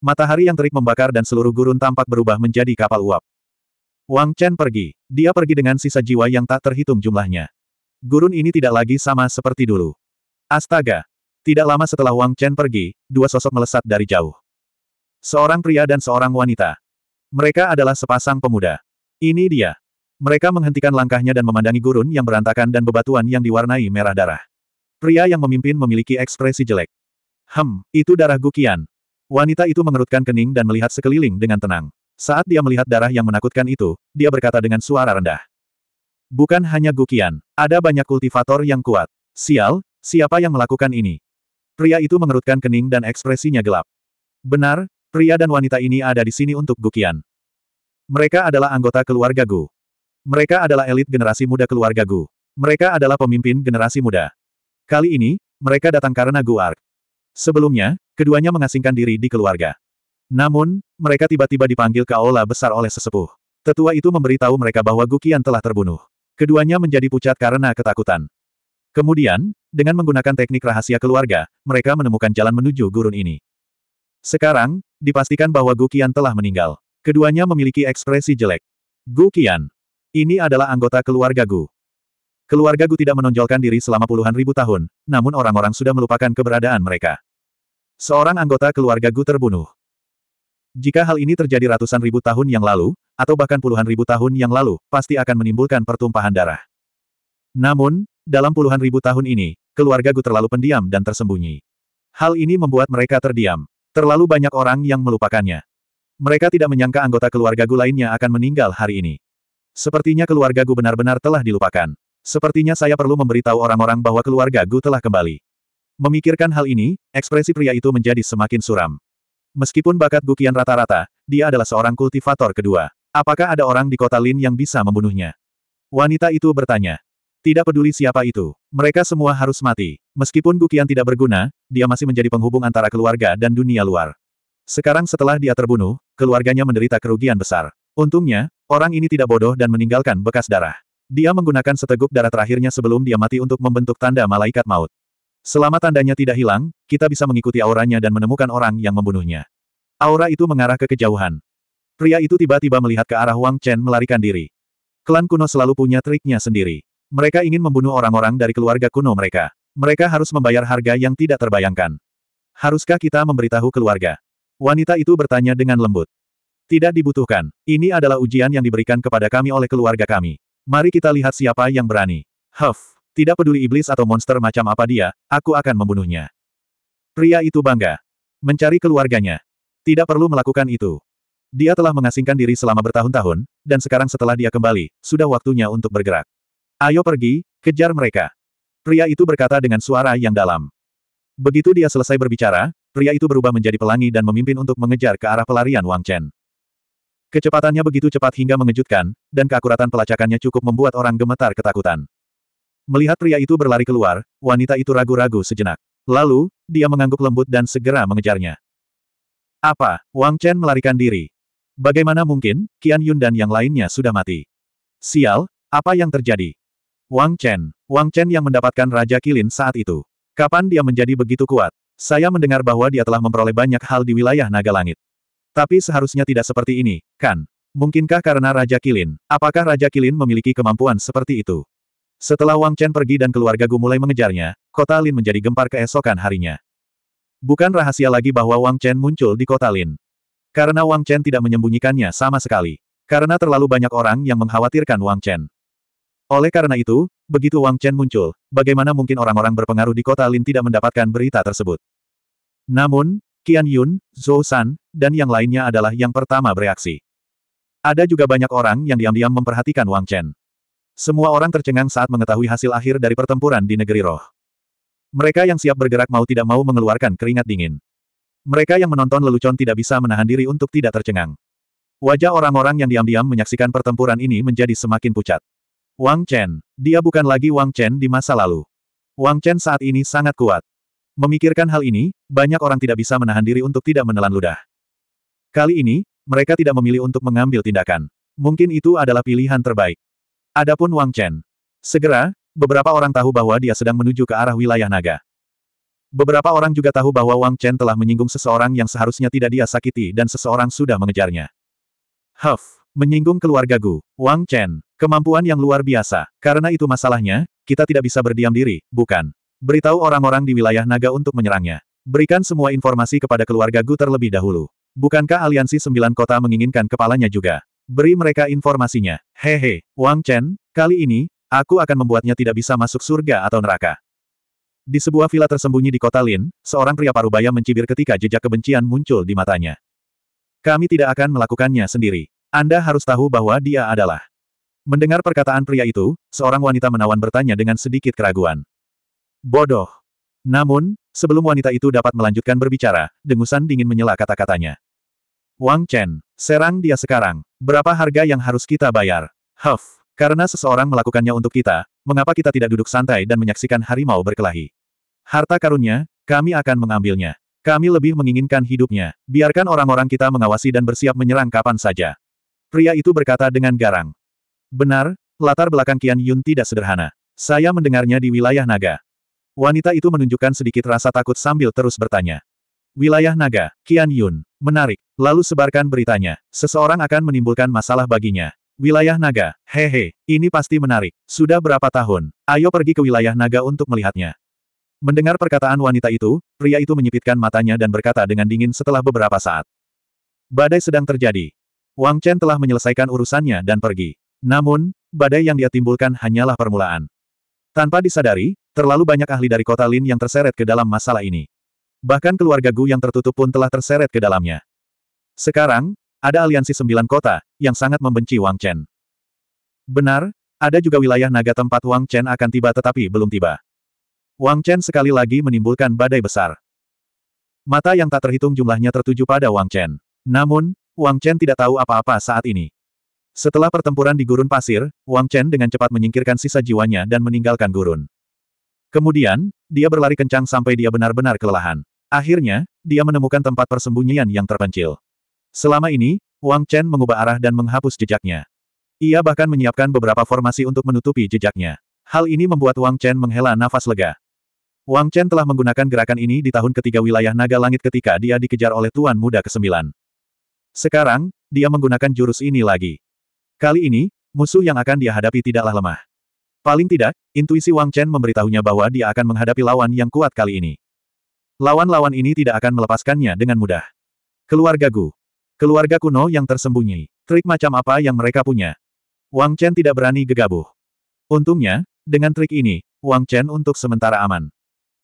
Matahari yang terik membakar dan seluruh gurun tampak berubah menjadi kapal uap. Wang Chen pergi. Dia pergi dengan sisa jiwa yang tak terhitung jumlahnya. Gurun ini tidak lagi sama seperti dulu. Astaga! Tidak lama setelah Wang Chen pergi, dua sosok melesat dari jauh. Seorang pria dan seorang wanita. Mereka adalah sepasang pemuda. Ini dia. Mereka menghentikan langkahnya dan memandangi gurun yang berantakan dan bebatuan yang diwarnai merah darah. Pria yang memimpin memiliki ekspresi jelek. Hem, itu darah Gukian. Wanita itu mengerutkan kening dan melihat sekeliling dengan tenang. Saat dia melihat darah yang menakutkan itu, dia berkata dengan suara rendah. Bukan hanya Gukian, ada banyak kultivator yang kuat. Sial, siapa yang melakukan ini? Pria itu mengerutkan kening dan ekspresinya gelap. Benar, pria dan wanita ini ada di sini untuk Gukian. Mereka adalah anggota keluarga Gu. Mereka adalah elit generasi muda keluarga Gu. Mereka adalah pemimpin generasi muda. Kali ini, mereka datang karena Gu Ark. Sebelumnya, keduanya mengasingkan diri di keluarga. Namun, mereka tiba-tiba dipanggil ke aula besar oleh sesepuh. Tetua itu memberitahu mereka bahwa Gukian telah terbunuh. Keduanya menjadi pucat karena ketakutan. Kemudian, dengan menggunakan teknik rahasia keluarga, mereka menemukan jalan menuju gurun ini. Sekarang, dipastikan bahwa Gukian telah meninggal. Keduanya memiliki ekspresi jelek. Gukian. Ini adalah anggota keluarga Gu. Keluarga Gu tidak menonjolkan diri selama puluhan ribu tahun, namun orang-orang sudah melupakan keberadaan mereka. Seorang anggota keluarga Gu terbunuh. Jika hal ini terjadi ratusan ribu tahun yang lalu, atau bahkan puluhan ribu tahun yang lalu, pasti akan menimbulkan pertumpahan darah. Namun, dalam puluhan ribu tahun ini, keluarga Gu terlalu pendiam dan tersembunyi. Hal ini membuat mereka terdiam. Terlalu banyak orang yang melupakannya. Mereka tidak menyangka anggota keluarga Gu lainnya akan meninggal hari ini. Sepertinya keluarga Gu benar-benar telah dilupakan. Sepertinya saya perlu memberitahu orang-orang bahwa keluarga Gu telah kembali. Memikirkan hal ini, ekspresi pria itu menjadi semakin suram. Meskipun bakat Gukian rata-rata, dia adalah seorang kultivator kedua. Apakah ada orang di kota Lin yang bisa membunuhnya? Wanita itu bertanya. Tidak peduli siapa itu, mereka semua harus mati. Meskipun Gukian tidak berguna, dia masih menjadi penghubung antara keluarga dan dunia luar. Sekarang setelah dia terbunuh, keluarganya menderita kerugian besar. Untungnya, orang ini tidak bodoh dan meninggalkan bekas darah. Dia menggunakan seteguk darah terakhirnya sebelum dia mati untuk membentuk tanda malaikat maut. Selama tandanya tidak hilang, kita bisa mengikuti auranya dan menemukan orang yang membunuhnya. Aura itu mengarah ke kejauhan. Pria itu tiba-tiba melihat ke arah Wang Chen melarikan diri. Klan kuno selalu punya triknya sendiri. Mereka ingin membunuh orang-orang dari keluarga kuno mereka. Mereka harus membayar harga yang tidak terbayangkan. Haruskah kita memberitahu keluarga? Wanita itu bertanya dengan lembut. Tidak dibutuhkan. Ini adalah ujian yang diberikan kepada kami oleh keluarga kami. Mari kita lihat siapa yang berani. Huff. Tidak peduli iblis atau monster macam apa dia, aku akan membunuhnya. Pria itu bangga. Mencari keluarganya. Tidak perlu melakukan itu. Dia telah mengasingkan diri selama bertahun-tahun, dan sekarang setelah dia kembali, sudah waktunya untuk bergerak. Ayo pergi, kejar mereka. Pria itu berkata dengan suara yang dalam. Begitu dia selesai berbicara, pria itu berubah menjadi pelangi dan memimpin untuk mengejar ke arah pelarian Wang Chen. Kecepatannya begitu cepat hingga mengejutkan, dan keakuratan pelacakannya cukup membuat orang gemetar ketakutan. Melihat pria itu berlari keluar, wanita itu ragu-ragu sejenak. Lalu, dia mengangguk lembut dan segera mengejarnya. Apa, Wang Chen melarikan diri? Bagaimana mungkin, Qian Yun dan yang lainnya sudah mati? Sial, apa yang terjadi? Wang Chen, Wang Chen yang mendapatkan Raja Kilin saat itu. Kapan dia menjadi begitu kuat? Saya mendengar bahwa dia telah memperoleh banyak hal di wilayah Naga Langit. Tapi seharusnya tidak seperti ini, kan? Mungkinkah karena Raja Kilin? Apakah Raja Kilin memiliki kemampuan seperti itu? Setelah Wang Chen pergi dan keluarga Gu mulai mengejarnya, kota Lin menjadi gempar keesokan harinya. Bukan rahasia lagi bahwa Wang Chen muncul di kota Lin. Karena Wang Chen tidak menyembunyikannya sama sekali. Karena terlalu banyak orang yang mengkhawatirkan Wang Chen. Oleh karena itu, begitu Wang Chen muncul, bagaimana mungkin orang-orang berpengaruh di kota Lin tidak mendapatkan berita tersebut. Namun, Qian Yun, Zhou San, dan yang lainnya adalah yang pertama bereaksi. Ada juga banyak orang yang diam-diam memperhatikan Wang Chen. Semua orang tercengang saat mengetahui hasil akhir dari pertempuran di negeri roh. Mereka yang siap bergerak mau tidak mau mengeluarkan keringat dingin. Mereka yang menonton lelucon tidak bisa menahan diri untuk tidak tercengang. Wajah orang-orang yang diam-diam menyaksikan pertempuran ini menjadi semakin pucat. Wang Chen, dia bukan lagi Wang Chen di masa lalu. Wang Chen saat ini sangat kuat. Memikirkan hal ini, banyak orang tidak bisa menahan diri untuk tidak menelan ludah. Kali ini, mereka tidak memilih untuk mengambil tindakan. Mungkin itu adalah pilihan terbaik. Adapun Wang Chen. Segera, beberapa orang tahu bahwa dia sedang menuju ke arah wilayah naga. Beberapa orang juga tahu bahwa Wang Chen telah menyinggung seseorang yang seharusnya tidak dia sakiti dan seseorang sudah mengejarnya. Huff, menyinggung keluarga Gu, Wang Chen, kemampuan yang luar biasa. Karena itu masalahnya, kita tidak bisa berdiam diri, bukan? Beritahu orang-orang di wilayah naga untuk menyerangnya. Berikan semua informasi kepada keluarga Gu terlebih dahulu. Bukankah aliansi sembilan kota menginginkan kepalanya juga? Beri mereka informasinya. Hehe, Wang Chen, kali ini, aku akan membuatnya tidak bisa masuk surga atau neraka. Di sebuah villa tersembunyi di kota Lin, seorang pria parubaya mencibir ketika jejak kebencian muncul di matanya. Kami tidak akan melakukannya sendiri. Anda harus tahu bahwa dia adalah. Mendengar perkataan pria itu, seorang wanita menawan bertanya dengan sedikit keraguan. Bodoh. Namun, sebelum wanita itu dapat melanjutkan berbicara, dengusan dingin menyela kata-katanya. Wang Chen, serang dia sekarang. Berapa harga yang harus kita bayar? Huff, karena seseorang melakukannya untuk kita, mengapa kita tidak duduk santai dan menyaksikan harimau berkelahi? Harta karunnya, kami akan mengambilnya. Kami lebih menginginkan hidupnya. Biarkan orang-orang kita mengawasi dan bersiap menyerang kapan saja. Pria itu berkata dengan garang. Benar, latar belakang Kian Yun tidak sederhana. Saya mendengarnya di wilayah naga. Wanita itu menunjukkan sedikit rasa takut sambil terus bertanya. Wilayah naga, Kian Yun. Menarik. Lalu sebarkan beritanya. Seseorang akan menimbulkan masalah baginya. Wilayah naga, hehe, ini pasti menarik. Sudah berapa tahun? Ayo pergi ke wilayah naga untuk melihatnya. Mendengar perkataan wanita itu, pria itu menyipitkan matanya dan berkata dengan dingin setelah beberapa saat. Badai sedang terjadi. Wang Chen telah menyelesaikan urusannya dan pergi. Namun, badai yang dia timbulkan hanyalah permulaan. Tanpa disadari, terlalu banyak ahli dari kota Lin yang terseret ke dalam masalah ini. Bahkan keluarga Gu yang tertutup pun telah terseret ke dalamnya. Sekarang, ada aliansi sembilan kota, yang sangat membenci Wang Chen. Benar, ada juga wilayah naga tempat Wang Chen akan tiba tetapi belum tiba. Wang Chen sekali lagi menimbulkan badai besar. Mata yang tak terhitung jumlahnya tertuju pada Wang Chen. Namun, Wang Chen tidak tahu apa-apa saat ini. Setelah pertempuran di gurun pasir, Wang Chen dengan cepat menyingkirkan sisa jiwanya dan meninggalkan gurun. Kemudian, dia berlari kencang sampai dia benar-benar kelelahan. Akhirnya, dia menemukan tempat persembunyian yang terpencil. Selama ini, Wang Chen mengubah arah dan menghapus jejaknya. Ia bahkan menyiapkan beberapa formasi untuk menutupi jejaknya. Hal ini membuat Wang Chen menghela nafas lega. Wang Chen telah menggunakan gerakan ini di tahun ketiga wilayah naga langit ketika dia dikejar oleh Tuan Muda ke-9. Sekarang, dia menggunakan jurus ini lagi. Kali ini, musuh yang akan dia hadapi tidaklah lemah. Paling tidak, intuisi Wang Chen memberitahunya bahwa dia akan menghadapi lawan yang kuat kali ini. Lawan-lawan ini tidak akan melepaskannya dengan mudah. Keluarga Gu, Keluarga kuno yang tersembunyi. Trik macam apa yang mereka punya? Wang Chen tidak berani gegabah. Untungnya, dengan trik ini, Wang Chen untuk sementara aman.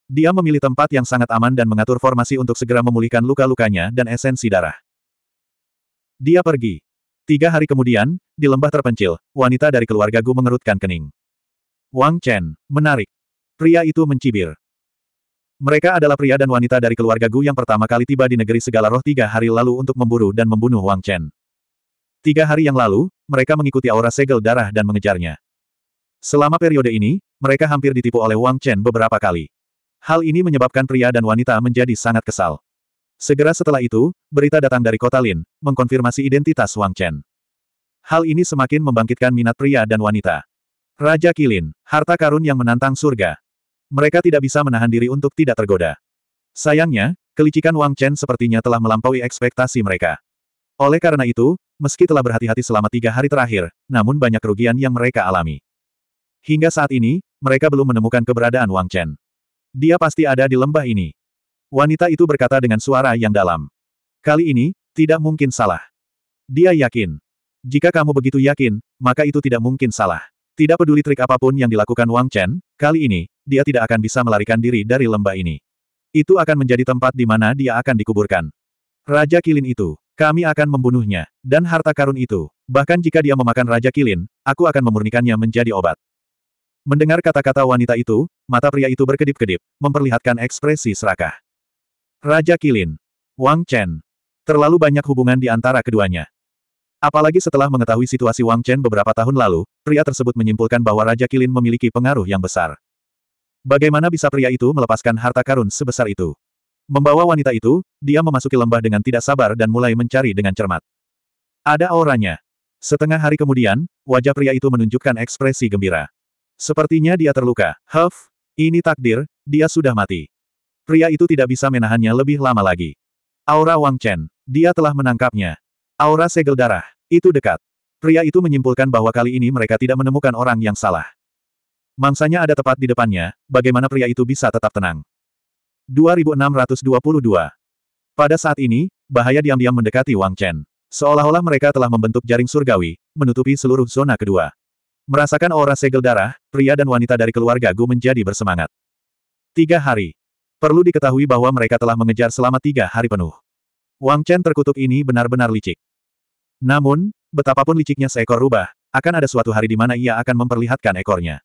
Dia memilih tempat yang sangat aman dan mengatur formasi untuk segera memulihkan luka-lukanya dan esensi darah. Dia pergi. Tiga hari kemudian, di lembah terpencil, wanita dari keluarga Gu mengerutkan kening. Wang Chen, menarik. Pria itu mencibir. Mereka adalah pria dan wanita dari keluarga Gu yang pertama kali tiba di negeri segala roh tiga hari lalu untuk memburu dan membunuh Wang Chen. Tiga hari yang lalu, mereka mengikuti aura segel darah dan mengejarnya. Selama periode ini, mereka hampir ditipu oleh Wang Chen beberapa kali. Hal ini menyebabkan pria dan wanita menjadi sangat kesal. Segera setelah itu, berita datang dari kota Lin, mengkonfirmasi identitas Wang Chen. Hal ini semakin membangkitkan minat pria dan wanita. Raja Kilin, harta karun yang menantang surga. Mereka tidak bisa menahan diri untuk tidak tergoda. Sayangnya, kelicikan Wang Chen sepertinya telah melampaui ekspektasi mereka. Oleh karena itu, meski telah berhati-hati selama tiga hari terakhir, namun banyak kerugian yang mereka alami. Hingga saat ini, mereka belum menemukan keberadaan Wang Chen. Dia pasti ada di lembah ini. Wanita itu berkata dengan suara yang dalam. Kali ini, tidak mungkin salah. Dia yakin. Jika kamu begitu yakin, maka itu tidak mungkin salah. Tidak peduli trik apapun yang dilakukan Wang Chen, kali ini, dia tidak akan bisa melarikan diri dari lembah ini. Itu akan menjadi tempat di mana dia akan dikuburkan. Raja Kilin itu, kami akan membunuhnya, dan harta karun itu, bahkan jika dia memakan Raja Kilin, aku akan memurnikannya menjadi obat. Mendengar kata-kata wanita itu, mata pria itu berkedip-kedip, memperlihatkan ekspresi serakah. Raja Kilin. Wang Chen. Terlalu banyak hubungan di antara keduanya. Apalagi setelah mengetahui situasi Wang Chen beberapa tahun lalu, pria tersebut menyimpulkan bahwa Raja Kilin memiliki pengaruh yang besar. Bagaimana bisa pria itu melepaskan harta karun sebesar itu? Membawa wanita itu, dia memasuki lembah dengan tidak sabar dan mulai mencari dengan cermat. Ada auranya. Setengah hari kemudian, wajah pria itu menunjukkan ekspresi gembira. Sepertinya dia terluka. Huff, ini takdir, dia sudah mati. Pria itu tidak bisa menahannya lebih lama lagi. Aura Wang Chen. Dia telah menangkapnya. Aura segel darah. Itu dekat. Pria itu menyimpulkan bahwa kali ini mereka tidak menemukan orang yang salah. Mangsanya ada tepat di depannya, bagaimana pria itu bisa tetap tenang? 2622 Pada saat ini, bahaya diam-diam mendekati Wang Chen. Seolah-olah mereka telah membentuk jaring surgawi, menutupi seluruh zona kedua. Merasakan aura segel darah, pria dan wanita dari keluarga Gu menjadi bersemangat. Tiga hari. Perlu diketahui bahwa mereka telah mengejar selama tiga hari penuh. Wang Chen terkutuk ini benar-benar licik. Namun, betapapun liciknya seekor rubah, akan ada suatu hari di mana ia akan memperlihatkan ekornya.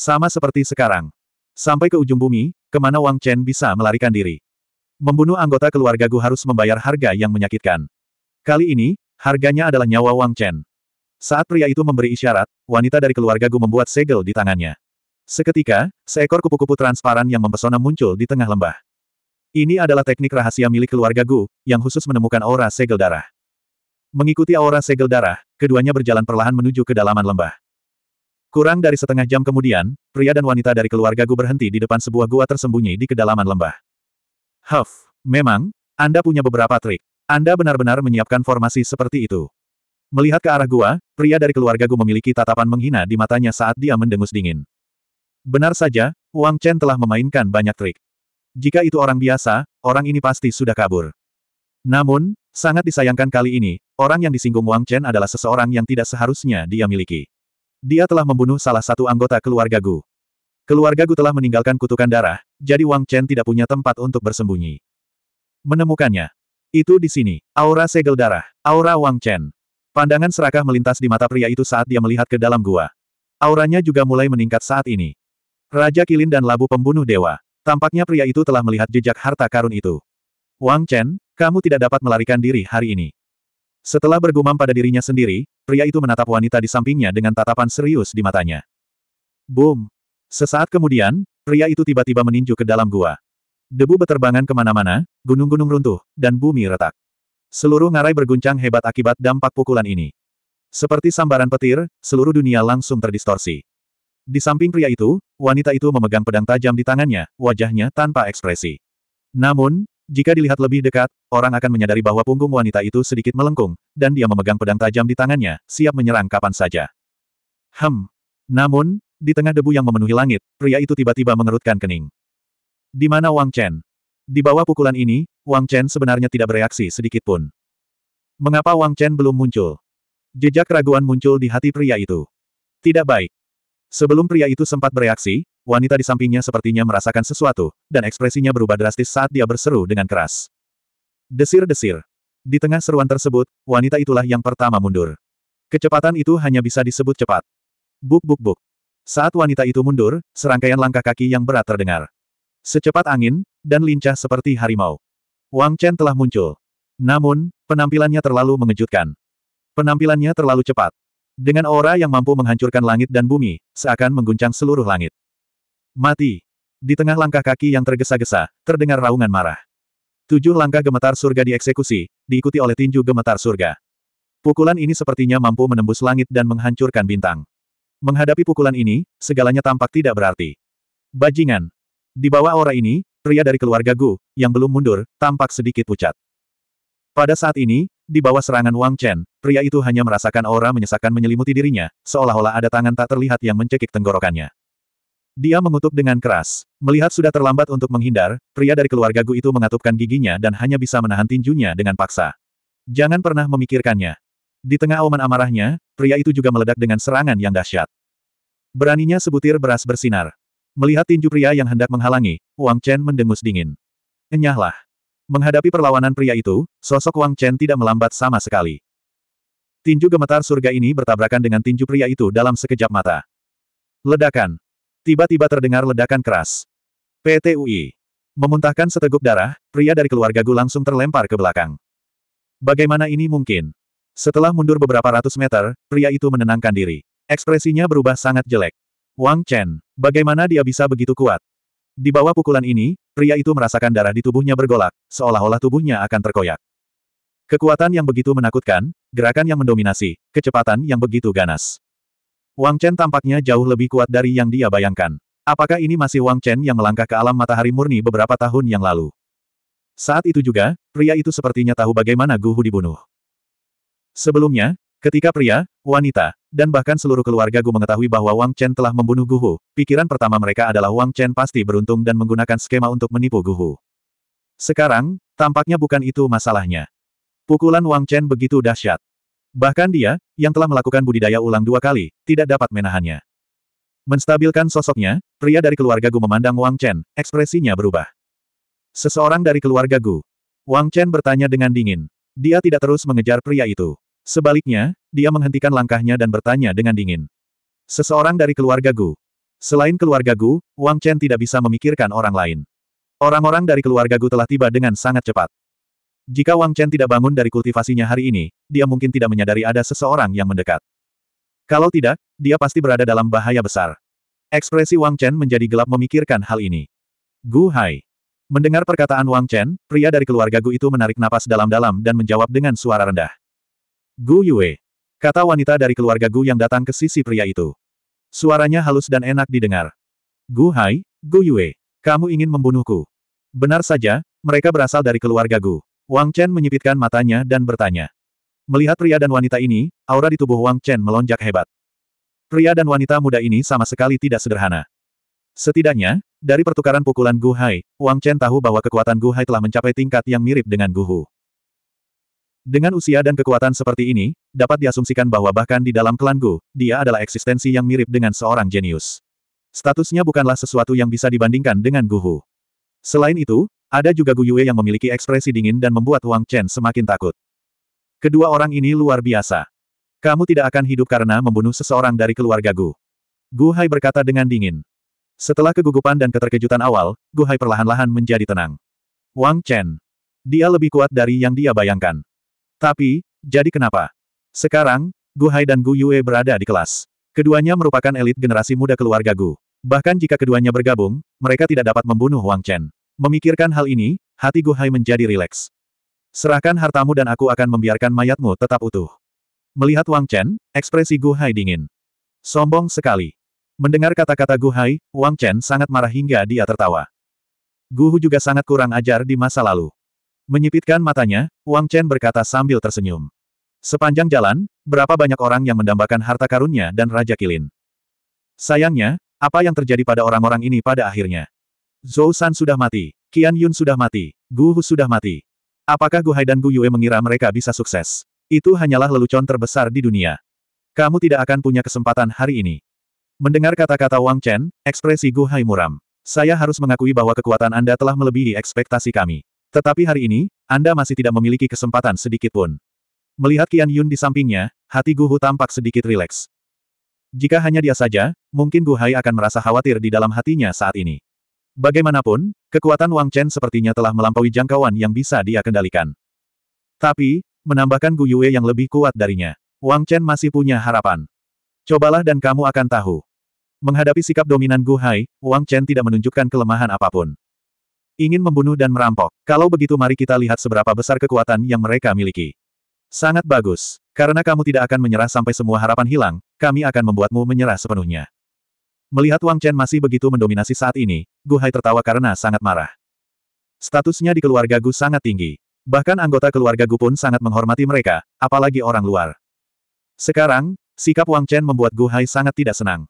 Sama seperti sekarang. Sampai ke ujung bumi, kemana Wang Chen bisa melarikan diri. Membunuh anggota keluarga Gu harus membayar harga yang menyakitkan. Kali ini, harganya adalah nyawa Wang Chen. Saat pria itu memberi isyarat, wanita dari keluarga Gu membuat segel di tangannya. Seketika, seekor kupu-kupu transparan yang mempesona muncul di tengah lembah. Ini adalah teknik rahasia milik keluarga Gu, yang khusus menemukan aura segel darah. Mengikuti aura segel darah, keduanya berjalan perlahan menuju kedalaman lembah. Kurang dari setengah jam kemudian, pria dan wanita dari keluarga Gu berhenti di depan sebuah gua tersembunyi di kedalaman lembah. Huff, memang, Anda punya beberapa trik. Anda benar-benar menyiapkan formasi seperti itu. Melihat ke arah gua, pria dari keluarga Gu memiliki tatapan menghina di matanya saat dia mendengus dingin. Benar saja, Wang Chen telah memainkan banyak trik. Jika itu orang biasa, orang ini pasti sudah kabur. Namun, sangat disayangkan kali ini, orang yang disinggung Wang Chen adalah seseorang yang tidak seharusnya dia miliki. Dia telah membunuh salah satu anggota keluarga Gu. Keluarga Gu telah meninggalkan kutukan darah, jadi Wang Chen tidak punya tempat untuk bersembunyi. Menemukannya. Itu di sini, aura segel darah, aura Wang Chen. Pandangan serakah melintas di mata pria itu saat dia melihat ke dalam gua. Auranya juga mulai meningkat saat ini. Raja Kilin dan Labu Pembunuh Dewa. Tampaknya pria itu telah melihat jejak harta karun itu. Wang Chen, kamu tidak dapat melarikan diri hari ini. Setelah bergumam pada dirinya sendiri, Pria itu menatap wanita di sampingnya dengan tatapan serius di matanya. Boom! Sesaat kemudian, pria itu tiba-tiba meninju ke dalam gua. Debu beterbangan kemana-mana, gunung-gunung runtuh, dan bumi retak. Seluruh ngarai berguncang hebat akibat dampak pukulan ini. Seperti sambaran petir, seluruh dunia langsung terdistorsi. Di samping pria itu, wanita itu memegang pedang tajam di tangannya, wajahnya tanpa ekspresi. Namun, jika dilihat lebih dekat, orang akan menyadari bahwa punggung wanita itu sedikit melengkung, dan dia memegang pedang tajam di tangannya, siap menyerang kapan saja. Hem. Namun, di tengah debu yang memenuhi langit, pria itu tiba-tiba mengerutkan kening. Di mana Wang Chen? Di bawah pukulan ini, Wang Chen sebenarnya tidak bereaksi sedikit pun. Mengapa Wang Chen belum muncul? Jejak keraguan muncul di hati pria itu. Tidak baik. Sebelum pria itu sempat bereaksi, wanita di sampingnya sepertinya merasakan sesuatu, dan ekspresinya berubah drastis saat dia berseru dengan keras. Desir-desir. Di tengah seruan tersebut, wanita itulah yang pertama mundur. Kecepatan itu hanya bisa disebut cepat. Buk-buk-buk. Saat wanita itu mundur, serangkaian langkah kaki yang berat terdengar. Secepat angin, dan lincah seperti harimau. Wang Chen telah muncul. Namun, penampilannya terlalu mengejutkan. Penampilannya terlalu cepat. Dengan aura yang mampu menghancurkan langit dan bumi, seakan mengguncang seluruh langit. Mati! Di tengah langkah kaki yang tergesa-gesa, terdengar raungan marah. Tujuh langkah gemetar surga dieksekusi, diikuti oleh tinju gemetar surga. Pukulan ini sepertinya mampu menembus langit dan menghancurkan bintang. Menghadapi pukulan ini, segalanya tampak tidak berarti. Bajingan. Di bawah aura ini, pria dari keluarga Gu, yang belum mundur, tampak sedikit pucat. Pada saat ini, di bawah serangan Wang Chen, pria itu hanya merasakan aura menyesakkan menyelimuti dirinya, seolah-olah ada tangan tak terlihat yang mencekik tenggorokannya. Dia mengutuk dengan keras. Melihat sudah terlambat untuk menghindar, pria dari keluarga Gu itu mengatupkan giginya dan hanya bisa menahan tinjunya dengan paksa. Jangan pernah memikirkannya. Di tengah auman amarahnya, pria itu juga meledak dengan serangan yang dahsyat. Beraninya sebutir beras bersinar. Melihat tinju pria yang hendak menghalangi, Wang Chen mendengus dingin. Enyahlah. Menghadapi perlawanan pria itu, sosok Wang Chen tidak melambat sama sekali. Tinju gemetar surga ini bertabrakan dengan tinju pria itu dalam sekejap mata. Ledakan. Tiba-tiba terdengar ledakan keras. PTUI. Memuntahkan seteguk darah, pria dari keluarga Gu langsung terlempar ke belakang. Bagaimana ini mungkin? Setelah mundur beberapa ratus meter, pria itu menenangkan diri. Ekspresinya berubah sangat jelek. Wang Chen, bagaimana dia bisa begitu kuat? Di bawah pukulan ini, pria itu merasakan darah di tubuhnya bergolak, seolah-olah tubuhnya akan terkoyak. Kekuatan yang begitu menakutkan, gerakan yang mendominasi, kecepatan yang begitu ganas. Wang Chen tampaknya jauh lebih kuat dari yang dia bayangkan. Apakah ini masih Wang Chen yang melangkah ke alam matahari murni beberapa tahun yang lalu? Saat itu juga, pria itu sepertinya tahu bagaimana Guhu dibunuh. Sebelumnya, ketika pria, wanita, dan bahkan seluruh keluarga Gu mengetahui bahwa Wang Chen telah membunuh Guhu, pikiran pertama mereka adalah Wang Chen pasti beruntung dan menggunakan skema untuk menipu Guhu. Sekarang, tampaknya bukan itu masalahnya. Pukulan Wang Chen begitu dahsyat. Bahkan dia, yang telah melakukan budidaya ulang dua kali, tidak dapat menahannya. Menstabilkan sosoknya, pria dari keluarga Gu memandang Wang Chen, ekspresinya berubah. Seseorang dari keluarga Gu. Wang Chen bertanya dengan dingin. Dia tidak terus mengejar pria itu. Sebaliknya, dia menghentikan langkahnya dan bertanya dengan dingin. Seseorang dari keluarga Gu. Selain keluarga Gu, Wang Chen tidak bisa memikirkan orang lain. Orang-orang dari keluarga Gu telah tiba dengan sangat cepat. Jika Wang Chen tidak bangun dari kultivasinya hari ini, dia mungkin tidak menyadari ada seseorang yang mendekat. Kalau tidak, dia pasti berada dalam bahaya besar. Ekspresi Wang Chen menjadi gelap memikirkan hal ini. Gu Hai. Mendengar perkataan Wang Chen, pria dari keluarga Gu itu menarik napas dalam-dalam dan menjawab dengan suara rendah. Gu Yue. Kata wanita dari keluarga Gu yang datang ke sisi pria itu. Suaranya halus dan enak didengar. Gu Hai, Gu Yue. Kamu ingin membunuhku. Benar saja, mereka berasal dari keluarga Gu. Wang Chen menyipitkan matanya dan bertanya. Melihat pria dan wanita ini, aura di tubuh Wang Chen melonjak hebat. Pria dan wanita muda ini sama sekali tidak sederhana. Setidaknya, dari pertukaran pukulan Gu Hai, Wang Chen tahu bahwa kekuatan Gu Hai telah mencapai tingkat yang mirip dengan Gu Hu. Dengan usia dan kekuatan seperti ini, dapat diasumsikan bahwa bahkan di dalam klan Gu, dia adalah eksistensi yang mirip dengan seorang jenius. Statusnya bukanlah sesuatu yang bisa dibandingkan dengan Gu Hu. Selain itu, ada juga Gu Yue yang memiliki ekspresi dingin dan membuat Wang Chen semakin takut. Kedua orang ini luar biasa. Kamu tidak akan hidup karena membunuh seseorang dari keluarga Gu. Gu Hai berkata dengan dingin. Setelah kegugupan dan keterkejutan awal, Gu Hai perlahan-lahan menjadi tenang. Wang Chen. Dia lebih kuat dari yang dia bayangkan. Tapi, jadi kenapa? Sekarang, Gu Hai dan Gu Yue berada di kelas. Keduanya merupakan elit generasi muda keluarga Gu. Bahkan jika keduanya bergabung, mereka tidak dapat membunuh Wang Chen. Memikirkan hal ini, hati Guhai menjadi rileks. Serahkan hartamu dan aku akan membiarkan mayatmu tetap utuh. Melihat Wang Chen, ekspresi Guhai dingin. Sombong sekali. Mendengar kata-kata Guhai, Wang Chen sangat marah hingga dia tertawa. Gu Hu juga sangat kurang ajar di masa lalu. Menyipitkan matanya, Wang Chen berkata sambil tersenyum. Sepanjang jalan, berapa banyak orang yang mendambakan harta karunnya dan Raja Kilin. Sayangnya, apa yang terjadi pada orang-orang ini pada akhirnya? Zhou San sudah mati. Qian Yun sudah mati. Gu Hu sudah mati. Apakah Gu Hai dan Gu Yue mengira mereka bisa sukses? Itu hanyalah lelucon terbesar di dunia. Kamu tidak akan punya kesempatan hari ini. Mendengar kata-kata Wang Chen, ekspresi Gu Hai muram. Saya harus mengakui bahwa kekuatan Anda telah melebihi ekspektasi kami. Tetapi hari ini, Anda masih tidak memiliki kesempatan sedikit pun. Melihat Qian Yun di sampingnya, hati Gu Hu tampak sedikit rileks. Jika hanya dia saja, mungkin Gu Hai akan merasa khawatir di dalam hatinya saat ini. Bagaimanapun, kekuatan Wang Chen sepertinya telah melampaui jangkauan yang bisa dia kendalikan. Tapi, menambahkan Gu Yue yang lebih kuat darinya, Wang Chen masih punya harapan. Cobalah dan kamu akan tahu. Menghadapi sikap dominan Gu Hai, Wang Chen tidak menunjukkan kelemahan apapun. Ingin membunuh dan merampok. Kalau begitu mari kita lihat seberapa besar kekuatan yang mereka miliki. Sangat bagus. Karena kamu tidak akan menyerah sampai semua harapan hilang, kami akan membuatmu menyerah sepenuhnya. Melihat Wang Chen masih begitu mendominasi saat ini, Gu Hai tertawa karena sangat marah. Statusnya di keluarga Gu sangat tinggi. Bahkan anggota keluarga Gu pun sangat menghormati mereka, apalagi orang luar. Sekarang, sikap Wang Chen membuat Gu Hai sangat tidak senang.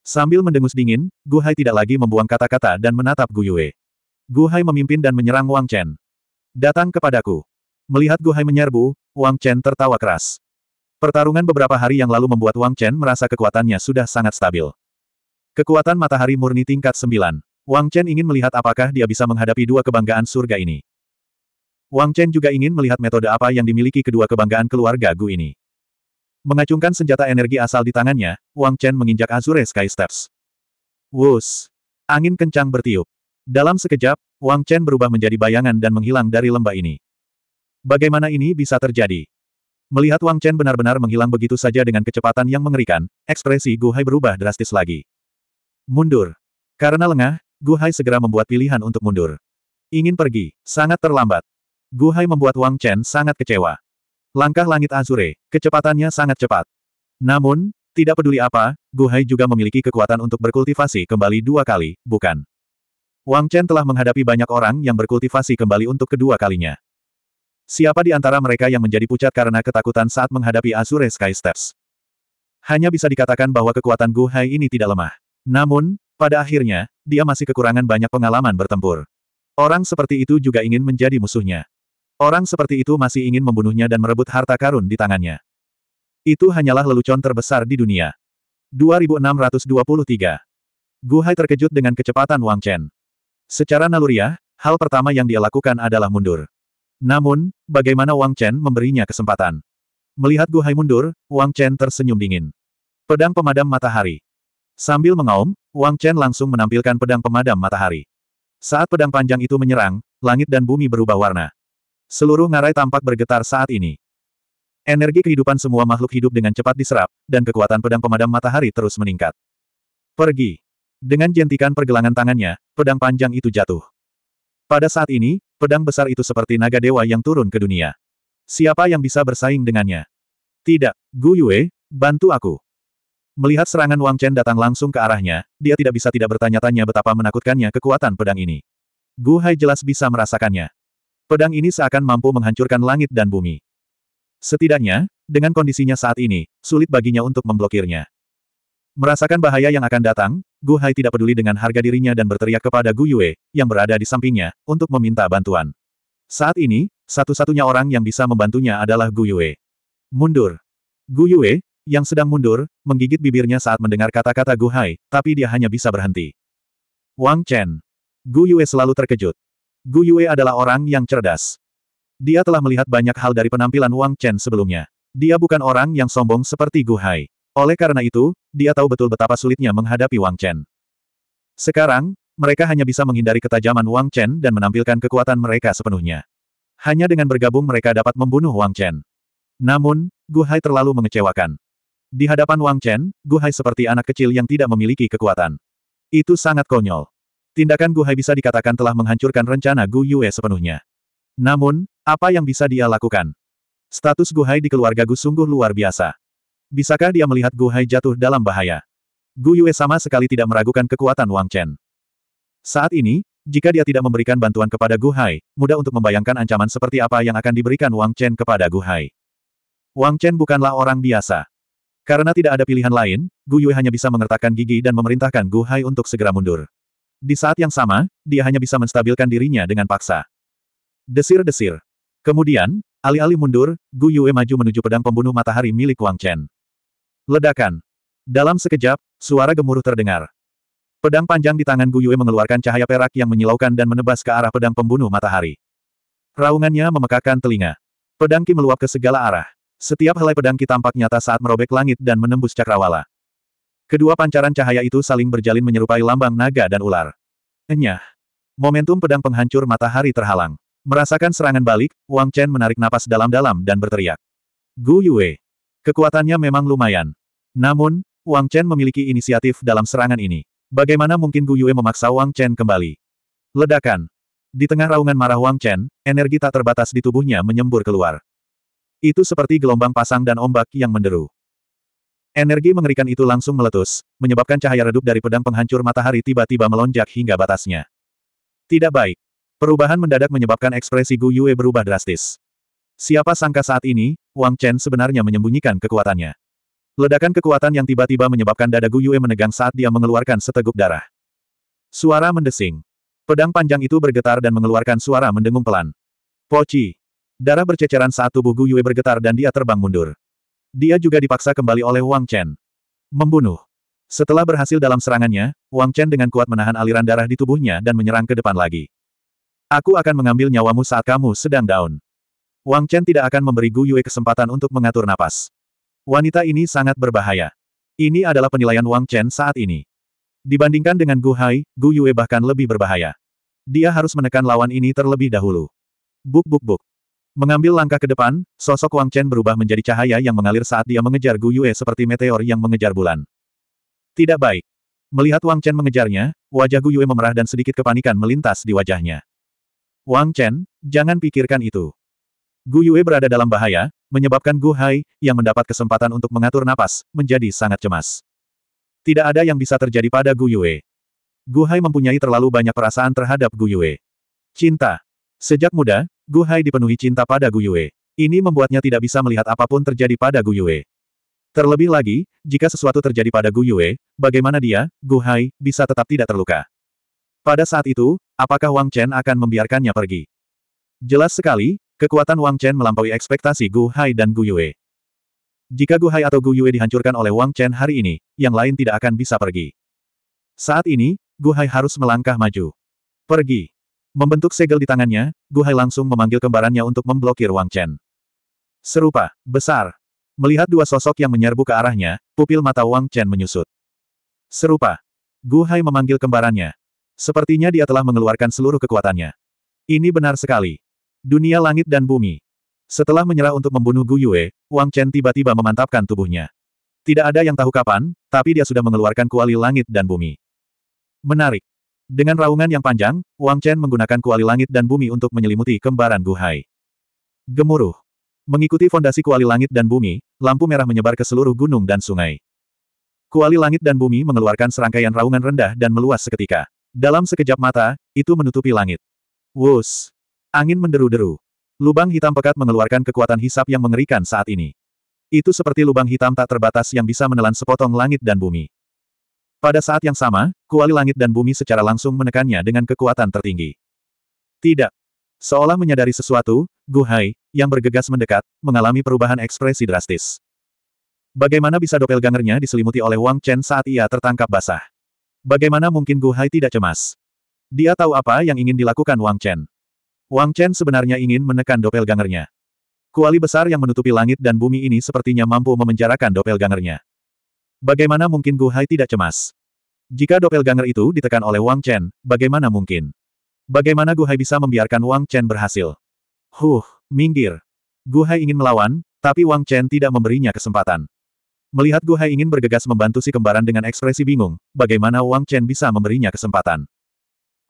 Sambil mendengus dingin, Gu Hai tidak lagi membuang kata-kata dan menatap Gu Yue. Gu Hai memimpin dan menyerang Wang Chen. Datang kepadaku. Melihat Gu Hai menyerbu, Wang Chen tertawa keras. Pertarungan beberapa hari yang lalu membuat Wang Chen merasa kekuatannya sudah sangat stabil. Kekuatan matahari murni tingkat 9. Wang Chen ingin melihat apakah dia bisa menghadapi dua kebanggaan surga ini. Wang Chen juga ingin melihat metode apa yang dimiliki kedua kebanggaan keluarga Gu ini. Mengacungkan senjata energi asal di tangannya, Wang Chen menginjak Azure Sky Steps. Wus! Angin kencang bertiup. Dalam sekejap, Wang Chen berubah menjadi bayangan dan menghilang dari lembah ini. Bagaimana ini bisa terjadi? Melihat Wang Chen benar-benar menghilang begitu saja dengan kecepatan yang mengerikan, ekspresi Gu Hai berubah drastis lagi. Mundur. Karena lengah, Gu Hai segera membuat pilihan untuk mundur. Ingin pergi, sangat terlambat. Gu Hai membuat Wang Chen sangat kecewa. Langkah langit Azure, kecepatannya sangat cepat. Namun, tidak peduli apa, Gu Hai juga memiliki kekuatan untuk berkultivasi kembali dua kali, bukan? Wang Chen telah menghadapi banyak orang yang berkultivasi kembali untuk kedua kalinya. Siapa di antara mereka yang menjadi pucat karena ketakutan saat menghadapi Azure Sky Steps? Hanya bisa dikatakan bahwa kekuatan Gu Hai ini tidak lemah. Namun, pada akhirnya, dia masih kekurangan banyak pengalaman bertempur. Orang seperti itu juga ingin menjadi musuhnya. Orang seperti itu masih ingin membunuhnya dan merebut harta karun di tangannya. Itu hanyalah lelucon terbesar di dunia. 2623 Guhai terkejut dengan kecepatan Wang Chen. Secara naluriah, hal pertama yang dia lakukan adalah mundur. Namun, bagaimana Wang Chen memberinya kesempatan? Melihat Guhai mundur, Wang Chen tersenyum dingin. Pedang pemadam matahari. Sambil mengaum, Wang Chen langsung menampilkan pedang pemadam matahari. Saat pedang panjang itu menyerang, langit dan bumi berubah warna. Seluruh ngarai tampak bergetar saat ini. Energi kehidupan semua makhluk hidup dengan cepat diserap, dan kekuatan pedang pemadam matahari terus meningkat. Pergi. Dengan jentikan pergelangan tangannya, pedang panjang itu jatuh. Pada saat ini, pedang besar itu seperti naga dewa yang turun ke dunia. Siapa yang bisa bersaing dengannya? Tidak, Gu Yue, bantu aku. Melihat serangan Wang Chen datang langsung ke arahnya, dia tidak bisa tidak bertanya-tanya betapa menakutkannya kekuatan pedang ini. Gu Hai jelas bisa merasakannya. Pedang ini seakan mampu menghancurkan langit dan bumi. Setidaknya, dengan kondisinya saat ini, sulit baginya untuk memblokirnya. Merasakan bahaya yang akan datang, Gu Hai tidak peduli dengan harga dirinya dan berteriak kepada Gu Yue, yang berada di sampingnya, untuk meminta bantuan. Saat ini, satu-satunya orang yang bisa membantunya adalah Gu Yue. Mundur. Gu Yue, yang sedang mundur, menggigit bibirnya saat mendengar kata-kata Gu Hai, tapi dia hanya bisa berhenti. Wang Chen. Gu Yue selalu terkejut. Gu Yue adalah orang yang cerdas. Dia telah melihat banyak hal dari penampilan Wang Chen sebelumnya. Dia bukan orang yang sombong seperti Gu Hai. Oleh karena itu, dia tahu betul betapa sulitnya menghadapi Wang Chen. Sekarang, mereka hanya bisa menghindari ketajaman Wang Chen dan menampilkan kekuatan mereka sepenuhnya. Hanya dengan bergabung mereka dapat membunuh Wang Chen. Namun, Gu Hai terlalu mengecewakan. Di hadapan Wang Chen, Gu Hai seperti anak kecil yang tidak memiliki kekuatan. Itu sangat konyol. Tindakan Gu Hai bisa dikatakan telah menghancurkan rencana Gu Yue sepenuhnya. Namun, apa yang bisa dia lakukan? Status Gu Hai di keluarga Gu sungguh luar biasa. Bisakah dia melihat Gu Hai jatuh dalam bahaya? Gu Yue sama sekali tidak meragukan kekuatan Wang Chen. Saat ini, jika dia tidak memberikan bantuan kepada Gu Hai, mudah untuk membayangkan ancaman seperti apa yang akan diberikan Wang Chen kepada Gu Hai. Wang Chen bukanlah orang biasa. Karena tidak ada pilihan lain, Gu Yue hanya bisa mengertakkan gigi dan memerintahkan Gu Hai untuk segera mundur. Di saat yang sama, dia hanya bisa menstabilkan dirinya dengan paksa. Desir-desir. Kemudian, alih-alih mundur, Gu Yue maju menuju pedang pembunuh matahari milik Wang Chen. Ledakan. Dalam sekejap, suara gemuruh terdengar. Pedang panjang di tangan Gu Yue mengeluarkan cahaya perak yang menyilaukan dan menebas ke arah pedang pembunuh matahari. Raungannya memekakan telinga. Pedang Ki meluap ke segala arah. Setiap helai pedang kita tampak nyata saat merobek langit dan menembus cakrawala. Kedua pancaran cahaya itu saling berjalin menyerupai lambang naga dan ular. Enyah. Momentum pedang penghancur matahari terhalang. Merasakan serangan balik, Wang Chen menarik napas dalam-dalam dan berteriak. Gu Yue. Kekuatannya memang lumayan. Namun, Wang Chen memiliki inisiatif dalam serangan ini. Bagaimana mungkin Gu Yue memaksa Wang Chen kembali? Ledakan. Di tengah raungan marah Wang Chen, energi tak terbatas di tubuhnya menyembur keluar. Itu seperti gelombang pasang dan ombak yang menderu. Energi mengerikan itu langsung meletus, menyebabkan cahaya redup dari pedang penghancur matahari tiba-tiba melonjak hingga batasnya. Tidak baik. Perubahan mendadak menyebabkan ekspresi Gu Yue berubah drastis. Siapa sangka saat ini, Wang Chen sebenarnya menyembunyikan kekuatannya. Ledakan kekuatan yang tiba-tiba menyebabkan dada Gu Yue menegang saat dia mengeluarkan seteguk darah. Suara mendesing. Pedang panjang itu bergetar dan mengeluarkan suara mendengung pelan. Poci. Darah berceceran saat tubuh Gu Yue bergetar dan dia terbang mundur. Dia juga dipaksa kembali oleh Wang Chen. Membunuh. Setelah berhasil dalam serangannya, Wang Chen dengan kuat menahan aliran darah di tubuhnya dan menyerang ke depan lagi. Aku akan mengambil nyawamu saat kamu sedang down. Wang Chen tidak akan memberi Gu Yue kesempatan untuk mengatur napas. Wanita ini sangat berbahaya. Ini adalah penilaian Wang Chen saat ini. Dibandingkan dengan Gu Hai, Gu Yue bahkan lebih berbahaya. Dia harus menekan lawan ini terlebih dahulu. Buk buk buk. Mengambil langkah ke depan, sosok Wang Chen berubah menjadi cahaya yang mengalir saat dia mengejar Gu Yue seperti meteor yang mengejar bulan. Tidak baik. Melihat Wang Chen mengejarnya, wajah Gu Yue memerah dan sedikit kepanikan melintas di wajahnya. Wang Chen, jangan pikirkan itu. Gu Yue berada dalam bahaya, menyebabkan Gu Hai, yang mendapat kesempatan untuk mengatur napas, menjadi sangat cemas. Tidak ada yang bisa terjadi pada Gu Yue. Gu Hai mempunyai terlalu banyak perasaan terhadap Gu Yue. Cinta. Sejak muda, Gu Hai dipenuhi cinta pada Gu Yue. Ini membuatnya tidak bisa melihat apapun terjadi pada Gu Yue. Terlebih lagi, jika sesuatu terjadi pada Gu Yue, bagaimana dia, Gu Hai, bisa tetap tidak terluka? Pada saat itu, apakah Wang Chen akan membiarkannya pergi? Jelas sekali, kekuatan Wang Chen melampaui ekspektasi Gu Hai dan Gu Yue. Jika Gu Hai atau Gu Yue dihancurkan oleh Wang Chen hari ini, yang lain tidak akan bisa pergi. Saat ini, Gu Hai harus melangkah maju. Pergi. Membentuk segel di tangannya, Gu Hai langsung memanggil kembarannya untuk memblokir Wang Chen. Serupa, besar. Melihat dua sosok yang menyerbu ke arahnya, pupil mata Wang Chen menyusut. Serupa. Gu Hai memanggil kembarannya. Sepertinya dia telah mengeluarkan seluruh kekuatannya. Ini benar sekali. Dunia langit dan bumi. Setelah menyerah untuk membunuh Gu Yue, Wang Chen tiba-tiba memantapkan tubuhnya. Tidak ada yang tahu kapan, tapi dia sudah mengeluarkan kuali langit dan bumi. Menarik. Dengan raungan yang panjang, Wang Chen menggunakan kuali langit dan bumi untuk menyelimuti kembaran Guhai. Gemuruh. Mengikuti fondasi kuali langit dan bumi, lampu merah menyebar ke seluruh gunung dan sungai. Kuali langit dan bumi mengeluarkan serangkaian raungan rendah dan meluas seketika. Dalam sekejap mata, itu menutupi langit. Wus! Angin menderu-deru. Lubang hitam pekat mengeluarkan kekuatan hisap yang mengerikan saat ini. Itu seperti lubang hitam tak terbatas yang bisa menelan sepotong langit dan bumi. Pada saat yang sama, kuali langit dan bumi secara langsung menekannya dengan kekuatan tertinggi. Tidak. Seolah menyadari sesuatu, Gu Hai, yang bergegas mendekat, mengalami perubahan ekspresi drastis. Bagaimana bisa doppelgangernya diselimuti oleh Wang Chen saat ia tertangkap basah? Bagaimana mungkin Gu Hai tidak cemas? Dia tahu apa yang ingin dilakukan Wang Chen. Wang Chen sebenarnya ingin menekan doppelgangernya. Kuali besar yang menutupi langit dan bumi ini sepertinya mampu memenjarakan doppelgangernya. Bagaimana mungkin Gu Hai tidak cemas? Jika doppelganger itu ditekan oleh Wang Chen, bagaimana mungkin? Bagaimana Gu Hai bisa membiarkan Wang Chen berhasil? Huh, minggir. Gu Hai ingin melawan, tapi Wang Chen tidak memberinya kesempatan. Melihat Gu Hai ingin bergegas membantu si kembaran dengan ekspresi bingung, bagaimana Wang Chen bisa memberinya kesempatan?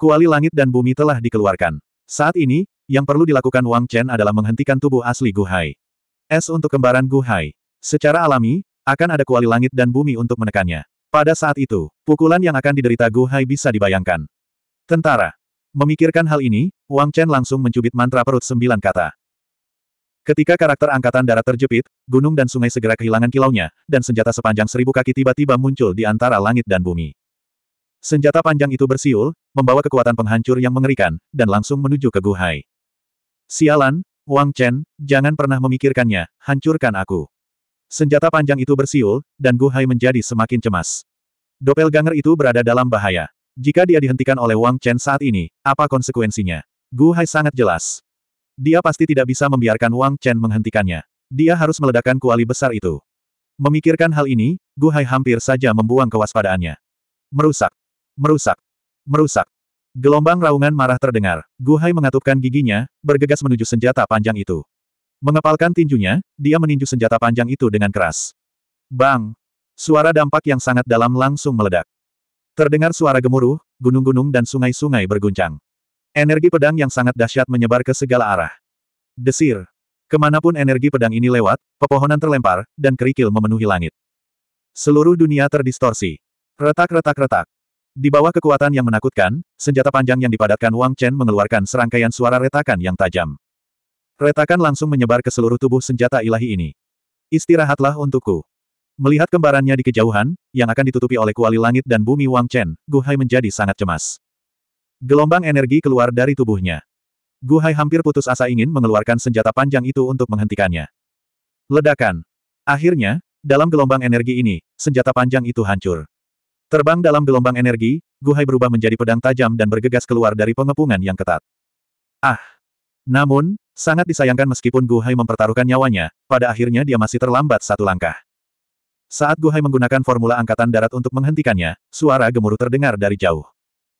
Kuali langit dan bumi telah dikeluarkan. Saat ini, yang perlu dilakukan Wang Chen adalah menghentikan tubuh asli Gu Hai. Es untuk kembaran Gu Hai. Secara alami, akan ada kuali langit dan bumi untuk menekannya. Pada saat itu, pukulan yang akan diderita Gu Hai bisa dibayangkan. Tentara. Memikirkan hal ini, Wang Chen langsung mencubit mantra perut sembilan kata. Ketika karakter angkatan darat terjepit, gunung dan sungai segera kehilangan kilaunya, dan senjata sepanjang seribu kaki tiba-tiba muncul di antara langit dan bumi. Senjata panjang itu bersiul, membawa kekuatan penghancur yang mengerikan, dan langsung menuju ke Gu Hai. Sialan, Wang Chen, jangan pernah memikirkannya, hancurkan aku. Senjata panjang itu bersiul, dan Gu Hai menjadi semakin cemas. Doppelganger itu berada dalam bahaya. Jika dia dihentikan oleh Wang Chen saat ini, apa konsekuensinya? Gu Hai sangat jelas. Dia pasti tidak bisa membiarkan Wang Chen menghentikannya. Dia harus meledakkan kuali besar itu. Memikirkan hal ini, Gu Hai hampir saja membuang kewaspadaannya. Merusak. Merusak. Merusak. Gelombang raungan marah terdengar. Gu Hai mengatupkan giginya, bergegas menuju senjata panjang itu. Mengepalkan tinjunya, dia meninju senjata panjang itu dengan keras. Bang! Suara dampak yang sangat dalam langsung meledak. Terdengar suara gemuruh, gunung-gunung dan sungai-sungai berguncang. Energi pedang yang sangat dahsyat menyebar ke segala arah. Desir! Kemanapun energi pedang ini lewat, pepohonan terlempar, dan kerikil memenuhi langit. Seluruh dunia terdistorsi. Retak-retak-retak. Di bawah kekuatan yang menakutkan, senjata panjang yang dipadatkan Wang Chen mengeluarkan serangkaian suara retakan yang tajam. Retakan langsung menyebar ke seluruh tubuh senjata ilahi ini. Istirahatlah untukku. Melihat kembarannya di kejauhan, yang akan ditutupi oleh kuali langit dan bumi Wang Chen, Gu Hai menjadi sangat cemas. Gelombang energi keluar dari tubuhnya. Gu Hai hampir putus asa ingin mengeluarkan senjata panjang itu untuk menghentikannya. Ledakan. Akhirnya, dalam gelombang energi ini, senjata panjang itu hancur. Terbang dalam gelombang energi, Gu Hai berubah menjadi pedang tajam dan bergegas keluar dari pengepungan yang ketat. Ah! Namun, Sangat disayangkan meskipun Guhai mempertaruhkan nyawanya, pada akhirnya dia masih terlambat satu langkah. Saat Guhai menggunakan formula angkatan darat untuk menghentikannya, suara gemuruh terdengar dari jauh.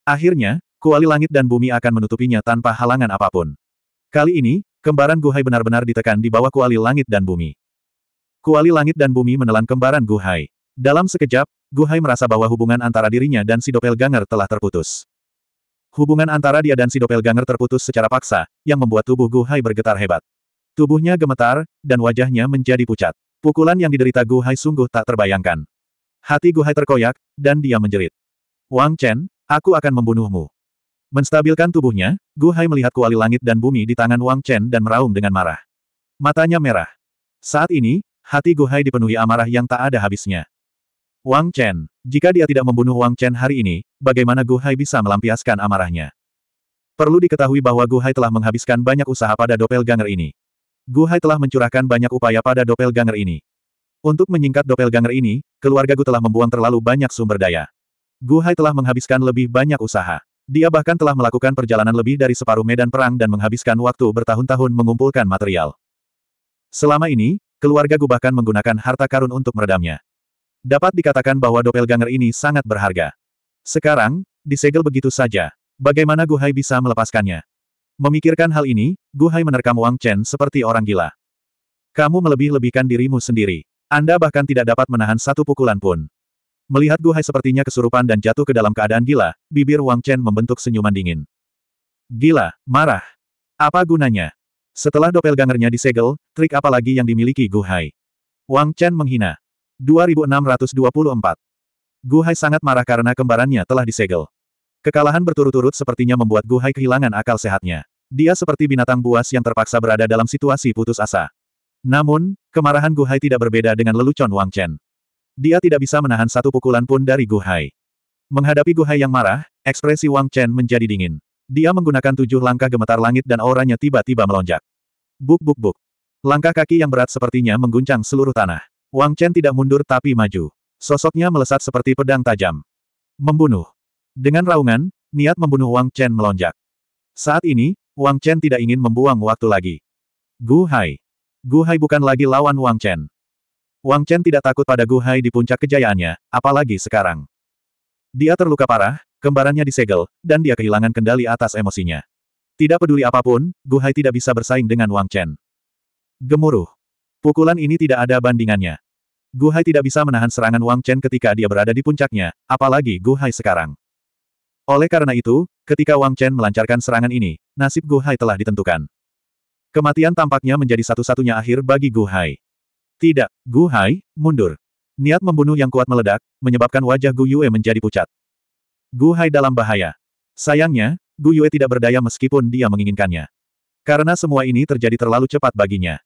Akhirnya, kuali langit dan bumi akan menutupinya tanpa halangan apapun. Kali ini, kembaran Guhai benar-benar ditekan di bawah kuali langit dan bumi. Kuali langit dan bumi menelan kembaran Guhai. Dalam sekejap, Guhai merasa bahwa hubungan antara dirinya dan si doppelganger telah terputus. Hubungan antara dia dan si doppelganger terputus secara paksa, yang membuat tubuh Gu Hai bergetar hebat. Tubuhnya gemetar, dan wajahnya menjadi pucat. Pukulan yang diderita Gu Hai sungguh tak terbayangkan. Hati Gu Hai terkoyak, dan dia menjerit. Wang Chen, aku akan membunuhmu. Menstabilkan tubuhnya, Gu Hai melihat kuali langit dan bumi di tangan Wang Chen dan meraung dengan marah. Matanya merah. Saat ini, hati Gu Hai dipenuhi amarah yang tak ada habisnya. Wang Chen. Jika dia tidak membunuh Wang Chen hari ini, bagaimana Gu Hai bisa melampiaskan amarahnya? Perlu diketahui bahwa Gu Hai telah menghabiskan banyak usaha pada doppelganger ini. Gu Hai telah mencurahkan banyak upaya pada doppelganger ini. Untuk menyingkat doppelganger ini, keluarga Gu telah membuang terlalu banyak sumber daya. Gu Hai telah menghabiskan lebih banyak usaha. Dia bahkan telah melakukan perjalanan lebih dari separuh medan perang dan menghabiskan waktu bertahun-tahun mengumpulkan material. Selama ini, keluarga Gu bahkan menggunakan harta karun untuk meredamnya. Dapat dikatakan bahwa doppelganger ini sangat berharga. Sekarang, disegel begitu saja. Bagaimana Guhai bisa melepaskannya? Memikirkan hal ini, Guhai menerkam Wang Chen seperti orang gila. Kamu melebih-lebihkan dirimu sendiri. Anda bahkan tidak dapat menahan satu pukulan pun. Melihat Guhai sepertinya kesurupan dan jatuh ke dalam keadaan gila, bibir Wang Chen membentuk senyuman dingin. Gila, marah. Apa gunanya? Setelah doppelgangernya disegel, trik apa lagi yang dimiliki Guhai? Wang Chen menghina. 2624. Gu Hai sangat marah karena kembarannya telah disegel. Kekalahan berturut-turut sepertinya membuat Gu Hai kehilangan akal sehatnya. Dia seperti binatang buas yang terpaksa berada dalam situasi putus asa. Namun, kemarahan Gu Hai tidak berbeda dengan lelucon Wang Chen. Dia tidak bisa menahan satu pukulan pun dari Gu Hai. Menghadapi Gu Hai yang marah, ekspresi Wang Chen menjadi dingin. Dia menggunakan tujuh langkah gemetar langit dan auranya tiba-tiba melonjak. Buk buk buk. Langkah kaki yang berat sepertinya mengguncang seluruh tanah. Wang Chen tidak mundur tapi maju. Sosoknya melesat seperti pedang tajam. Membunuh. Dengan raungan, niat membunuh Wang Chen melonjak. Saat ini, Wang Chen tidak ingin membuang waktu lagi. Gu Hai. Gu Hai bukan lagi lawan Wang Chen. Wang Chen tidak takut pada Gu Hai di puncak kejayaannya, apalagi sekarang. Dia terluka parah, kembarannya disegel, dan dia kehilangan kendali atas emosinya. Tidak peduli apapun, Gu Hai tidak bisa bersaing dengan Wang Chen. Gemuruh. Pukulan ini tidak ada bandingannya. Gu Hai tidak bisa menahan serangan Wang Chen ketika dia berada di puncaknya, apalagi Gu Hai sekarang. Oleh karena itu, ketika Wang Chen melancarkan serangan ini, nasib Gu Hai telah ditentukan. Kematian tampaknya menjadi satu-satunya akhir bagi Gu Hai. Tidak, Gu Hai, mundur. Niat membunuh yang kuat meledak, menyebabkan wajah Gu Yue menjadi pucat. Gu Hai dalam bahaya. Sayangnya, Gu Yue tidak berdaya meskipun dia menginginkannya. Karena semua ini terjadi terlalu cepat baginya.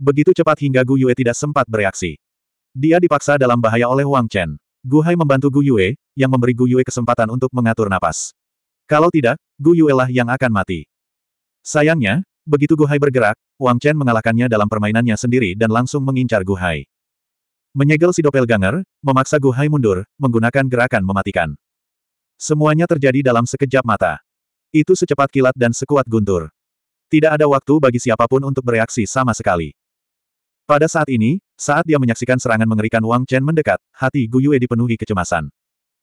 Begitu cepat hingga Gu Yue tidak sempat bereaksi. Dia dipaksa dalam bahaya oleh Wang Chen. Gu Hai membantu Gu Yue, yang memberi Gu Yue kesempatan untuk mengatur napas. Kalau tidak, Gu Yue lah yang akan mati. Sayangnya, begitu Gu Hai bergerak, Wang Chen mengalahkannya dalam permainannya sendiri dan langsung mengincar Gu Hai. Menyegel si doppelganger, memaksa Gu Hai mundur, menggunakan gerakan mematikan. Semuanya terjadi dalam sekejap mata. Itu secepat kilat dan sekuat guntur. Tidak ada waktu bagi siapapun untuk bereaksi sama sekali. Pada saat ini, saat dia menyaksikan serangan mengerikan Wang Chen mendekat, hati Gu Yue dipenuhi kecemasan.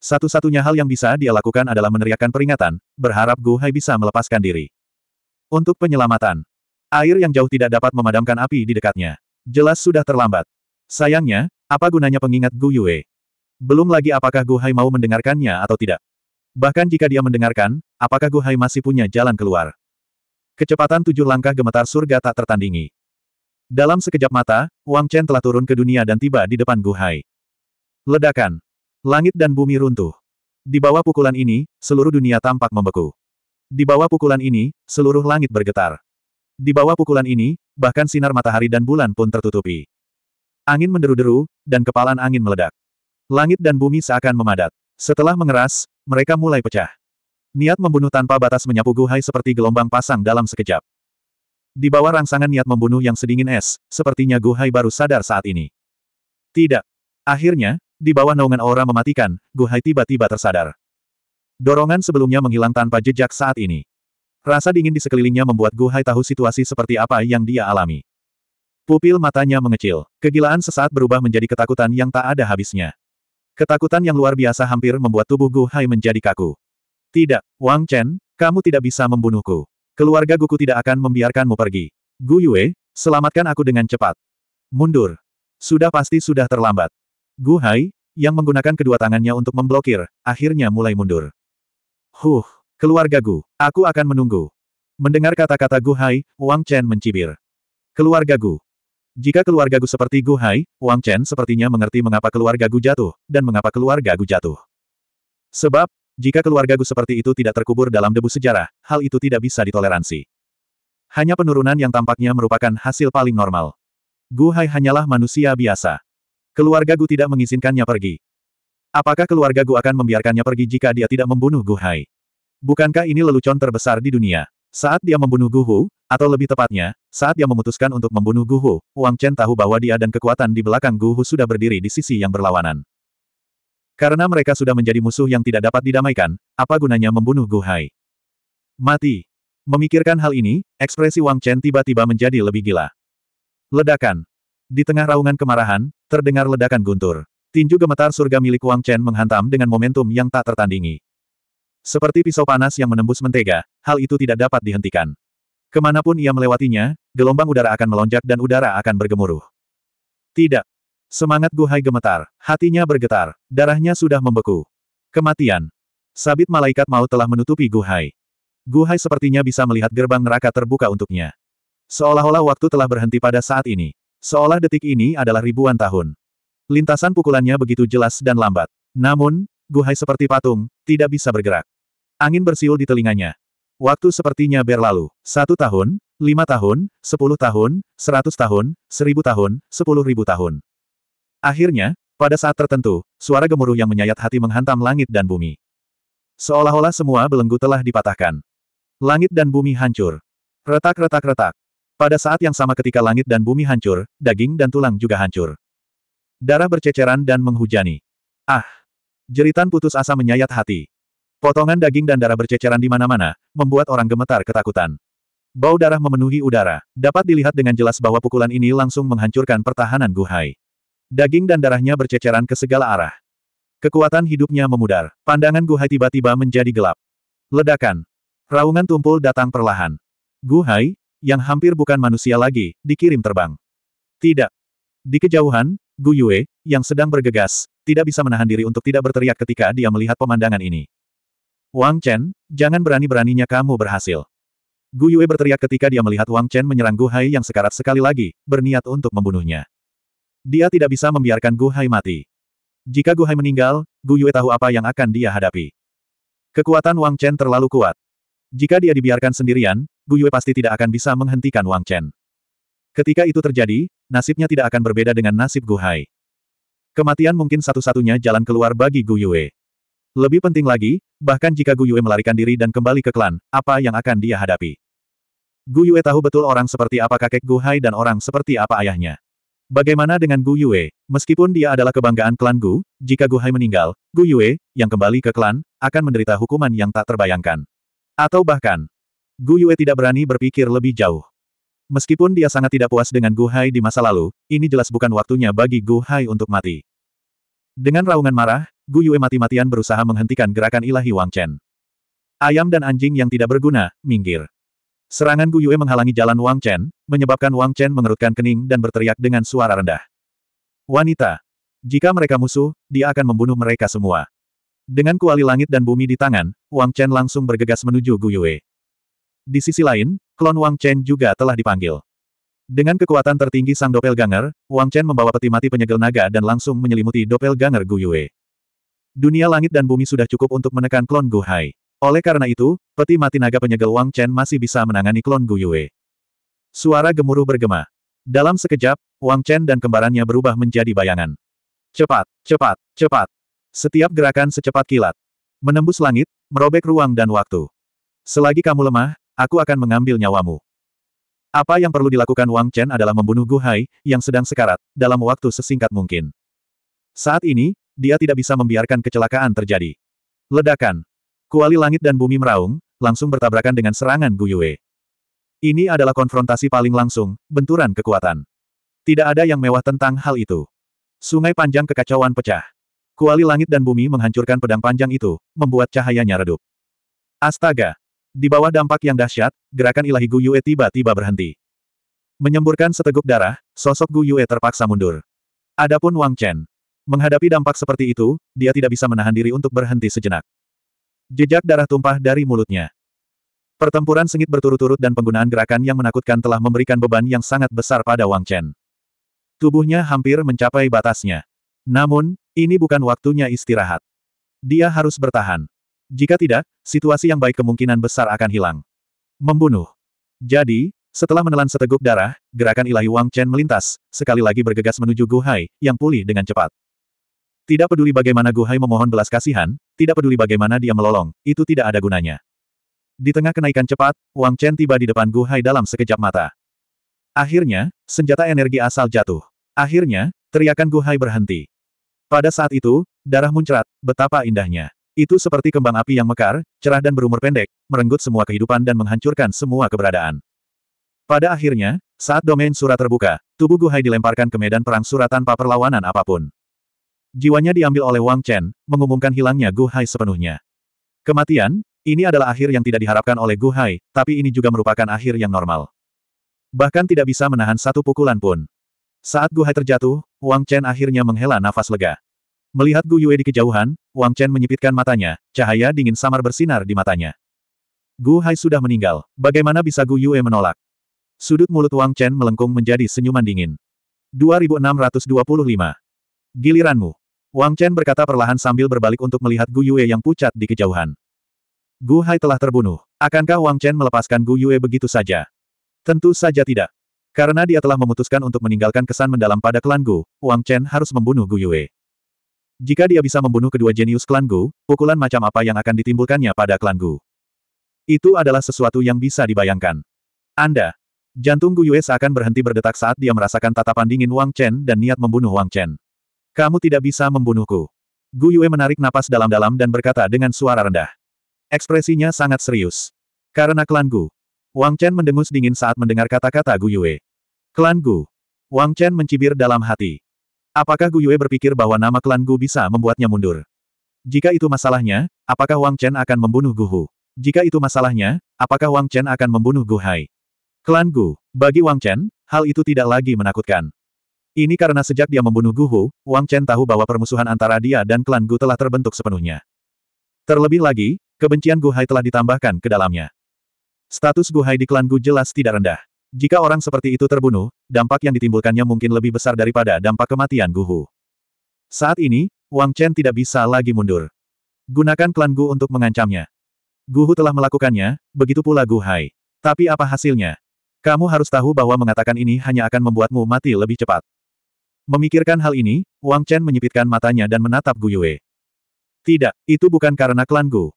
Satu-satunya hal yang bisa dia lakukan adalah meneriakkan peringatan, berharap Gu Hai bisa melepaskan diri. Untuk penyelamatan, air yang jauh tidak dapat memadamkan api di dekatnya. Jelas sudah terlambat. Sayangnya, apa gunanya pengingat Gu Yue? Belum lagi apakah Gu Hai mau mendengarkannya atau tidak. Bahkan jika dia mendengarkan, apakah Gu Hai masih punya jalan keluar? Kecepatan tujuh langkah gemetar surga tak tertandingi. Dalam sekejap mata, Wang Chen telah turun ke dunia dan tiba di depan Gu Hai. Ledakan. Langit dan bumi runtuh. Di bawah pukulan ini, seluruh dunia tampak membeku. Di bawah pukulan ini, seluruh langit bergetar. Di bawah pukulan ini, bahkan sinar matahari dan bulan pun tertutupi. Angin menderu-deru, dan kepalan angin meledak. Langit dan bumi seakan memadat. Setelah mengeras, mereka mulai pecah. Niat membunuh tanpa batas menyapu Gu Hai seperti gelombang pasang dalam sekejap. Di bawah rangsangan niat membunuh yang sedingin es, sepertinya Gu Hai baru sadar saat ini. Tidak. Akhirnya, di bawah naungan aura mematikan, Gu Hai tiba-tiba tersadar. Dorongan sebelumnya menghilang tanpa jejak saat ini. Rasa dingin di sekelilingnya membuat Gu Hai tahu situasi seperti apa yang dia alami. Pupil matanya mengecil. Kegilaan sesaat berubah menjadi ketakutan yang tak ada habisnya. Ketakutan yang luar biasa hampir membuat tubuh Gu Hai menjadi kaku. Tidak, Wang Chen, kamu tidak bisa membunuhku. Keluarga guku tidak akan membiarkanmu pergi. Gu Yue, selamatkan aku dengan cepat. Mundur. Sudah pasti sudah terlambat. Gu Hai, yang menggunakan kedua tangannya untuk memblokir, akhirnya mulai mundur. Huh, keluarga Gu, aku akan menunggu. Mendengar kata-kata Gu Hai, Wang Chen mencibir. Keluarga Gu. Jika keluarga Gu seperti Gu Hai, Wang Chen sepertinya mengerti mengapa keluarga Gu jatuh, dan mengapa keluarga Gu jatuh. Sebab, jika keluarga Gu seperti itu tidak terkubur dalam debu sejarah, hal itu tidak bisa ditoleransi. Hanya penurunan yang tampaknya merupakan hasil paling normal. Gu Hai hanyalah manusia biasa. Keluarga Gu tidak mengizinkannya pergi. Apakah keluarga Gu akan membiarkannya pergi jika dia tidak membunuh Gu Hai? Bukankah ini lelucon terbesar di dunia? Saat dia membunuh Gu Hu, atau lebih tepatnya, saat dia memutuskan untuk membunuh Gu Hu, Wang Chen tahu bahwa dia dan kekuatan di belakang Gu Hu sudah berdiri di sisi yang berlawanan. Karena mereka sudah menjadi musuh yang tidak dapat didamaikan, apa gunanya membunuh Gu Hai? Mati. Memikirkan hal ini, ekspresi Wang Chen tiba-tiba menjadi lebih gila. Ledakan. Di tengah raungan kemarahan, terdengar ledakan guntur. Tinju gemetar surga milik Wang Chen menghantam dengan momentum yang tak tertandingi. Seperti pisau panas yang menembus mentega, hal itu tidak dapat dihentikan. Kemanapun ia melewatinya, gelombang udara akan melonjak dan udara akan bergemuruh. Tidak. Semangat Guhai gemetar, hatinya bergetar, darahnya sudah membeku. Kematian. Sabit malaikat maut telah menutupi Guhai. Guhai sepertinya bisa melihat gerbang neraka terbuka untuknya. Seolah-olah waktu telah berhenti pada saat ini. Seolah detik ini adalah ribuan tahun. Lintasan pukulannya begitu jelas dan lambat. Namun, Guhai seperti patung, tidak bisa bergerak. Angin bersiul di telinganya. Waktu sepertinya berlalu. Satu tahun, lima tahun, sepuluh tahun, seratus tahun, seribu tahun, sepuluh ribu tahun. Akhirnya, pada saat tertentu, suara gemuruh yang menyayat hati menghantam langit dan bumi. Seolah-olah semua belenggu telah dipatahkan. Langit dan bumi hancur. Retak-retak-retak. Pada saat yang sama ketika langit dan bumi hancur, daging dan tulang juga hancur. Darah berceceran dan menghujani. Ah! Jeritan putus asa menyayat hati. Potongan daging dan darah berceceran di mana-mana, membuat orang gemetar ketakutan. Bau darah memenuhi udara. Dapat dilihat dengan jelas bahwa pukulan ini langsung menghancurkan pertahanan Guhai. Daging dan darahnya berceceran ke segala arah. Kekuatan hidupnya memudar. Pandangan Guhai tiba-tiba menjadi gelap. Ledakan. Raungan tumpul datang perlahan. Guhai, yang hampir bukan manusia lagi, dikirim terbang. Tidak. Di kejauhan, Gu Yue, yang sedang bergegas, tidak bisa menahan diri untuk tidak berteriak ketika dia melihat pemandangan ini. Wang Chen, jangan berani-beraninya kamu berhasil. Gu Yue berteriak ketika dia melihat Wang Chen menyerang Gu Hai yang sekarat sekali lagi, berniat untuk membunuhnya. Dia tidak bisa membiarkan Gu Hai mati. Jika Gu Hai meninggal, Gu Yue tahu apa yang akan dia hadapi. Kekuatan Wang Chen terlalu kuat. Jika dia dibiarkan sendirian, Gu Yue pasti tidak akan bisa menghentikan Wang Chen. Ketika itu terjadi, nasibnya tidak akan berbeda dengan nasib Gu Hai. Kematian mungkin satu-satunya jalan keluar bagi Gu Yue. Lebih penting lagi, bahkan jika Gu Yue melarikan diri dan kembali ke klan, apa yang akan dia hadapi? Gu Yue tahu betul orang seperti apa kakek Gu Hai dan orang seperti apa ayahnya. Bagaimana dengan Gu Yue? Meskipun dia adalah kebanggaan klan Gu, jika Gu Hai meninggal, Gu Yue, yang kembali ke klan, akan menderita hukuman yang tak terbayangkan. Atau bahkan, Gu Yue tidak berani berpikir lebih jauh. Meskipun dia sangat tidak puas dengan Gu Hai di masa lalu, ini jelas bukan waktunya bagi Gu Hai untuk mati. Dengan raungan marah, Gu Yue mati-matian berusaha menghentikan gerakan ilahi Wang Chen. Ayam dan anjing yang tidak berguna, minggir. Serangan Gu Yue menghalangi jalan Wang Chen, menyebabkan Wang Chen mengerutkan kening dan berteriak dengan suara rendah. Wanita! Jika mereka musuh, dia akan membunuh mereka semua. Dengan kuali langit dan bumi di tangan, Wang Chen langsung bergegas menuju Gu Yue. Di sisi lain, klon Wang Chen juga telah dipanggil. Dengan kekuatan tertinggi sang doppelganger, Wang Chen membawa peti mati penyegel naga dan langsung menyelimuti doppelganger Gu Yue. Dunia langit dan bumi sudah cukup untuk menekan klon Gu Hai. Oleh karena itu, peti mati naga penyegel Wang Chen masih bisa menangani klon Gu Yue. Suara gemuruh bergema. Dalam sekejap, Wang Chen dan kembarannya berubah menjadi bayangan. Cepat, cepat, cepat. Setiap gerakan secepat kilat. Menembus langit, merobek ruang dan waktu. Selagi kamu lemah, aku akan mengambil nyawamu. Apa yang perlu dilakukan Wang Chen adalah membunuh Gu Hai, yang sedang sekarat, dalam waktu sesingkat mungkin. Saat ini, dia tidak bisa membiarkan kecelakaan terjadi. Ledakan, Kuali langit dan bumi meraung, langsung bertabrakan dengan serangan Guyue. Ini adalah konfrontasi paling langsung, benturan kekuatan. Tidak ada yang mewah tentang hal itu. Sungai panjang kekacauan pecah. Kuali langit dan bumi menghancurkan pedang panjang itu, membuat cahayanya redup. Astaga! Di bawah dampak yang dahsyat, gerakan ilahi Guyue tiba-tiba berhenti. Menyemburkan seteguk darah, sosok Guyue terpaksa mundur. Adapun Wang Chen. Menghadapi dampak seperti itu, dia tidak bisa menahan diri untuk berhenti sejenak. Jejak darah tumpah dari mulutnya. Pertempuran sengit berturut-turut dan penggunaan gerakan yang menakutkan telah memberikan beban yang sangat besar pada Wang Chen. Tubuhnya hampir mencapai batasnya. Namun, ini bukan waktunya istirahat. Dia harus bertahan. Jika tidak, situasi yang baik kemungkinan besar akan hilang. Membunuh. Jadi, setelah menelan seteguk darah, gerakan ilahi Wang Chen melintas, sekali lagi bergegas menuju Gu Hai, yang pulih dengan cepat. Tidak peduli bagaimana Guhai memohon belas kasihan, tidak peduli bagaimana dia melolong, itu tidak ada gunanya. Di tengah kenaikan cepat, Wang Chen tiba di depan Guhai dalam sekejap mata. Akhirnya, senjata energi asal jatuh. Akhirnya, teriakan Guhai berhenti. Pada saat itu, darah muncrat, betapa indahnya. Itu seperti kembang api yang mekar, cerah dan berumur pendek, merenggut semua kehidupan dan menghancurkan semua keberadaan. Pada akhirnya, saat domain surat terbuka, tubuh Guhai dilemparkan ke medan perang surat tanpa perlawanan apapun. Jiwanya diambil oleh Wang Chen, mengumumkan hilangnya Gu Hai sepenuhnya. Kematian, ini adalah akhir yang tidak diharapkan oleh Gu Hai, tapi ini juga merupakan akhir yang normal. Bahkan tidak bisa menahan satu pukulan pun. Saat Gu Hai terjatuh, Wang Chen akhirnya menghela nafas lega. Melihat Gu Yue di kejauhan, Wang Chen menyipitkan matanya, cahaya dingin samar bersinar di matanya. Gu Hai sudah meninggal, bagaimana bisa Gu Yue menolak? Sudut mulut Wang Chen melengkung menjadi senyuman dingin. 2625 Giliranmu. Wang Chen berkata perlahan sambil berbalik untuk melihat Gu Yue yang pucat di kejauhan. Gu Hai telah terbunuh. Akankah Wang Chen melepaskan Gu Yue begitu saja? Tentu saja tidak. Karena dia telah memutuskan untuk meninggalkan kesan mendalam pada klan Gu, Wang Chen harus membunuh Gu Yue. Jika dia bisa membunuh kedua jenius klan Gu, pukulan macam apa yang akan ditimbulkannya pada klan Gu? Itu adalah sesuatu yang bisa dibayangkan. Anda. Jantung Gu Yue seakan berhenti berdetak saat dia merasakan tatapan dingin Wang Chen dan niat membunuh Wang Chen. Kamu tidak bisa membunuhku. Gu Yue menarik napas dalam-dalam dan berkata dengan suara rendah. Ekspresinya sangat serius. Karena klan Gu. Wang Chen mendengus dingin saat mendengar kata-kata Gu Yue. Klan Gu. Wang Chen mencibir dalam hati. Apakah Gu Yue berpikir bahwa nama klan Gu bisa membuatnya mundur? Jika itu masalahnya, apakah Wang Chen akan membunuh Gu Hu? Jika itu masalahnya, apakah Wang Chen akan membunuh Gu Hai? Klan Gu, bagi Wang Chen, hal itu tidak lagi menakutkan. Ini karena sejak dia membunuh Gu Hu, Wang Chen tahu bahwa permusuhan antara dia dan klan Gu telah terbentuk sepenuhnya. Terlebih lagi, kebencian Gu Hai telah ditambahkan ke dalamnya. Status Gu Hai di klan Gu jelas tidak rendah. Jika orang seperti itu terbunuh, dampak yang ditimbulkannya mungkin lebih besar daripada dampak kematian Gu Hu. Saat ini, Wang Chen tidak bisa lagi mundur. Gunakan klan Gu untuk mengancamnya. Gu Hu telah melakukannya, begitu pula Gu Hai. Tapi apa hasilnya? Kamu harus tahu bahwa mengatakan ini hanya akan membuatmu mati lebih cepat. Memikirkan hal ini, Wang Chen menyipitkan matanya dan menatap Gu Yue. Tidak, itu bukan karena klan Gu.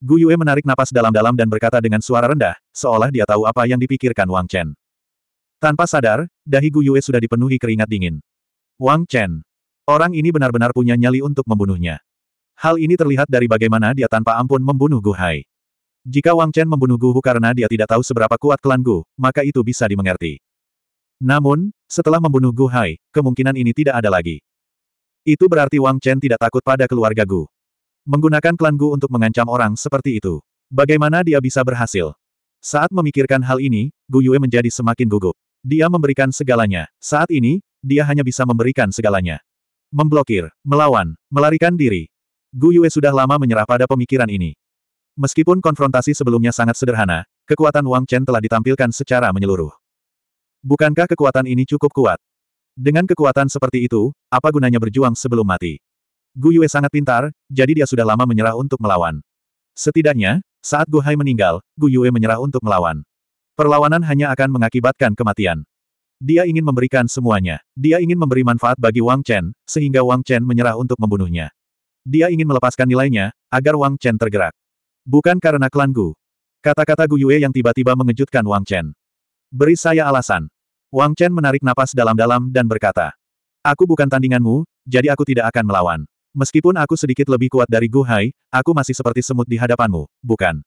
Gu Yue menarik napas dalam-dalam dan berkata dengan suara rendah, seolah dia tahu apa yang dipikirkan Wang Chen. Tanpa sadar, dahi Gu Yue sudah dipenuhi keringat dingin. Wang Chen. Orang ini benar-benar punya nyali untuk membunuhnya. Hal ini terlihat dari bagaimana dia tanpa ampun membunuh Gu Hai. Jika Wang Chen membunuh Gu Hu karena dia tidak tahu seberapa kuat klan Gu, maka itu bisa dimengerti. Namun, setelah membunuh Gu Hai, kemungkinan ini tidak ada lagi. Itu berarti Wang Chen tidak takut pada keluarga Gu. Menggunakan klan Gu untuk mengancam orang seperti itu. Bagaimana dia bisa berhasil? Saat memikirkan hal ini, Gu Yue menjadi semakin gugup. Dia memberikan segalanya. Saat ini, dia hanya bisa memberikan segalanya. Memblokir, melawan, melarikan diri. Gu Yue sudah lama menyerah pada pemikiran ini. Meskipun konfrontasi sebelumnya sangat sederhana, kekuatan Wang Chen telah ditampilkan secara menyeluruh. Bukankah kekuatan ini cukup kuat? Dengan kekuatan seperti itu, apa gunanya berjuang sebelum mati? Gu Yue sangat pintar, jadi dia sudah lama menyerah untuk melawan. Setidaknya, saat Gu Hai meninggal, Gu Yue menyerah untuk melawan. Perlawanan hanya akan mengakibatkan kematian. Dia ingin memberikan semuanya. Dia ingin memberi manfaat bagi Wang Chen, sehingga Wang Chen menyerah untuk membunuhnya. Dia ingin melepaskan nilainya, agar Wang Chen tergerak. Bukan karena klan Gu. Kata-kata Gu Yue yang tiba-tiba mengejutkan Wang Chen. Beri saya alasan. Wang Chen menarik napas dalam-dalam dan berkata. Aku bukan tandinganmu, jadi aku tidak akan melawan. Meskipun aku sedikit lebih kuat dari Gu Hai, aku masih seperti semut di hadapanmu, bukan?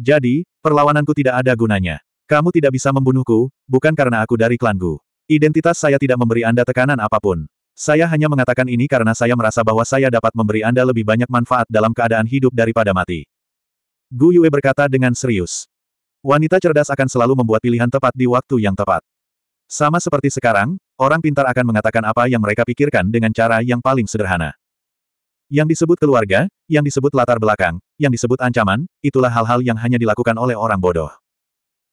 Jadi, perlawananku tidak ada gunanya. Kamu tidak bisa membunuhku, bukan karena aku dari klan Gu. Identitas saya tidak memberi Anda tekanan apapun. Saya hanya mengatakan ini karena saya merasa bahwa saya dapat memberi Anda lebih banyak manfaat dalam keadaan hidup daripada mati. Gu Yue berkata dengan serius. Wanita cerdas akan selalu membuat pilihan tepat di waktu yang tepat. Sama seperti sekarang, orang pintar akan mengatakan apa yang mereka pikirkan dengan cara yang paling sederhana. Yang disebut keluarga, yang disebut latar belakang, yang disebut ancaman, itulah hal-hal yang hanya dilakukan oleh orang bodoh.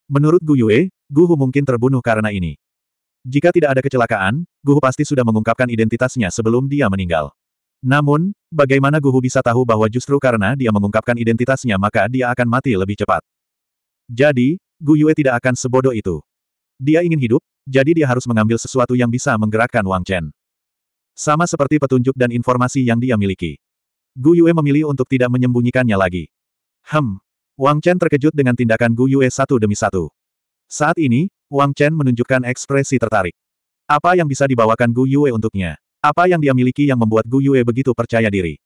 Menurut Gu Yue, Guhu mungkin terbunuh karena ini. Jika tidak ada kecelakaan, Guhu pasti sudah mengungkapkan identitasnya sebelum dia meninggal. Namun, bagaimana Guhu bisa tahu bahwa justru karena dia mengungkapkan identitasnya maka dia akan mati lebih cepat? Jadi, Gu Yue tidak akan sebodoh itu. Dia ingin hidup, jadi dia harus mengambil sesuatu yang bisa menggerakkan Wang Chen. Sama seperti petunjuk dan informasi yang dia miliki. Gu Yue memilih untuk tidak menyembunyikannya lagi. Hem. Wang Chen terkejut dengan tindakan Gu Yue satu demi satu. Saat ini, Wang Chen menunjukkan ekspresi tertarik. Apa yang bisa dibawakan Gu Yue untuknya? Apa yang dia miliki yang membuat Gu Yue begitu percaya diri?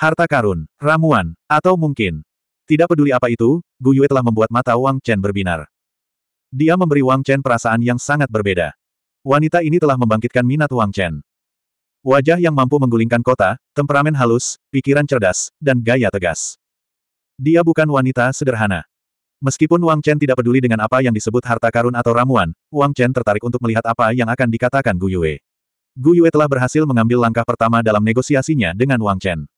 Harta karun, ramuan, atau mungkin, tidak peduli apa itu, Gu Yue telah membuat mata Wang Chen berbinar. Dia memberi Wang Chen perasaan yang sangat berbeda. Wanita ini telah membangkitkan minat Wang Chen. Wajah yang mampu menggulingkan kota, temperamen halus, pikiran cerdas, dan gaya tegas. Dia bukan wanita sederhana. Meskipun Wang Chen tidak peduli dengan apa yang disebut harta karun atau ramuan, Wang Chen tertarik untuk melihat apa yang akan dikatakan Gu Yue. Gu Yue telah berhasil mengambil langkah pertama dalam negosiasinya dengan Wang Chen.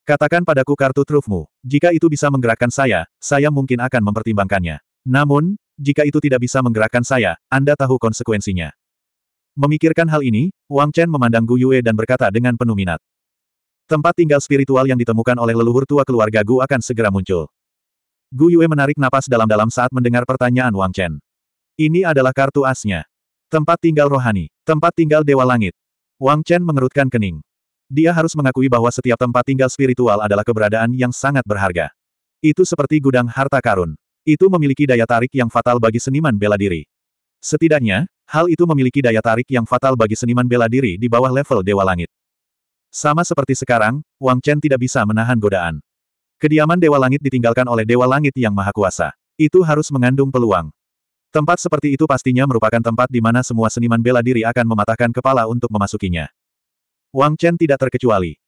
Katakan padaku kartu trufmu, jika itu bisa menggerakkan saya, saya mungkin akan mempertimbangkannya. Namun, jika itu tidak bisa menggerakkan saya, Anda tahu konsekuensinya. Memikirkan hal ini, Wang Chen memandang Gu Yue dan berkata dengan penuh minat. Tempat tinggal spiritual yang ditemukan oleh leluhur tua keluarga Gu akan segera muncul. Gu Yue menarik napas dalam-dalam saat mendengar pertanyaan Wang Chen. Ini adalah kartu asnya. Tempat tinggal rohani, tempat tinggal dewa langit. Wang Chen mengerutkan kening. Dia harus mengakui bahwa setiap tempat tinggal spiritual adalah keberadaan yang sangat berharga. Itu seperti gudang harta karun. Itu memiliki daya tarik yang fatal bagi seniman bela diri. Setidaknya, hal itu memiliki daya tarik yang fatal bagi seniman bela diri di bawah level Dewa Langit. Sama seperti sekarang, Wang Chen tidak bisa menahan godaan. Kediaman Dewa Langit ditinggalkan oleh Dewa Langit yang Maha Kuasa. Itu harus mengandung peluang. Tempat seperti itu pastinya merupakan tempat di mana semua seniman bela diri akan mematahkan kepala untuk memasukinya. Wang Chen tidak terkecuali.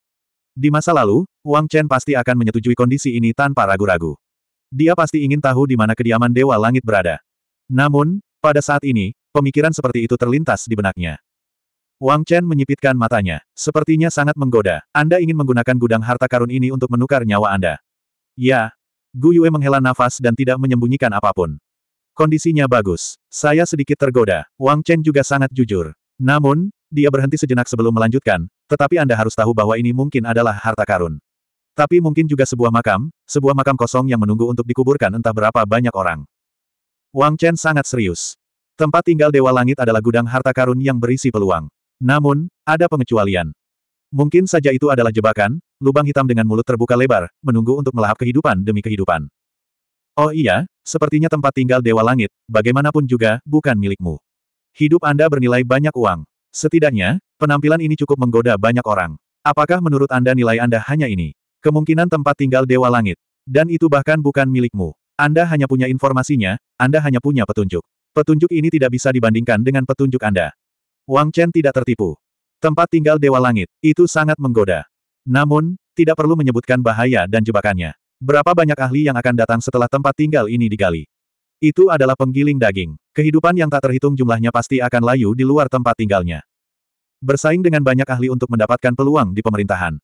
Di masa lalu, Wang Chen pasti akan menyetujui kondisi ini tanpa ragu-ragu. Dia pasti ingin tahu di mana kediaman Dewa Langit berada. Namun, pada saat ini, pemikiran seperti itu terlintas di benaknya. Wang Chen menyipitkan matanya. Sepertinya sangat menggoda. Anda ingin menggunakan gudang harta karun ini untuk menukar nyawa Anda. Ya. Gu Yue menghela nafas dan tidak menyembunyikan apapun. Kondisinya bagus. Saya sedikit tergoda. Wang Chen juga sangat jujur. Namun, dia berhenti sejenak sebelum melanjutkan, tetapi Anda harus tahu bahwa ini mungkin adalah harta karun. Tapi mungkin juga sebuah makam, sebuah makam kosong yang menunggu untuk dikuburkan entah berapa banyak orang. Wang Chen sangat serius. Tempat tinggal Dewa Langit adalah gudang harta karun yang berisi peluang. Namun, ada pengecualian. Mungkin saja itu adalah jebakan, lubang hitam dengan mulut terbuka lebar, menunggu untuk melahap kehidupan demi kehidupan. Oh iya, sepertinya tempat tinggal Dewa Langit, bagaimanapun juga, bukan milikmu. Hidup Anda bernilai banyak uang. Setidaknya, penampilan ini cukup menggoda banyak orang. Apakah menurut Anda nilai Anda hanya ini? Kemungkinan tempat tinggal Dewa Langit. Dan itu bahkan bukan milikmu. Anda hanya punya informasinya, Anda hanya punya petunjuk. Petunjuk ini tidak bisa dibandingkan dengan petunjuk Anda. Wang Chen tidak tertipu. Tempat tinggal Dewa Langit, itu sangat menggoda. Namun, tidak perlu menyebutkan bahaya dan jebakannya. Berapa banyak ahli yang akan datang setelah tempat tinggal ini digali? Itu adalah penggiling daging. Kehidupan yang tak terhitung jumlahnya pasti akan layu di luar tempat tinggalnya. Bersaing dengan banyak ahli untuk mendapatkan peluang di pemerintahan.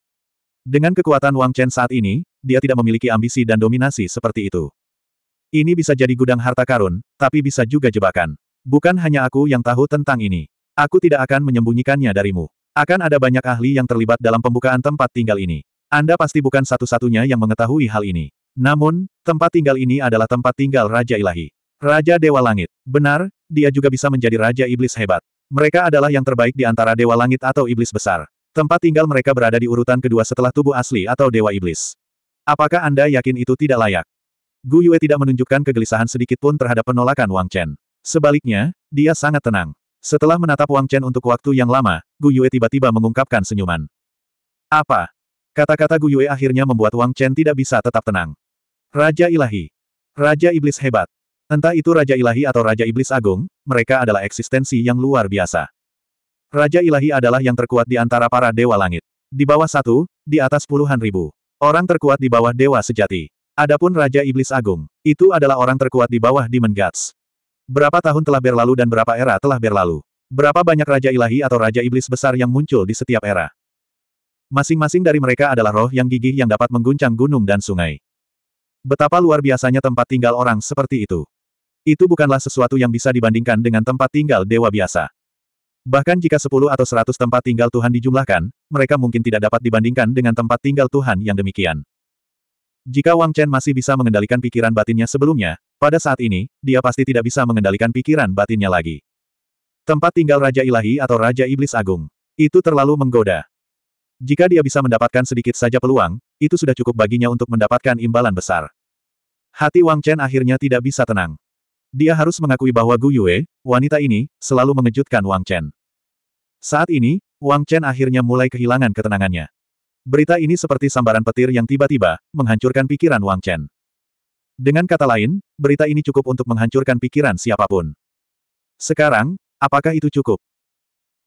Dengan kekuatan Wang Chen saat ini, dia tidak memiliki ambisi dan dominasi seperti itu. Ini bisa jadi gudang harta karun, tapi bisa juga jebakan. Bukan hanya aku yang tahu tentang ini. Aku tidak akan menyembunyikannya darimu. Akan ada banyak ahli yang terlibat dalam pembukaan tempat tinggal ini. Anda pasti bukan satu-satunya yang mengetahui hal ini. Namun, tempat tinggal ini adalah tempat tinggal Raja Ilahi. Raja Dewa Langit. Benar, dia juga bisa menjadi Raja Iblis hebat. Mereka adalah yang terbaik di antara Dewa Langit atau Iblis Besar. Tempat tinggal mereka berada di urutan kedua setelah tubuh asli atau Dewa Iblis. Apakah Anda yakin itu tidak layak? Gu Yue tidak menunjukkan kegelisahan sedikitpun terhadap penolakan Wang Chen. Sebaliknya, dia sangat tenang. Setelah menatap Wang Chen untuk waktu yang lama, Gu Yue tiba-tiba mengungkapkan senyuman. Apa? Kata-kata Gu Yue akhirnya membuat Wang Chen tidak bisa tetap tenang. Raja Ilahi. Raja Iblis hebat. Entah itu Raja Ilahi atau Raja Iblis Agung, mereka adalah eksistensi yang luar biasa. Raja Ilahi adalah yang terkuat di antara para Dewa Langit. Di bawah satu, di atas puluhan ribu. Orang terkuat di bawah Dewa Sejati. Adapun Raja Iblis Agung, itu adalah orang terkuat di bawah Demon Gods. Berapa tahun telah berlalu dan berapa era telah berlalu? Berapa banyak Raja Ilahi atau Raja Iblis besar yang muncul di setiap era? Masing-masing dari mereka adalah roh yang gigih yang dapat mengguncang gunung dan sungai. Betapa luar biasanya tempat tinggal orang seperti itu. Itu bukanlah sesuatu yang bisa dibandingkan dengan tempat tinggal dewa biasa. Bahkan jika sepuluh atau seratus tempat tinggal Tuhan dijumlahkan, mereka mungkin tidak dapat dibandingkan dengan tempat tinggal Tuhan yang demikian. Jika Wang Chen masih bisa mengendalikan pikiran batinnya sebelumnya, pada saat ini, dia pasti tidak bisa mengendalikan pikiran batinnya lagi. Tempat tinggal Raja Ilahi atau Raja Iblis Agung. Itu terlalu menggoda. Jika dia bisa mendapatkan sedikit saja peluang, itu sudah cukup baginya untuk mendapatkan imbalan besar. Hati Wang Chen akhirnya tidak bisa tenang. Dia harus mengakui bahwa Gu Yue, wanita ini, selalu mengejutkan Wang Chen. Saat ini, Wang Chen akhirnya mulai kehilangan ketenangannya. Berita ini seperti sambaran petir yang tiba-tiba, menghancurkan pikiran Wang Chen. Dengan kata lain, berita ini cukup untuk menghancurkan pikiran siapapun. Sekarang, apakah itu cukup?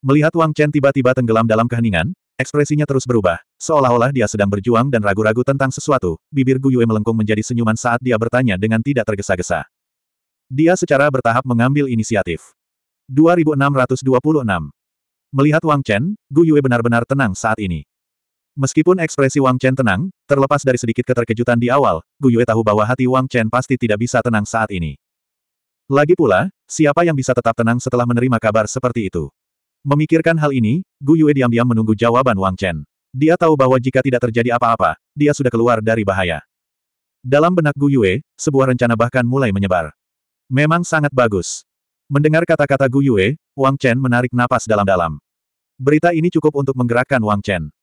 Melihat Wang Chen tiba-tiba tenggelam dalam keheningan, Ekspresinya terus berubah, seolah-olah dia sedang berjuang dan ragu-ragu tentang sesuatu, bibir Guyue melengkung menjadi senyuman saat dia bertanya dengan tidak tergesa-gesa. Dia secara bertahap mengambil inisiatif. 2626 Melihat Wang Chen, Guyue benar-benar tenang saat ini. Meskipun ekspresi Wang Chen tenang, terlepas dari sedikit keterkejutan di awal, Guyue tahu bahwa hati Wang Chen pasti tidak bisa tenang saat ini. Lagi pula, siapa yang bisa tetap tenang setelah menerima kabar seperti itu? Memikirkan hal ini, Gu Yue diam-diam menunggu jawaban Wang Chen. Dia tahu bahwa jika tidak terjadi apa-apa, dia sudah keluar dari bahaya. Dalam benak Gu Yue, sebuah rencana bahkan mulai menyebar. Memang sangat bagus. Mendengar kata-kata Gu Yue, Wang Chen menarik napas dalam-dalam. Berita ini cukup untuk menggerakkan Wang Chen.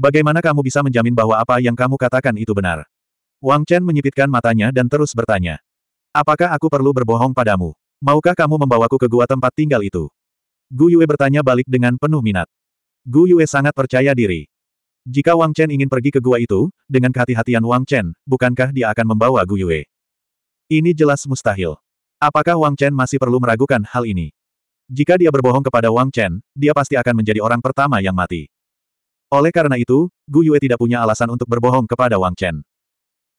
Bagaimana kamu bisa menjamin bahwa apa yang kamu katakan itu benar? Wang Chen menyipitkan matanya dan terus bertanya. Apakah aku perlu berbohong padamu? Maukah kamu membawaku ke gua tempat tinggal itu? Gu Yue bertanya balik dengan penuh minat. Gu Yue sangat percaya diri. Jika Wang Chen ingin pergi ke gua itu, dengan kehati-hatian Wang Chen, bukankah dia akan membawa Gu Yue? Ini jelas mustahil. Apakah Wang Chen masih perlu meragukan hal ini? Jika dia berbohong kepada Wang Chen, dia pasti akan menjadi orang pertama yang mati. Oleh karena itu, Gu Yue tidak punya alasan untuk berbohong kepada Wang Chen.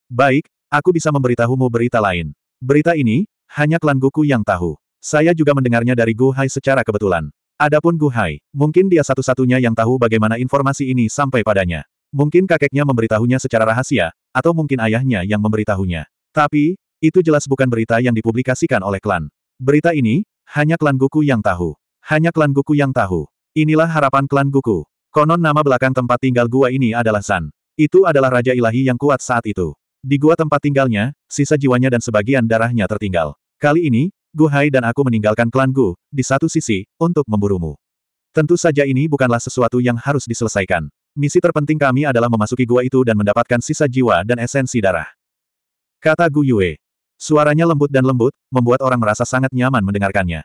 Baik, aku bisa memberitahumu berita lain. Berita ini, hanya klan Guku yang tahu. Saya juga mendengarnya dari Gu Hai secara kebetulan. Adapun Gu Hai, mungkin dia satu-satunya yang tahu bagaimana informasi ini sampai padanya. Mungkin kakeknya memberitahunya secara rahasia, atau mungkin ayahnya yang memberitahunya. Tapi, itu jelas bukan berita yang dipublikasikan oleh klan. Berita ini, hanya klan Guku yang tahu. Hanya klan Guku yang tahu. Inilah harapan klan Guku. Konon nama belakang tempat tinggal gua ini adalah San. Itu adalah Raja Ilahi yang kuat saat itu. Di gua tempat tinggalnya, sisa jiwanya dan sebagian darahnya tertinggal. Kali ini, Gu Hai dan aku meninggalkan klan Gu, di satu sisi, untuk memburumu. Tentu saja ini bukanlah sesuatu yang harus diselesaikan. Misi terpenting kami adalah memasuki gua itu dan mendapatkan sisa jiwa dan esensi darah. Kata Gu Yue. Suaranya lembut dan lembut, membuat orang merasa sangat nyaman mendengarkannya.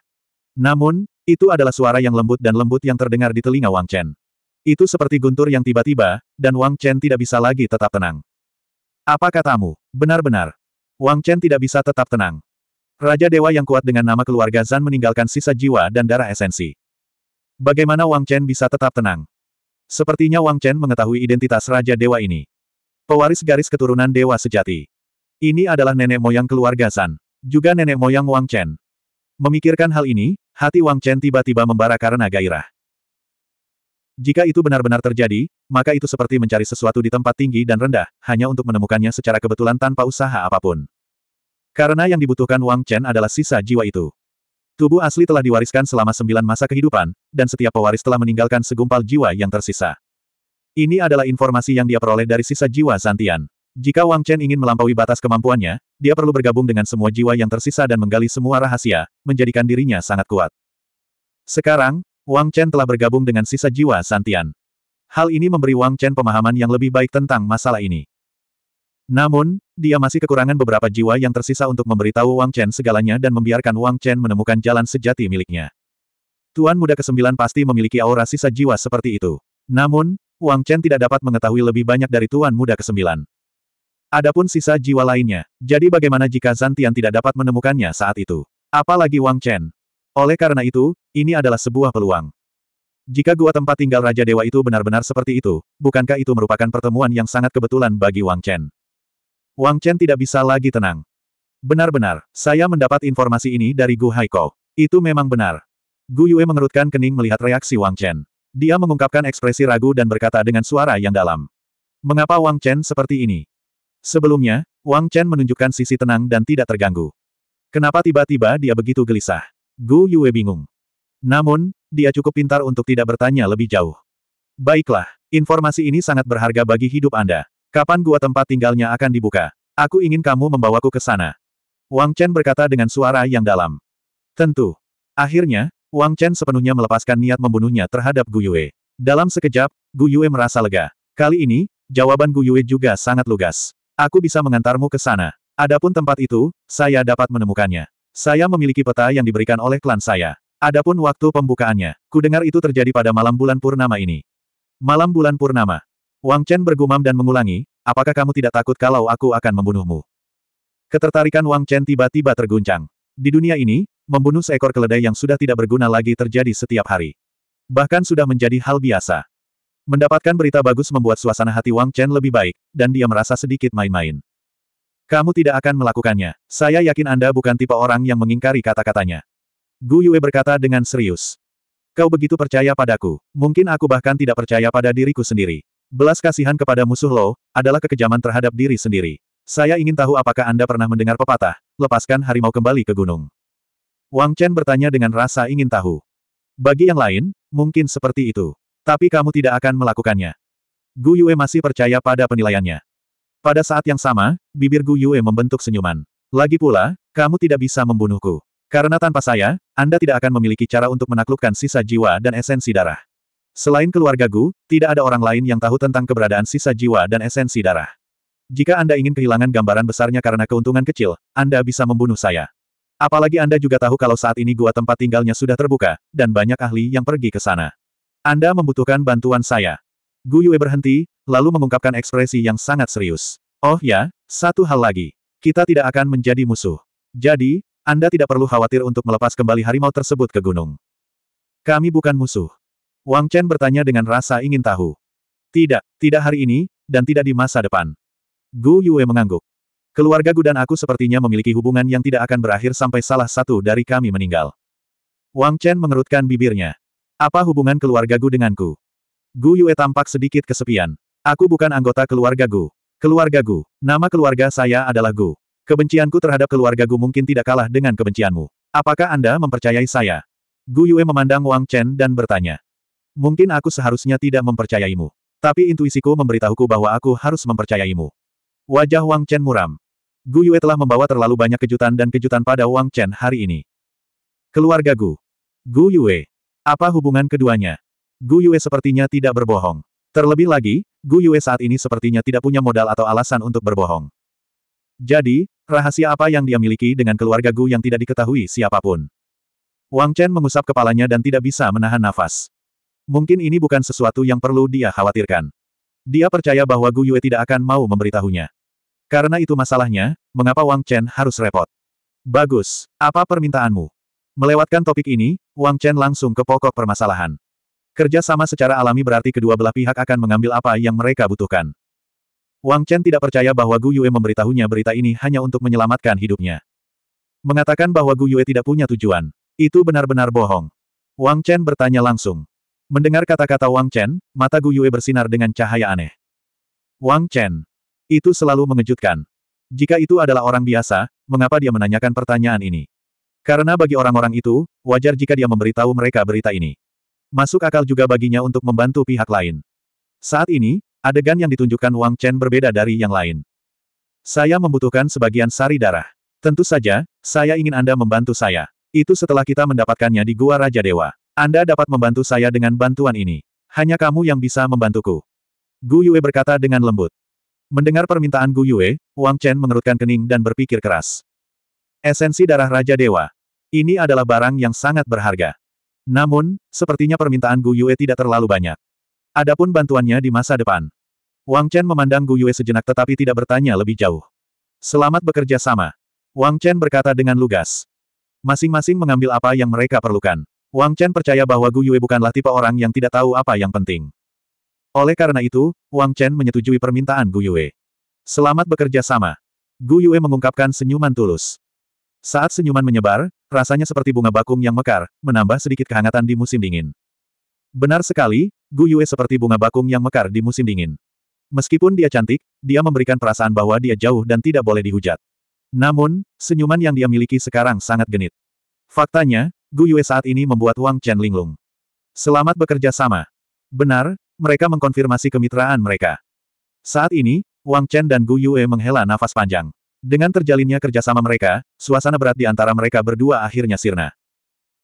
Namun, itu adalah suara yang lembut dan lembut yang terdengar di telinga Wang Chen. Itu seperti guntur yang tiba-tiba, dan Wang Chen tidak bisa lagi tetap tenang. Apa katamu? Benar-benar. Wang Chen tidak bisa tetap tenang. Raja Dewa yang kuat dengan nama keluarga Zan meninggalkan sisa jiwa dan darah esensi. Bagaimana Wang Chen bisa tetap tenang? Sepertinya Wang Chen mengetahui identitas Raja Dewa ini. Pewaris garis keturunan Dewa Sejati. Ini adalah nenek moyang keluarga Zan. Juga nenek moyang Wang Chen. Memikirkan hal ini, hati Wang Chen tiba-tiba membara karena gairah. Jika itu benar-benar terjadi, maka itu seperti mencari sesuatu di tempat tinggi dan rendah, hanya untuk menemukannya secara kebetulan tanpa usaha apapun. Karena yang dibutuhkan Wang Chen adalah sisa jiwa itu. Tubuh asli telah diwariskan selama sembilan masa kehidupan, dan setiap pewaris telah meninggalkan segumpal jiwa yang tersisa. Ini adalah informasi yang dia peroleh dari sisa jiwa Santian. Jika Wang Chen ingin melampaui batas kemampuannya, dia perlu bergabung dengan semua jiwa yang tersisa dan menggali semua rahasia, menjadikan dirinya sangat kuat. Sekarang, Wang Chen telah bergabung dengan sisa jiwa Santian. Hal ini memberi Wang Chen pemahaman yang lebih baik tentang masalah ini. Namun, dia masih kekurangan beberapa jiwa yang tersisa untuk memberitahu Wang Chen segalanya dan membiarkan Wang Chen menemukan jalan sejati miliknya. Tuan muda kesembilan pasti memiliki aura sisa jiwa seperti itu. Namun, Wang Chen tidak dapat mengetahui lebih banyak dari tuan muda kesembilan. Adapun sisa jiwa lainnya, jadi bagaimana jika Zantian tidak dapat menemukannya saat itu? Apalagi Wang Chen. Oleh karena itu, ini adalah sebuah peluang. Jika gua tempat tinggal Raja Dewa itu benar-benar seperti itu, bukankah itu merupakan pertemuan yang sangat kebetulan bagi Wang Chen? Wang Chen tidak bisa lagi tenang. Benar-benar, saya mendapat informasi ini dari Gu Haiko. Itu memang benar. Gu Yue mengerutkan kening melihat reaksi Wang Chen. Dia mengungkapkan ekspresi ragu dan berkata dengan suara yang dalam. Mengapa Wang Chen seperti ini? Sebelumnya, Wang Chen menunjukkan sisi tenang dan tidak terganggu. Kenapa tiba-tiba dia begitu gelisah? Gu Yue bingung. Namun, dia cukup pintar untuk tidak bertanya lebih jauh. Baiklah, informasi ini sangat berharga bagi hidup Anda. Kapan gua tempat tinggalnya akan dibuka? Aku ingin kamu membawaku ke sana. Wang Chen berkata dengan suara yang dalam. Tentu. Akhirnya, Wang Chen sepenuhnya melepaskan niat membunuhnya terhadap Gu Yue. Dalam sekejap, Gu Yue merasa lega. Kali ini, jawaban Gu Yue juga sangat lugas. Aku bisa mengantarmu ke sana. Adapun tempat itu, saya dapat menemukannya. Saya memiliki peta yang diberikan oleh klan saya. Adapun waktu pembukaannya, kudengar itu terjadi pada malam bulan purnama ini. Malam bulan purnama, Wang Chen bergumam dan mengulangi, apakah kamu tidak takut kalau aku akan membunuhmu? Ketertarikan Wang Chen tiba-tiba terguncang. Di dunia ini, membunuh seekor keledai yang sudah tidak berguna lagi terjadi setiap hari. Bahkan sudah menjadi hal biasa. Mendapatkan berita bagus membuat suasana hati Wang Chen lebih baik, dan dia merasa sedikit main-main. Kamu tidak akan melakukannya. Saya yakin Anda bukan tipe orang yang mengingkari kata-katanya. Gu Yue berkata dengan serius. Kau begitu percaya padaku, mungkin aku bahkan tidak percaya pada diriku sendiri. Belas kasihan kepada musuh Lo, adalah kekejaman terhadap diri sendiri. Saya ingin tahu apakah Anda pernah mendengar pepatah, lepaskan harimau kembali ke gunung. Wang Chen bertanya dengan rasa ingin tahu. Bagi yang lain, mungkin seperti itu. Tapi kamu tidak akan melakukannya. Gu Yue masih percaya pada penilaiannya. Pada saat yang sama, bibir Gu Yue membentuk senyuman. Lagi pula, kamu tidak bisa membunuhku. Karena tanpa saya, Anda tidak akan memiliki cara untuk menaklukkan sisa jiwa dan esensi darah. Selain keluarga Gu, tidak ada orang lain yang tahu tentang keberadaan sisa jiwa dan esensi darah. Jika Anda ingin kehilangan gambaran besarnya karena keuntungan kecil, Anda bisa membunuh saya. Apalagi Anda juga tahu kalau saat ini gua tempat tinggalnya sudah terbuka, dan banyak ahli yang pergi ke sana. Anda membutuhkan bantuan saya. Gu Yue berhenti, lalu mengungkapkan ekspresi yang sangat serius. Oh ya, satu hal lagi. Kita tidak akan menjadi musuh. Jadi, Anda tidak perlu khawatir untuk melepas kembali harimau tersebut ke gunung. Kami bukan musuh. Wang Chen bertanya dengan rasa ingin tahu. Tidak, tidak hari ini, dan tidak di masa depan. Gu Yue mengangguk. Keluarga Gu dan aku sepertinya memiliki hubungan yang tidak akan berakhir sampai salah satu dari kami meninggal. Wang Chen mengerutkan bibirnya. Apa hubungan keluarga Gu denganku? Gu Yue tampak sedikit kesepian. Aku bukan anggota keluarga Gu. Keluarga Gu. Nama keluarga saya adalah Gu. Kebencianku terhadap keluarga Gu mungkin tidak kalah dengan kebencianmu. Apakah Anda mempercayai saya? Gu Yue memandang Wang Chen dan bertanya. Mungkin aku seharusnya tidak mempercayaimu. Tapi intuisiku memberitahuku bahwa aku harus mempercayaimu. Wajah Wang Chen muram. Gu Yue telah membawa terlalu banyak kejutan dan kejutan pada Wang Chen hari ini. Keluarga Gu. Gu Yue. Apa hubungan keduanya? Gu Yue sepertinya tidak berbohong. Terlebih lagi, Gu Yue saat ini sepertinya tidak punya modal atau alasan untuk berbohong. Jadi, rahasia apa yang dia miliki dengan keluarga Gu yang tidak diketahui siapapun? Wang Chen mengusap kepalanya dan tidak bisa menahan nafas. Mungkin ini bukan sesuatu yang perlu dia khawatirkan. Dia percaya bahwa Gu Yue tidak akan mau memberitahunya. Karena itu masalahnya, mengapa Wang Chen harus repot? Bagus, apa permintaanmu? Melewatkan topik ini, Wang Chen langsung ke pokok permasalahan. Kerja sama secara alami berarti kedua belah pihak akan mengambil apa yang mereka butuhkan. Wang Chen tidak percaya bahwa Gu Yue memberitahunya berita ini hanya untuk menyelamatkan hidupnya. Mengatakan bahwa Gu Yue tidak punya tujuan. Itu benar-benar bohong. Wang Chen bertanya langsung. Mendengar kata-kata Wang Chen, mata Gu Yue bersinar dengan cahaya aneh. Wang Chen. Itu selalu mengejutkan. Jika itu adalah orang biasa, mengapa dia menanyakan pertanyaan ini? Karena bagi orang-orang itu, wajar jika dia memberitahu mereka berita ini. Masuk akal juga baginya untuk membantu pihak lain. Saat ini, adegan yang ditunjukkan Wang Chen berbeda dari yang lain. Saya membutuhkan sebagian sari darah. Tentu saja, saya ingin Anda membantu saya. Itu setelah kita mendapatkannya di Gua Raja Dewa. Anda dapat membantu saya dengan bantuan ini. Hanya kamu yang bisa membantuku. Gu Yue berkata dengan lembut. Mendengar permintaan Gu Yue, Wang Chen mengerutkan kening dan berpikir keras. Esensi darah Raja Dewa. Ini adalah barang yang sangat berharga. Namun, sepertinya permintaan Gu Yue tidak terlalu banyak. Adapun bantuannya di masa depan. Wang Chen memandang Gu Yue sejenak tetapi tidak bertanya lebih jauh. Selamat bekerja sama. Wang Chen berkata dengan lugas. Masing-masing mengambil apa yang mereka perlukan. Wang Chen percaya bahwa Gu Yue bukanlah tipe orang yang tidak tahu apa yang penting. Oleh karena itu, Wang Chen menyetujui permintaan Gu Yue. Selamat bekerja sama. Gu Yue mengungkapkan senyuman tulus. Saat senyuman menyebar, rasanya seperti bunga bakung yang mekar, menambah sedikit kehangatan di musim dingin. Benar sekali, Gu Yue seperti bunga bakung yang mekar di musim dingin. Meskipun dia cantik, dia memberikan perasaan bahwa dia jauh dan tidak boleh dihujat. Namun, senyuman yang dia miliki sekarang sangat genit. Faktanya, Gu Yue saat ini membuat Wang Chen linglung. Selamat bekerja sama. Benar, mereka mengkonfirmasi kemitraan mereka. Saat ini, Wang Chen dan Gu Yue menghela nafas panjang. Dengan terjalinnya kerjasama mereka, suasana berat di antara mereka berdua akhirnya sirna.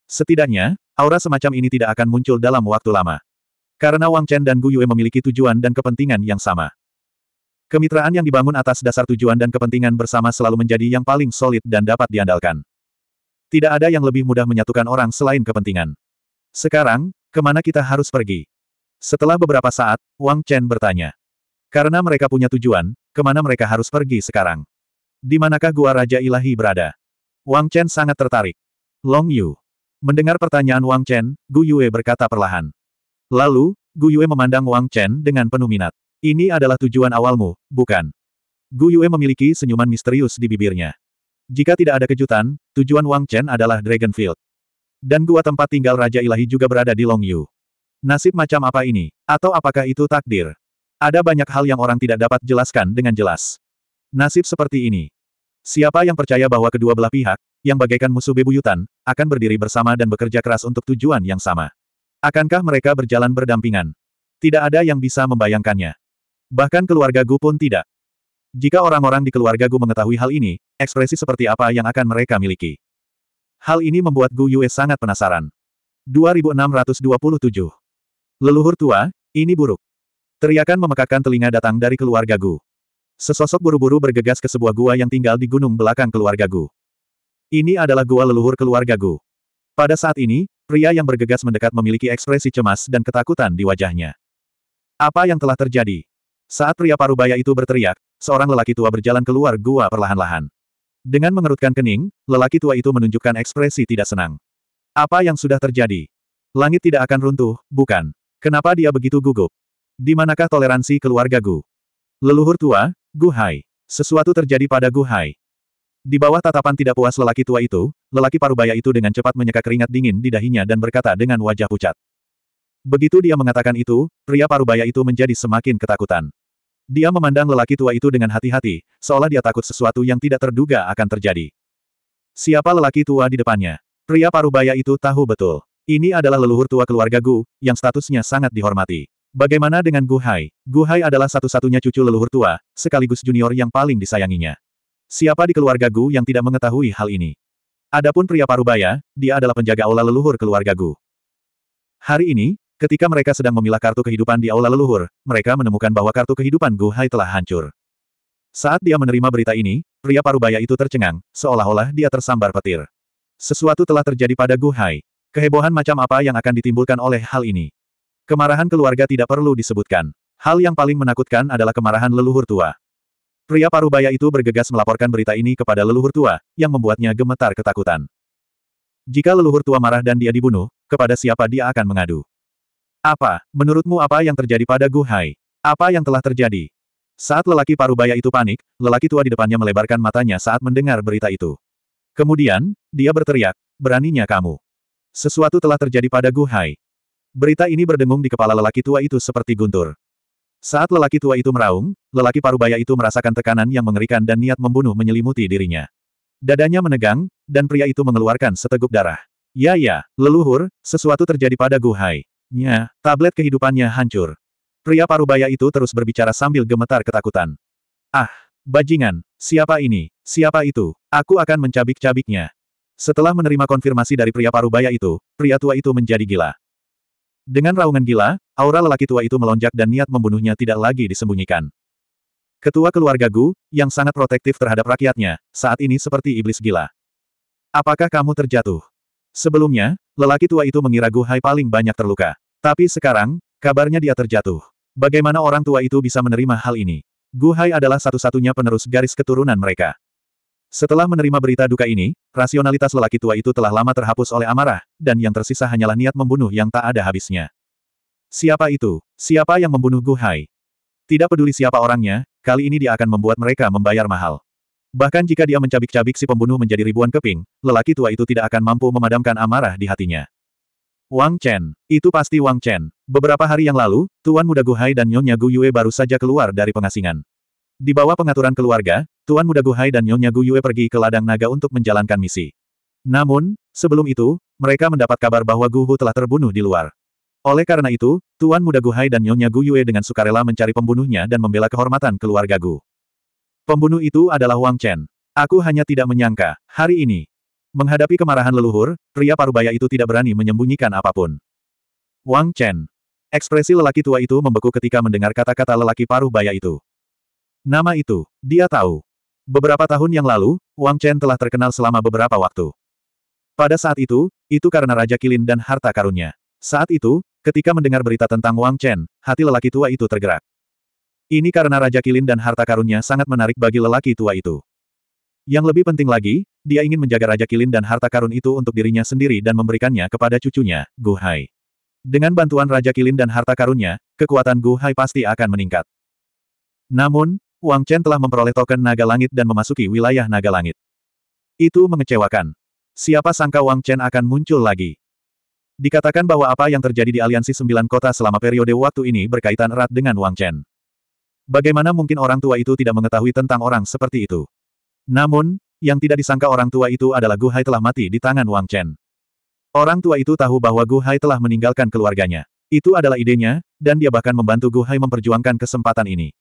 Setidaknya, aura semacam ini tidak akan muncul dalam waktu lama. Karena Wang Chen dan Gu Yue memiliki tujuan dan kepentingan yang sama. Kemitraan yang dibangun atas dasar tujuan dan kepentingan bersama selalu menjadi yang paling solid dan dapat diandalkan. Tidak ada yang lebih mudah menyatukan orang selain kepentingan. Sekarang, kemana kita harus pergi? Setelah beberapa saat, Wang Chen bertanya. Karena mereka punya tujuan, kemana mereka harus pergi sekarang? Di manakah gua Raja Ilahi berada? Wang Chen sangat tertarik. Long Yu. Mendengar pertanyaan Wang Chen, Gu Yue berkata perlahan. Lalu, Gu Yue memandang Wang Chen dengan penuh minat. Ini adalah tujuan awalmu, bukan? Gu Yue memiliki senyuman misterius di bibirnya. Jika tidak ada kejutan, tujuan Wang Chen adalah Dragonfield. Dan gua tempat tinggal Raja Ilahi juga berada di Longyu. Nasib macam apa ini? Atau apakah itu takdir? Ada banyak hal yang orang tidak dapat jelaskan dengan jelas. Nasib seperti ini. Siapa yang percaya bahwa kedua belah pihak, yang bagaikan musuh bebuyutan, akan berdiri bersama dan bekerja keras untuk tujuan yang sama? Akankah mereka berjalan berdampingan? Tidak ada yang bisa membayangkannya. Bahkan keluarga Gu pun tidak. Jika orang-orang di keluarga Gu mengetahui hal ini, ekspresi seperti apa yang akan mereka miliki? Hal ini membuat Gu Yue sangat penasaran. 2627 Leluhur tua, ini buruk. Teriakan memekakkan telinga datang dari keluarga Gu. Sesosok buru-buru bergegas ke sebuah gua yang tinggal di gunung belakang keluarga Gu. Ini adalah gua leluhur keluarga Gu. Pada saat ini, pria yang bergegas mendekat memiliki ekspresi cemas dan ketakutan di wajahnya. Apa yang telah terjadi? Saat pria parubaya itu berteriak, seorang lelaki tua berjalan keluar gua perlahan-lahan. Dengan mengerutkan kening, lelaki tua itu menunjukkan ekspresi tidak senang. Apa yang sudah terjadi? Langit tidak akan runtuh, bukan? Kenapa dia begitu gugup? Di manakah toleransi keluarga Gu? Leluhur tua, Gu Hai. Sesuatu terjadi pada Gu Hai. Di bawah tatapan tidak puas lelaki tua itu, lelaki parubaya itu dengan cepat menyeka keringat dingin di dahinya dan berkata dengan wajah pucat. Begitu dia mengatakan itu, pria parubaya itu menjadi semakin ketakutan. Dia memandang lelaki tua itu dengan hati-hati, seolah dia takut sesuatu yang tidak terduga akan terjadi. Siapa lelaki tua di depannya? Pria parubaya itu tahu betul. Ini adalah leluhur tua keluarga Gu, yang statusnya sangat dihormati. Bagaimana dengan Gu Hai? Gu Hai adalah satu-satunya cucu leluhur tua, sekaligus junior yang paling disayanginya. Siapa di keluarga Gu yang tidak mengetahui hal ini? Adapun pria parubaya, dia adalah penjaga aula leluhur keluarga Gu. Hari ini, Ketika mereka sedang memilah kartu kehidupan di aula leluhur, mereka menemukan bahwa kartu kehidupan Gu Hai telah hancur. Saat dia menerima berita ini, pria parubaya itu tercengang, seolah-olah dia tersambar petir. Sesuatu telah terjadi pada Gu Hai. Kehebohan macam apa yang akan ditimbulkan oleh hal ini? Kemarahan keluarga tidak perlu disebutkan. Hal yang paling menakutkan adalah kemarahan leluhur tua. Pria parubaya itu bergegas melaporkan berita ini kepada leluhur tua, yang membuatnya gemetar ketakutan. Jika leluhur tua marah dan dia dibunuh, kepada siapa dia akan mengadu? Apa, menurutmu apa yang terjadi pada Gu Hai? Apa yang telah terjadi? Saat lelaki parubaya itu panik, lelaki tua di depannya melebarkan matanya saat mendengar berita itu. Kemudian, dia berteriak, beraninya kamu. Sesuatu telah terjadi pada Gu Hai. Berita ini berdengung di kepala lelaki tua itu seperti guntur. Saat lelaki tua itu meraung, lelaki parubaya itu merasakan tekanan yang mengerikan dan niat membunuh menyelimuti dirinya. Dadanya menegang, dan pria itu mengeluarkan seteguk darah. Ya ya, leluhur, sesuatu terjadi pada Gu Hai. Nya, tablet kehidupannya hancur. Pria parubaya itu terus berbicara sambil gemetar ketakutan. Ah, bajingan, siapa ini, siapa itu, aku akan mencabik-cabiknya. Setelah menerima konfirmasi dari pria parubaya itu, pria tua itu menjadi gila. Dengan raungan gila, aura lelaki tua itu melonjak dan niat membunuhnya tidak lagi disembunyikan. Ketua keluarga Gu, yang sangat protektif terhadap rakyatnya, saat ini seperti iblis gila. Apakah kamu terjatuh? Sebelumnya, lelaki tua itu mengira Guhai paling banyak terluka. Tapi sekarang, kabarnya dia terjatuh. Bagaimana orang tua itu bisa menerima hal ini? Guhai adalah satu-satunya penerus garis keturunan mereka. Setelah menerima berita duka ini, rasionalitas lelaki tua itu telah lama terhapus oleh amarah, dan yang tersisa hanyalah niat membunuh yang tak ada habisnya. Siapa itu? Siapa yang membunuh Guhai? Tidak peduli siapa orangnya, kali ini dia akan membuat mereka membayar mahal. Bahkan jika dia mencabik-cabik si pembunuh menjadi ribuan keping, lelaki tua itu tidak akan mampu memadamkan amarah di hatinya. Wang Chen. Itu pasti Wang Chen. Beberapa hari yang lalu, Tuan Muda Guhai dan Nyonya Gu Yue baru saja keluar dari pengasingan. Di bawah pengaturan keluarga, Tuan Muda Guhai dan Nyonya Gu Yue pergi ke ladang naga untuk menjalankan misi. Namun, sebelum itu, mereka mendapat kabar bahwa Gu Hu telah terbunuh di luar. Oleh karena itu, Tuan Muda Guhai dan Nyonya Gu Yue dengan sukarela mencari pembunuhnya dan membela kehormatan keluarga Gu. Pembunuh itu adalah Wang Chen. Aku hanya tidak menyangka, hari ini. Menghadapi kemarahan leluhur, pria parubaya itu tidak berani menyembunyikan apapun. Wang Chen. Ekspresi lelaki tua itu membeku ketika mendengar kata-kata lelaki paruh baya itu. Nama itu, dia tahu. Beberapa tahun yang lalu, Wang Chen telah terkenal selama beberapa waktu. Pada saat itu, itu karena Raja Kilin dan harta karunnya. Saat itu, ketika mendengar berita tentang Wang Chen, hati lelaki tua itu tergerak. Ini karena Raja Kilin dan harta karunnya sangat menarik bagi lelaki tua itu. Yang lebih penting lagi, dia ingin menjaga Raja Kilin dan harta karun itu untuk dirinya sendiri dan memberikannya kepada cucunya, Gu Hai. Dengan bantuan Raja Kilin dan harta karunnya, kekuatan Gu Hai pasti akan meningkat. Namun, Wang Chen telah memperoleh token naga langit dan memasuki wilayah naga langit. Itu mengecewakan. Siapa sangka Wang Chen akan muncul lagi? Dikatakan bahwa apa yang terjadi di aliansi sembilan kota selama periode waktu ini berkaitan erat dengan Wang Chen. Bagaimana mungkin orang tua itu tidak mengetahui tentang orang seperti itu? Namun, yang tidak disangka orang tua itu adalah Gu Hai telah mati di tangan Wang Chen. Orang tua itu tahu bahwa Gu Hai telah meninggalkan keluarganya. Itu adalah idenya, dan dia bahkan membantu Gu Hai memperjuangkan kesempatan ini.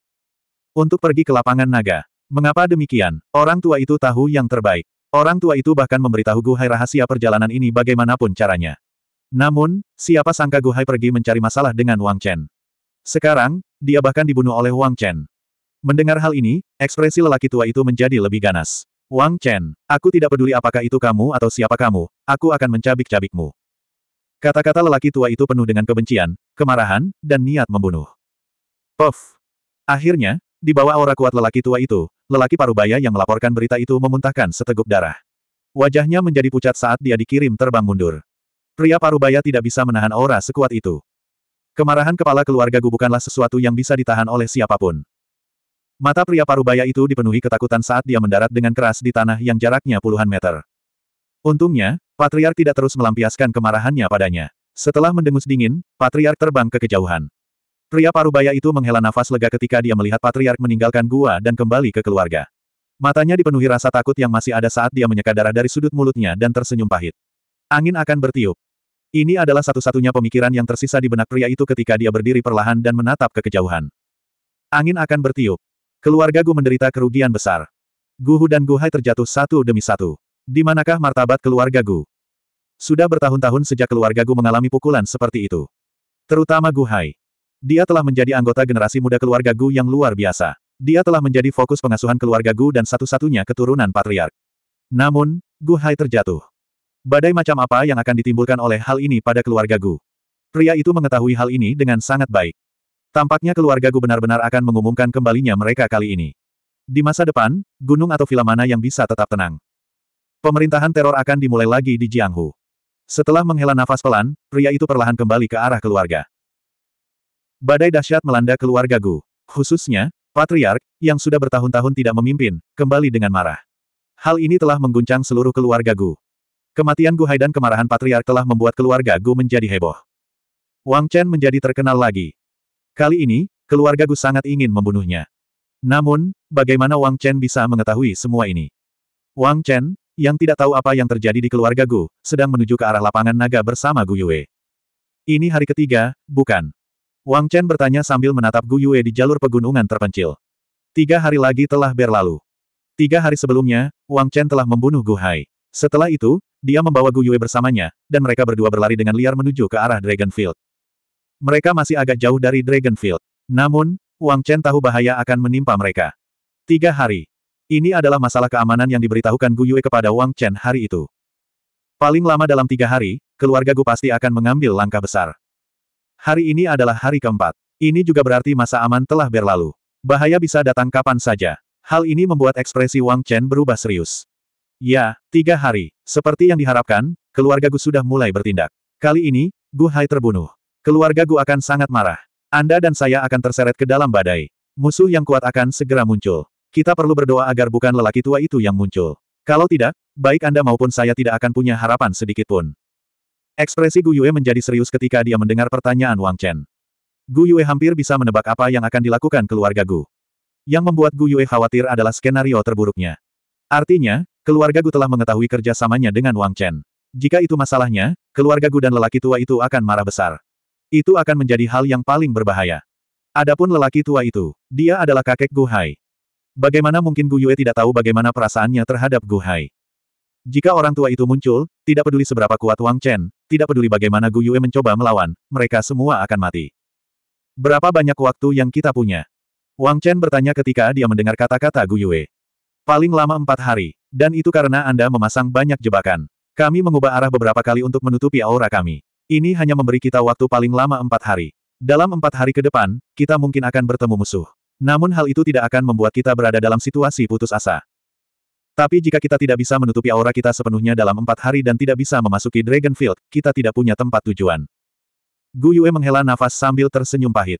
Untuk pergi ke lapangan naga. Mengapa demikian? Orang tua itu tahu yang terbaik. Orang tua itu bahkan memberitahu Gu Hai rahasia perjalanan ini bagaimanapun caranya. Namun, siapa sangka Gu Hai pergi mencari masalah dengan Wang Chen. Sekarang, dia bahkan dibunuh oleh Wang Chen. Mendengar hal ini, ekspresi lelaki tua itu menjadi lebih ganas. Wang Chen, aku tidak peduli apakah itu kamu atau siapa kamu, aku akan mencabik-cabikmu. Kata-kata lelaki tua itu penuh dengan kebencian, kemarahan, dan niat membunuh. Puff. Akhirnya, di bawah aura kuat lelaki tua itu, lelaki parubaya yang melaporkan berita itu memuntahkan seteguk darah. Wajahnya menjadi pucat saat dia dikirim terbang mundur. Pria parubaya tidak bisa menahan aura sekuat itu. Kemarahan kepala keluarga Gu bukanlah sesuatu yang bisa ditahan oleh siapapun. Mata pria parubaya itu dipenuhi ketakutan saat dia mendarat dengan keras di tanah yang jaraknya puluhan meter. Untungnya, Patriark tidak terus melampiaskan kemarahannya padanya. Setelah mendengus dingin, Patriark terbang ke kejauhan. Pria parubaya itu menghela nafas lega ketika dia melihat Patriark meninggalkan gua dan kembali ke keluarga. Matanya dipenuhi rasa takut yang masih ada saat dia menyeka darah dari sudut mulutnya dan tersenyum pahit. Angin akan bertiup. Ini adalah satu-satunya pemikiran yang tersisa di benak pria itu ketika dia berdiri perlahan dan menatap ke kejauhan. Angin akan bertiup. Keluarga Gu menderita kerugian besar. Guhu dan Guhai terjatuh satu demi satu. Di manakah martabat keluarga Gu? Sudah bertahun-tahun sejak keluarga Gu mengalami pukulan seperti itu. Terutama Guhai. Dia telah menjadi anggota generasi muda keluarga Gu yang luar biasa. Dia telah menjadi fokus pengasuhan keluarga Gu dan satu-satunya keturunan patriark. Namun, Guhai terjatuh. Badai macam apa yang akan ditimbulkan oleh hal ini pada keluarga Gu? Pria itu mengetahui hal ini dengan sangat baik. Tampaknya keluarga Gu benar-benar akan mengumumkan kembalinya mereka kali ini. Di masa depan, gunung atau vila mana yang bisa tetap tenang? Pemerintahan teror akan dimulai lagi di Jianghu. Setelah menghela nafas pelan, pria itu perlahan kembali ke arah keluarga. Badai dahsyat melanda keluarga Gu. Khususnya, Patriark, yang sudah bertahun-tahun tidak memimpin, kembali dengan marah. Hal ini telah mengguncang seluruh keluarga Gu. Kematian Gu Hai dan kemarahan patriark telah membuat keluarga Gu menjadi heboh. Wang Chen menjadi terkenal lagi. Kali ini, keluarga Gu sangat ingin membunuhnya. Namun, bagaimana Wang Chen bisa mengetahui semua ini? Wang Chen, yang tidak tahu apa yang terjadi di keluarga Gu, sedang menuju ke arah lapangan naga bersama Gu Yue. Ini hari ketiga, bukan? Wang Chen bertanya sambil menatap Gu Yue di jalur pegunungan terpencil. Tiga hari lagi telah berlalu. Tiga hari sebelumnya, Wang Chen telah membunuh Gu Hai. Setelah itu, dia membawa Gu Yue bersamanya, dan mereka berdua berlari dengan liar menuju ke arah Dragonfield. Mereka masih agak jauh dari Dragonfield. Namun, Wang Chen tahu bahaya akan menimpa mereka. Tiga hari. Ini adalah masalah keamanan yang diberitahukan Gu Yue kepada Wang Chen hari itu. Paling lama dalam tiga hari, keluarga Gu pasti akan mengambil langkah besar. Hari ini adalah hari keempat. Ini juga berarti masa aman telah berlalu. Bahaya bisa datang kapan saja. Hal ini membuat ekspresi Wang Chen berubah serius. Ya, tiga hari. Seperti yang diharapkan, keluarga Gu sudah mulai bertindak. Kali ini, Gu Hai terbunuh. Keluarga Gu akan sangat marah. Anda dan saya akan terseret ke dalam badai. Musuh yang kuat akan segera muncul. Kita perlu berdoa agar bukan lelaki tua itu yang muncul. Kalau tidak, baik Anda maupun saya tidak akan punya harapan sedikit pun. Ekspresi Gu Yue menjadi serius ketika dia mendengar pertanyaan Wang Chen. Gu Yue hampir bisa menebak apa yang akan dilakukan keluarga Gu. Yang membuat Gu Yue khawatir adalah skenario terburuknya. Artinya, Keluarga Gu telah mengetahui kerjasamanya dengan Wang Chen. Jika itu masalahnya, keluarga Gu dan lelaki tua itu akan marah besar. Itu akan menjadi hal yang paling berbahaya. Adapun lelaki tua itu, dia adalah kakek Gu Hai. Bagaimana mungkin Gu Yue tidak tahu bagaimana perasaannya terhadap Gu Hai? Jika orang tua itu muncul, tidak peduli seberapa kuat Wang Chen, tidak peduli bagaimana Gu Yue mencoba melawan, mereka semua akan mati. Berapa banyak waktu yang kita punya? Wang Chen bertanya ketika dia mendengar kata-kata Gu Yue. Paling lama empat hari. Dan itu karena Anda memasang banyak jebakan. Kami mengubah arah beberapa kali untuk menutupi aura kami. Ini hanya memberi kita waktu paling lama empat hari. Dalam empat hari ke depan, kita mungkin akan bertemu musuh. Namun hal itu tidak akan membuat kita berada dalam situasi putus asa. Tapi jika kita tidak bisa menutupi aura kita sepenuhnya dalam empat hari dan tidak bisa memasuki Dragonfield, kita tidak punya tempat tujuan. Gu Yue menghela nafas sambil tersenyum pahit.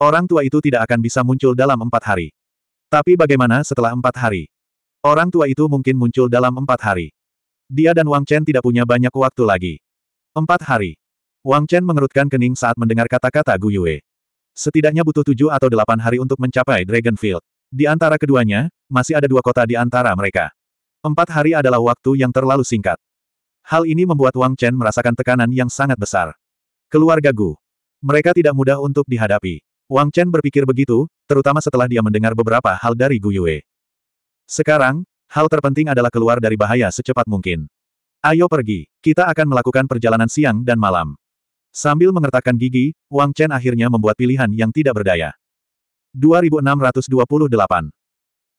Orang tua itu tidak akan bisa muncul dalam empat hari. Tapi bagaimana setelah empat hari? Orang tua itu mungkin muncul dalam empat hari. Dia dan Wang Chen tidak punya banyak waktu lagi. Empat hari. Wang Chen mengerutkan kening saat mendengar kata-kata Gu Yue. Setidaknya butuh tujuh atau delapan hari untuk mencapai Dragonfield. Di antara keduanya, masih ada dua kota di antara mereka. Empat hari adalah waktu yang terlalu singkat. Hal ini membuat Wang Chen merasakan tekanan yang sangat besar. Keluarga Gu. Mereka tidak mudah untuk dihadapi. Wang Chen berpikir begitu, terutama setelah dia mendengar beberapa hal dari Gu Yue. Sekarang, hal terpenting adalah keluar dari bahaya secepat mungkin. Ayo pergi, kita akan melakukan perjalanan siang dan malam. Sambil mengertakkan gigi, Wang Chen akhirnya membuat pilihan yang tidak berdaya. 2628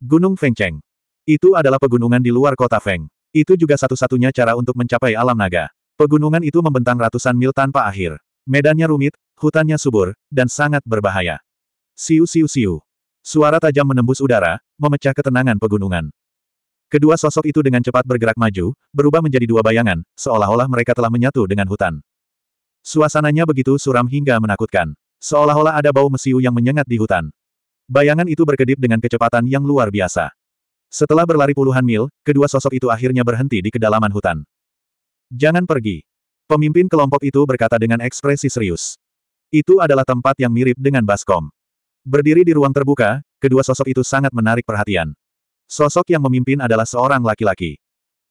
Gunung Cheng Itu adalah pegunungan di luar kota Feng. Itu juga satu-satunya cara untuk mencapai alam naga. Pegunungan itu membentang ratusan mil tanpa akhir. Medannya rumit, hutannya subur, dan sangat berbahaya. Siu siu siu. Suara tajam menembus udara, memecah ketenangan pegunungan. Kedua sosok itu dengan cepat bergerak maju, berubah menjadi dua bayangan, seolah-olah mereka telah menyatu dengan hutan. Suasananya begitu suram hingga menakutkan. Seolah-olah ada bau mesiu yang menyengat di hutan. Bayangan itu berkedip dengan kecepatan yang luar biasa. Setelah berlari puluhan mil, kedua sosok itu akhirnya berhenti di kedalaman hutan. Jangan pergi. Pemimpin kelompok itu berkata dengan ekspresi serius. Itu adalah tempat yang mirip dengan Baskom. Berdiri di ruang terbuka, kedua sosok itu sangat menarik perhatian. Sosok yang memimpin adalah seorang laki-laki.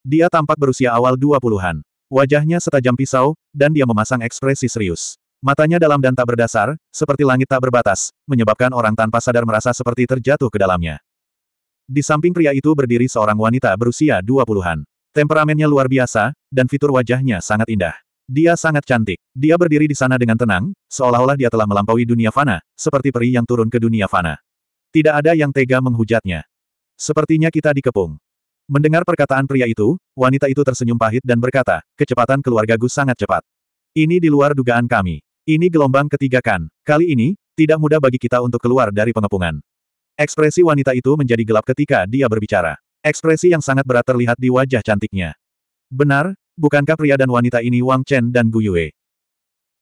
Dia tampak berusia awal 20-an. Wajahnya setajam pisau, dan dia memasang ekspresi serius. Matanya dalam dan tak berdasar, seperti langit tak berbatas, menyebabkan orang tanpa sadar merasa seperti terjatuh ke dalamnya. Di samping pria itu berdiri seorang wanita berusia 20-an. Temperamennya luar biasa, dan fitur wajahnya sangat indah. Dia sangat cantik. Dia berdiri di sana dengan tenang, seolah-olah dia telah melampaui dunia fana, seperti peri yang turun ke dunia fana. Tidak ada yang tega menghujatnya. Sepertinya kita dikepung. Mendengar perkataan pria itu, wanita itu tersenyum pahit dan berkata, kecepatan keluarga Gus sangat cepat. Ini di luar dugaan kami. Ini gelombang ketiga kan. Kali ini, tidak mudah bagi kita untuk keluar dari pengepungan. Ekspresi wanita itu menjadi gelap ketika dia berbicara. Ekspresi yang sangat berat terlihat di wajah cantiknya. Benar, Bukankah pria dan wanita ini Wang Chen dan Gu Yue?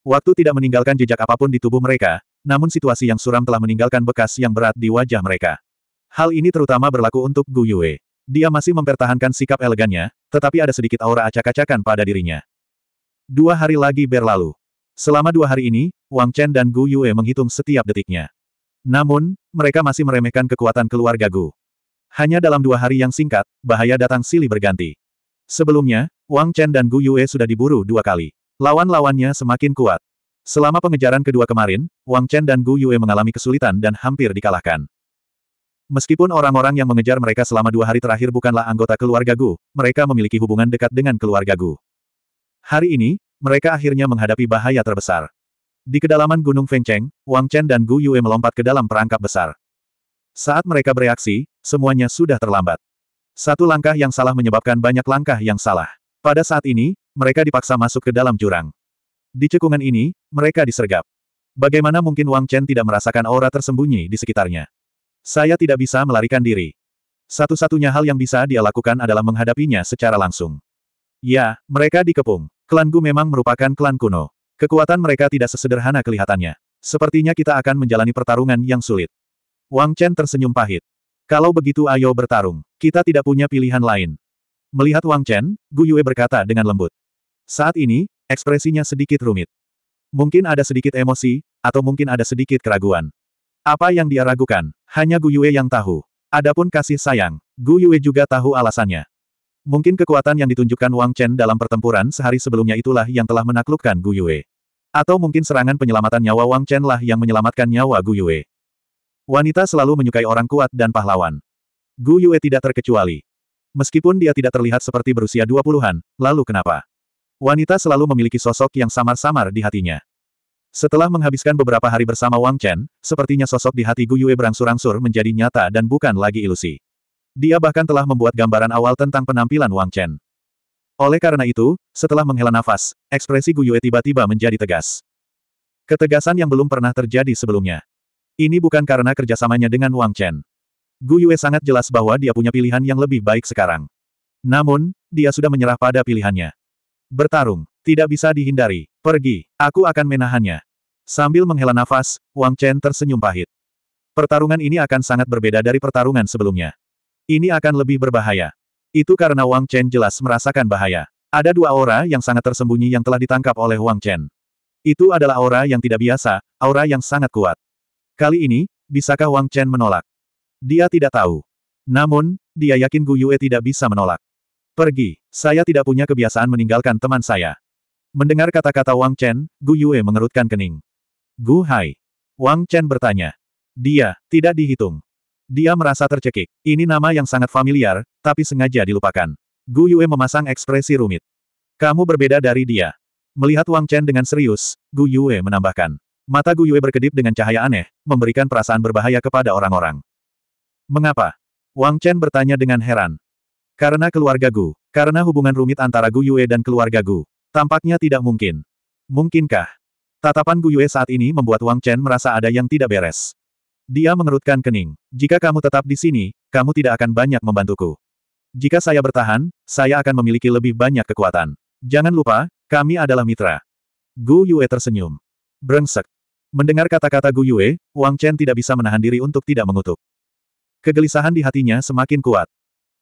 Waktu tidak meninggalkan jejak apapun di tubuh mereka, namun situasi yang suram telah meninggalkan bekas yang berat di wajah mereka. Hal ini terutama berlaku untuk Gu Yue. Dia masih mempertahankan sikap elegannya, tetapi ada sedikit aura acak-acakan pada dirinya. Dua hari lagi berlalu. Selama dua hari ini, Wang Chen dan Gu Yue menghitung setiap detiknya. Namun, mereka masih meremehkan kekuatan keluarga Gu. Hanya dalam dua hari yang singkat, bahaya datang silih berganti. Sebelumnya, Wang Chen dan Gu Yue sudah diburu dua kali. Lawan-lawannya semakin kuat. Selama pengejaran kedua kemarin, Wang Chen dan Gu Yue mengalami kesulitan dan hampir dikalahkan. Meskipun orang-orang yang mengejar mereka selama dua hari terakhir bukanlah anggota keluarga Gu, mereka memiliki hubungan dekat dengan keluarga Gu. Hari ini, mereka akhirnya menghadapi bahaya terbesar. Di kedalaman Gunung Fengcheng, Wang Chen dan Gu Yue melompat ke dalam perangkap besar. Saat mereka bereaksi, semuanya sudah terlambat. Satu langkah yang salah menyebabkan banyak langkah yang salah. Pada saat ini, mereka dipaksa masuk ke dalam jurang. Di cekungan ini, mereka disergap. Bagaimana mungkin Wang Chen tidak merasakan aura tersembunyi di sekitarnya? Saya tidak bisa melarikan diri. Satu-satunya hal yang bisa dia lakukan adalah menghadapinya secara langsung. Ya, mereka dikepung. Klan Gu memang merupakan klan kuno. Kekuatan mereka tidak sesederhana kelihatannya. Sepertinya kita akan menjalani pertarungan yang sulit. Wang Chen tersenyum pahit. Kalau begitu ayo bertarung. Kita tidak punya pilihan lain. Melihat Wang Chen, Gu Yue berkata dengan lembut. Saat ini, ekspresinya sedikit rumit. Mungkin ada sedikit emosi, atau mungkin ada sedikit keraguan. Apa yang dia ragukan, hanya Gu Yue yang tahu. Adapun kasih sayang, Gu Yue juga tahu alasannya. Mungkin kekuatan yang ditunjukkan Wang Chen dalam pertempuran sehari sebelumnya itulah yang telah menaklukkan Gu Yue. Atau mungkin serangan penyelamatan nyawa Wang Chen lah yang menyelamatkan nyawa Gu Yue. Wanita selalu menyukai orang kuat dan pahlawan. Gu Yue tidak terkecuali. Meskipun dia tidak terlihat seperti berusia dua puluhan, lalu kenapa? Wanita selalu memiliki sosok yang samar-samar di hatinya. Setelah menghabiskan beberapa hari bersama Wang Chen, sepertinya sosok di hati Gu Yue berangsur-angsur menjadi nyata dan bukan lagi ilusi. Dia bahkan telah membuat gambaran awal tentang penampilan Wang Chen. Oleh karena itu, setelah menghela nafas, ekspresi Gu Yue tiba-tiba menjadi tegas. Ketegasan yang belum pernah terjadi sebelumnya. Ini bukan karena kerjasamanya dengan Wang Chen. Gu Yue sangat jelas bahwa dia punya pilihan yang lebih baik sekarang. Namun, dia sudah menyerah pada pilihannya. Bertarung, tidak bisa dihindari. Pergi, aku akan menahannya. Sambil menghela nafas, Wang Chen tersenyum pahit. Pertarungan ini akan sangat berbeda dari pertarungan sebelumnya. Ini akan lebih berbahaya. Itu karena Wang Chen jelas merasakan bahaya. Ada dua aura yang sangat tersembunyi yang telah ditangkap oleh Wang Chen. Itu adalah aura yang tidak biasa, aura yang sangat kuat. Kali ini, bisakah Wang Chen menolak? Dia tidak tahu. Namun, dia yakin Gu Yue tidak bisa menolak. Pergi, saya tidak punya kebiasaan meninggalkan teman saya. Mendengar kata-kata Wang Chen, Gu Yue mengerutkan kening. Gu Hai. Wang Chen bertanya. Dia, tidak dihitung. Dia merasa tercekik. Ini nama yang sangat familiar, tapi sengaja dilupakan. Gu Yue memasang ekspresi rumit. Kamu berbeda dari dia. Melihat Wang Chen dengan serius, Gu Yue menambahkan. Mata Gu Yue berkedip dengan cahaya aneh, memberikan perasaan berbahaya kepada orang-orang. Mengapa? Wang Chen bertanya dengan heran. Karena keluarga Gu. Karena hubungan rumit antara Gu Yue dan keluarga Gu. Tampaknya tidak mungkin. Mungkinkah? Tatapan Gu Yue saat ini membuat Wang Chen merasa ada yang tidak beres. Dia mengerutkan kening. Jika kamu tetap di sini, kamu tidak akan banyak membantuku. Jika saya bertahan, saya akan memiliki lebih banyak kekuatan. Jangan lupa, kami adalah mitra. Gu Yue tersenyum. Brengsek. Mendengar kata-kata Gu Yue, Wang Chen tidak bisa menahan diri untuk tidak mengutuk. Kegelisahan di hatinya semakin kuat.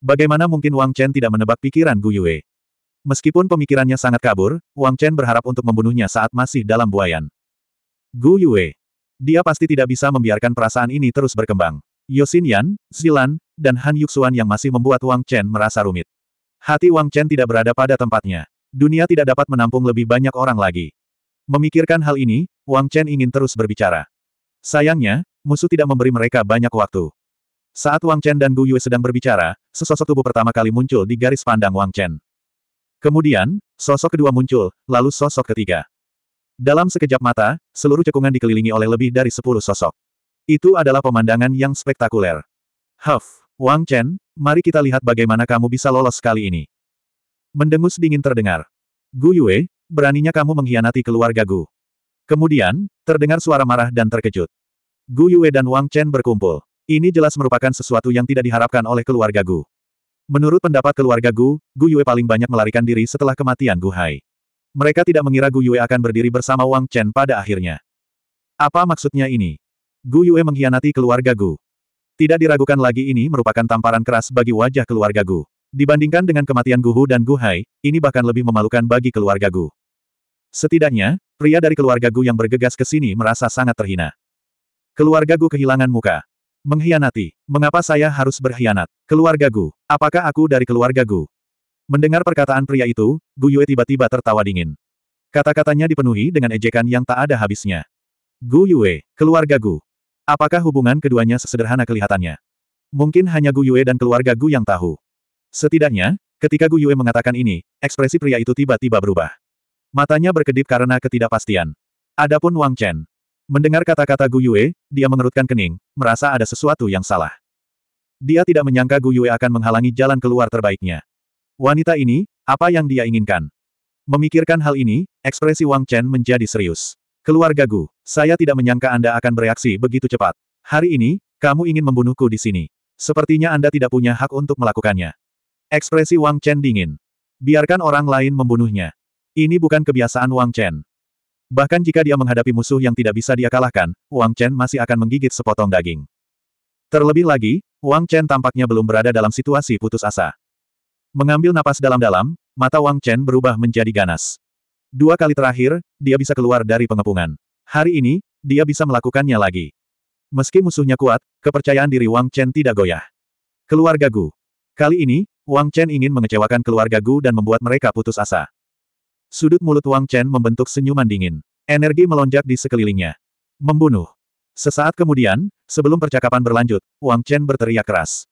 Bagaimana mungkin Wang Chen tidak menebak pikiran Gu Yue? Meskipun pemikirannya sangat kabur, Wang Chen berharap untuk membunuhnya saat masih dalam buayan. Gu Yue. Dia pasti tidak bisa membiarkan perasaan ini terus berkembang. Yosin Yan, Zilan, dan Han Yuxuan yang masih membuat Wang Chen merasa rumit. Hati Wang Chen tidak berada pada tempatnya. Dunia tidak dapat menampung lebih banyak orang lagi. Memikirkan hal ini, Wang Chen ingin terus berbicara. Sayangnya, musuh tidak memberi mereka banyak waktu. Saat Wang Chen dan Gu Yue sedang berbicara, sesosok tubuh pertama kali muncul di garis pandang Wang Chen. Kemudian, sosok kedua muncul, lalu sosok ketiga. Dalam sekejap mata, seluruh cekungan dikelilingi oleh lebih dari sepuluh sosok. Itu adalah pemandangan yang spektakuler. Huff, Wang Chen, mari kita lihat bagaimana kamu bisa lolos kali ini. Mendengus dingin terdengar. Gu Yue, beraninya kamu mengkhianati keluarga Gu. Kemudian, terdengar suara marah dan terkejut. Gu Yue dan Wang Chen berkumpul. Ini jelas merupakan sesuatu yang tidak diharapkan oleh keluarga Gu. Menurut pendapat keluarga Gu, Gu Yue paling banyak melarikan diri setelah kematian Gu Hai. Mereka tidak mengira Gu Yue akan berdiri bersama Wang Chen pada akhirnya. Apa maksudnya ini? Gu Yue mengkhianati keluarga Gu. Tidak diragukan lagi ini merupakan tamparan keras bagi wajah keluarga Gu. Dibandingkan dengan kematian Gu Hu dan Gu Hai, ini bahkan lebih memalukan bagi keluarga Gu. Setidaknya, pria dari keluarga Gu yang bergegas ke sini merasa sangat terhina. Keluarga Gu kehilangan muka. Mengkhianati. Mengapa saya harus berkhianat? keluarga gu? Apakah aku dari keluarga gu? Mendengar perkataan pria itu, Gu Yue tiba-tiba tertawa dingin. Kata-katanya dipenuhi dengan ejekan yang tak ada habisnya. Gu Yue, keluarga gu? Apakah hubungan keduanya sesederhana kelihatannya? Mungkin hanya Gu Yue dan keluarga Gu yang tahu. Setidaknya, ketika Gu Yue mengatakan ini, ekspresi pria itu tiba-tiba berubah. Matanya berkedip karena ketidakpastian. Adapun Wang Chen, Mendengar kata-kata Gu Yue, dia mengerutkan kening, merasa ada sesuatu yang salah. Dia tidak menyangka Gu Yue akan menghalangi jalan keluar terbaiknya. Wanita ini, apa yang dia inginkan? Memikirkan hal ini, ekspresi Wang Chen menjadi serius. Keluarga Gu, saya tidak menyangka Anda akan bereaksi begitu cepat. Hari ini, kamu ingin membunuhku di sini. Sepertinya Anda tidak punya hak untuk melakukannya. Ekspresi Wang Chen dingin. Biarkan orang lain membunuhnya. Ini bukan kebiasaan Wang Chen. Bahkan jika dia menghadapi musuh yang tidak bisa dia kalahkan, Wang Chen masih akan menggigit sepotong daging. Terlebih lagi, Wang Chen tampaknya belum berada dalam situasi putus asa. Mengambil napas dalam-dalam, mata Wang Chen berubah menjadi ganas. Dua kali terakhir, dia bisa keluar dari pengepungan. Hari ini, dia bisa melakukannya lagi. Meski musuhnya kuat, kepercayaan diri Wang Chen tidak goyah. Keluarga Gu. Kali ini, Wang Chen ingin mengecewakan keluarga Gu dan membuat mereka putus asa. Sudut mulut Wang Chen membentuk senyuman dingin. Energi melonjak di sekelilingnya. Membunuh. Sesaat kemudian, sebelum percakapan berlanjut, Wang Chen berteriak keras.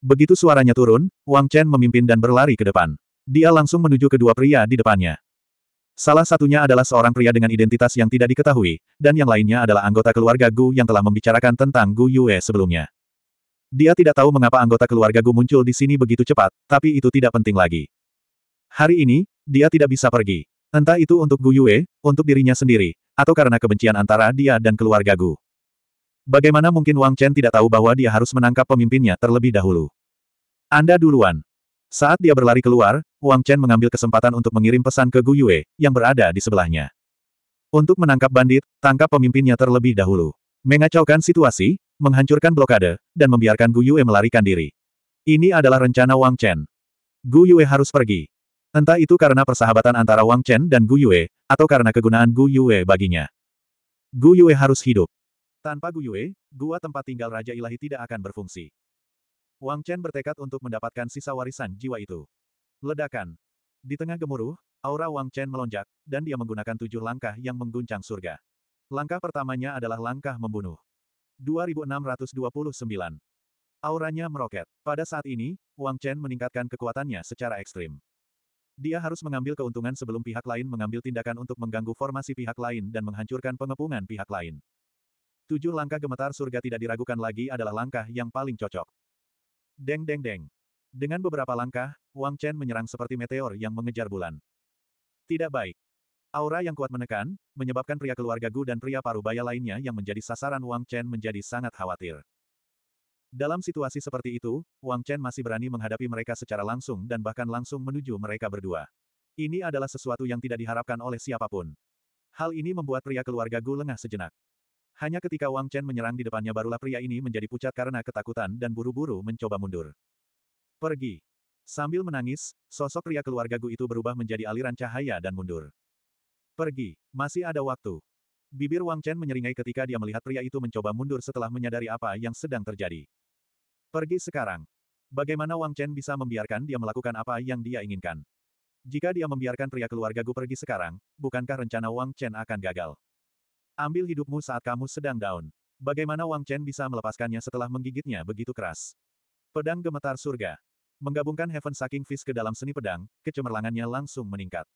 Begitu suaranya turun, Wang Chen memimpin dan berlari ke depan. Dia langsung menuju kedua pria di depannya. Salah satunya adalah seorang pria dengan identitas yang tidak diketahui, dan yang lainnya adalah anggota keluarga Gu yang telah membicarakan tentang Gu Yue sebelumnya. Dia tidak tahu mengapa anggota keluarga Gu muncul di sini begitu cepat, tapi itu tidak penting lagi. Hari ini, dia tidak bisa pergi. Entah itu untuk Gu Yue, untuk dirinya sendiri, atau karena kebencian antara dia dan keluarga Gu. Bagaimana mungkin Wang Chen tidak tahu bahwa dia harus menangkap pemimpinnya terlebih dahulu? Anda duluan. Saat dia berlari keluar, Wang Chen mengambil kesempatan untuk mengirim pesan ke Gu Yue, yang berada di sebelahnya. Untuk menangkap bandit, tangkap pemimpinnya terlebih dahulu. Mengacaukan situasi, menghancurkan blokade, dan membiarkan Gu Yue melarikan diri. Ini adalah rencana Wang Chen. Gu Yue harus pergi. Entah itu karena persahabatan antara Wang Chen dan Gu Yue, atau karena kegunaan Gu Yue baginya. Gu Yue harus hidup. Tanpa Gu Yue, gua tempat tinggal Raja Ilahi tidak akan berfungsi. Wang Chen bertekad untuk mendapatkan sisa warisan jiwa itu. Ledakan. Di tengah gemuruh, aura Wang Chen melonjak, dan dia menggunakan tujuh langkah yang mengguncang surga. Langkah pertamanya adalah langkah membunuh. 2629. Auranya meroket. Pada saat ini, Wang Chen meningkatkan kekuatannya secara ekstrim. Dia harus mengambil keuntungan sebelum pihak lain mengambil tindakan untuk mengganggu formasi pihak lain dan menghancurkan pengepungan pihak lain. Tujuh langkah gemetar surga tidak diragukan lagi adalah langkah yang paling cocok. Deng deng deng. Dengan beberapa langkah, Wang Chen menyerang seperti meteor yang mengejar bulan. Tidak baik. Aura yang kuat menekan, menyebabkan pria keluarga Gu dan pria parubaya lainnya yang menjadi sasaran Wang Chen menjadi sangat khawatir. Dalam situasi seperti itu, Wang Chen masih berani menghadapi mereka secara langsung dan bahkan langsung menuju mereka berdua. Ini adalah sesuatu yang tidak diharapkan oleh siapapun. Hal ini membuat pria keluarga Gu lengah sejenak. Hanya ketika Wang Chen menyerang di depannya barulah pria ini menjadi pucat karena ketakutan dan buru-buru mencoba mundur. Pergi. Sambil menangis, sosok pria keluarga Gu itu berubah menjadi aliran cahaya dan mundur. Pergi. Masih ada waktu. Bibir Wang Chen menyeringai ketika dia melihat pria itu mencoba mundur setelah menyadari apa yang sedang terjadi. Pergi sekarang. Bagaimana Wang Chen bisa membiarkan dia melakukan apa yang dia inginkan? Jika dia membiarkan pria keluarga Gu pergi sekarang, bukankah rencana Wang Chen akan gagal? Ambil hidupmu saat kamu sedang down. Bagaimana Wang Chen bisa melepaskannya setelah menggigitnya begitu keras? Pedang gemetar surga. Menggabungkan Heaven Sucking Fist ke dalam seni pedang, kecemerlangannya langsung meningkat.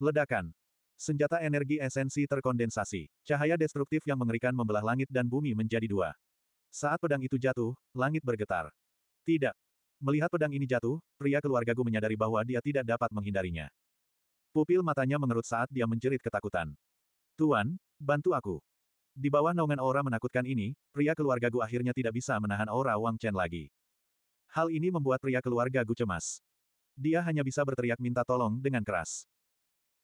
Ledakan. Senjata energi esensi terkondensasi. Cahaya destruktif yang mengerikan membelah langit dan bumi menjadi dua. Saat pedang itu jatuh, langit bergetar. Tidak. Melihat pedang ini jatuh, pria keluarga Gu menyadari bahwa dia tidak dapat menghindarinya. Pupil matanya mengerut saat dia menjerit ketakutan. Tuan, bantu aku. Di bawah naungan aura menakutkan ini, pria keluarga Gu akhirnya tidak bisa menahan aura Wang Chen lagi. Hal ini membuat pria keluarga Gu cemas. Dia hanya bisa berteriak minta tolong dengan keras.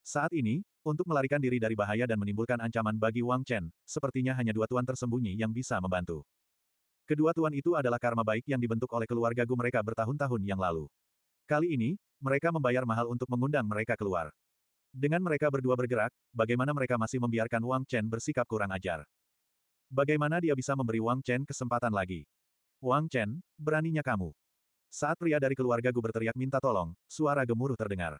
Saat ini, untuk melarikan diri dari bahaya dan menimbulkan ancaman bagi Wang Chen, sepertinya hanya dua tuan tersembunyi yang bisa membantu. Kedua tuan itu adalah karma baik yang dibentuk oleh keluarga Gu mereka bertahun-tahun yang lalu. Kali ini, mereka membayar mahal untuk mengundang mereka keluar. Dengan mereka berdua bergerak, bagaimana mereka masih membiarkan Wang Chen bersikap kurang ajar? Bagaimana dia bisa memberi Wang Chen kesempatan lagi? Wang Chen, beraninya kamu. Saat pria dari keluarga Gu berteriak minta tolong, suara gemuruh terdengar.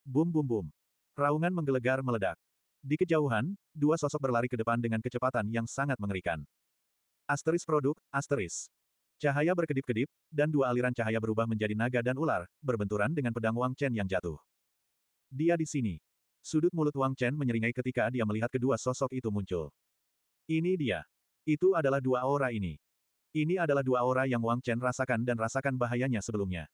Bum bum bum. Raungan menggelegar meledak. Di kejauhan, dua sosok berlari ke depan dengan kecepatan yang sangat mengerikan. Asteris produk, asteris. Cahaya berkedip-kedip, dan dua aliran cahaya berubah menjadi naga dan ular, berbenturan dengan pedang Wang Chen yang jatuh. Dia di sini. Sudut mulut Wang Chen menyeringai ketika dia melihat kedua sosok itu muncul. Ini dia. Itu adalah dua aura ini. Ini adalah dua aura yang Wang Chen rasakan dan rasakan bahayanya sebelumnya.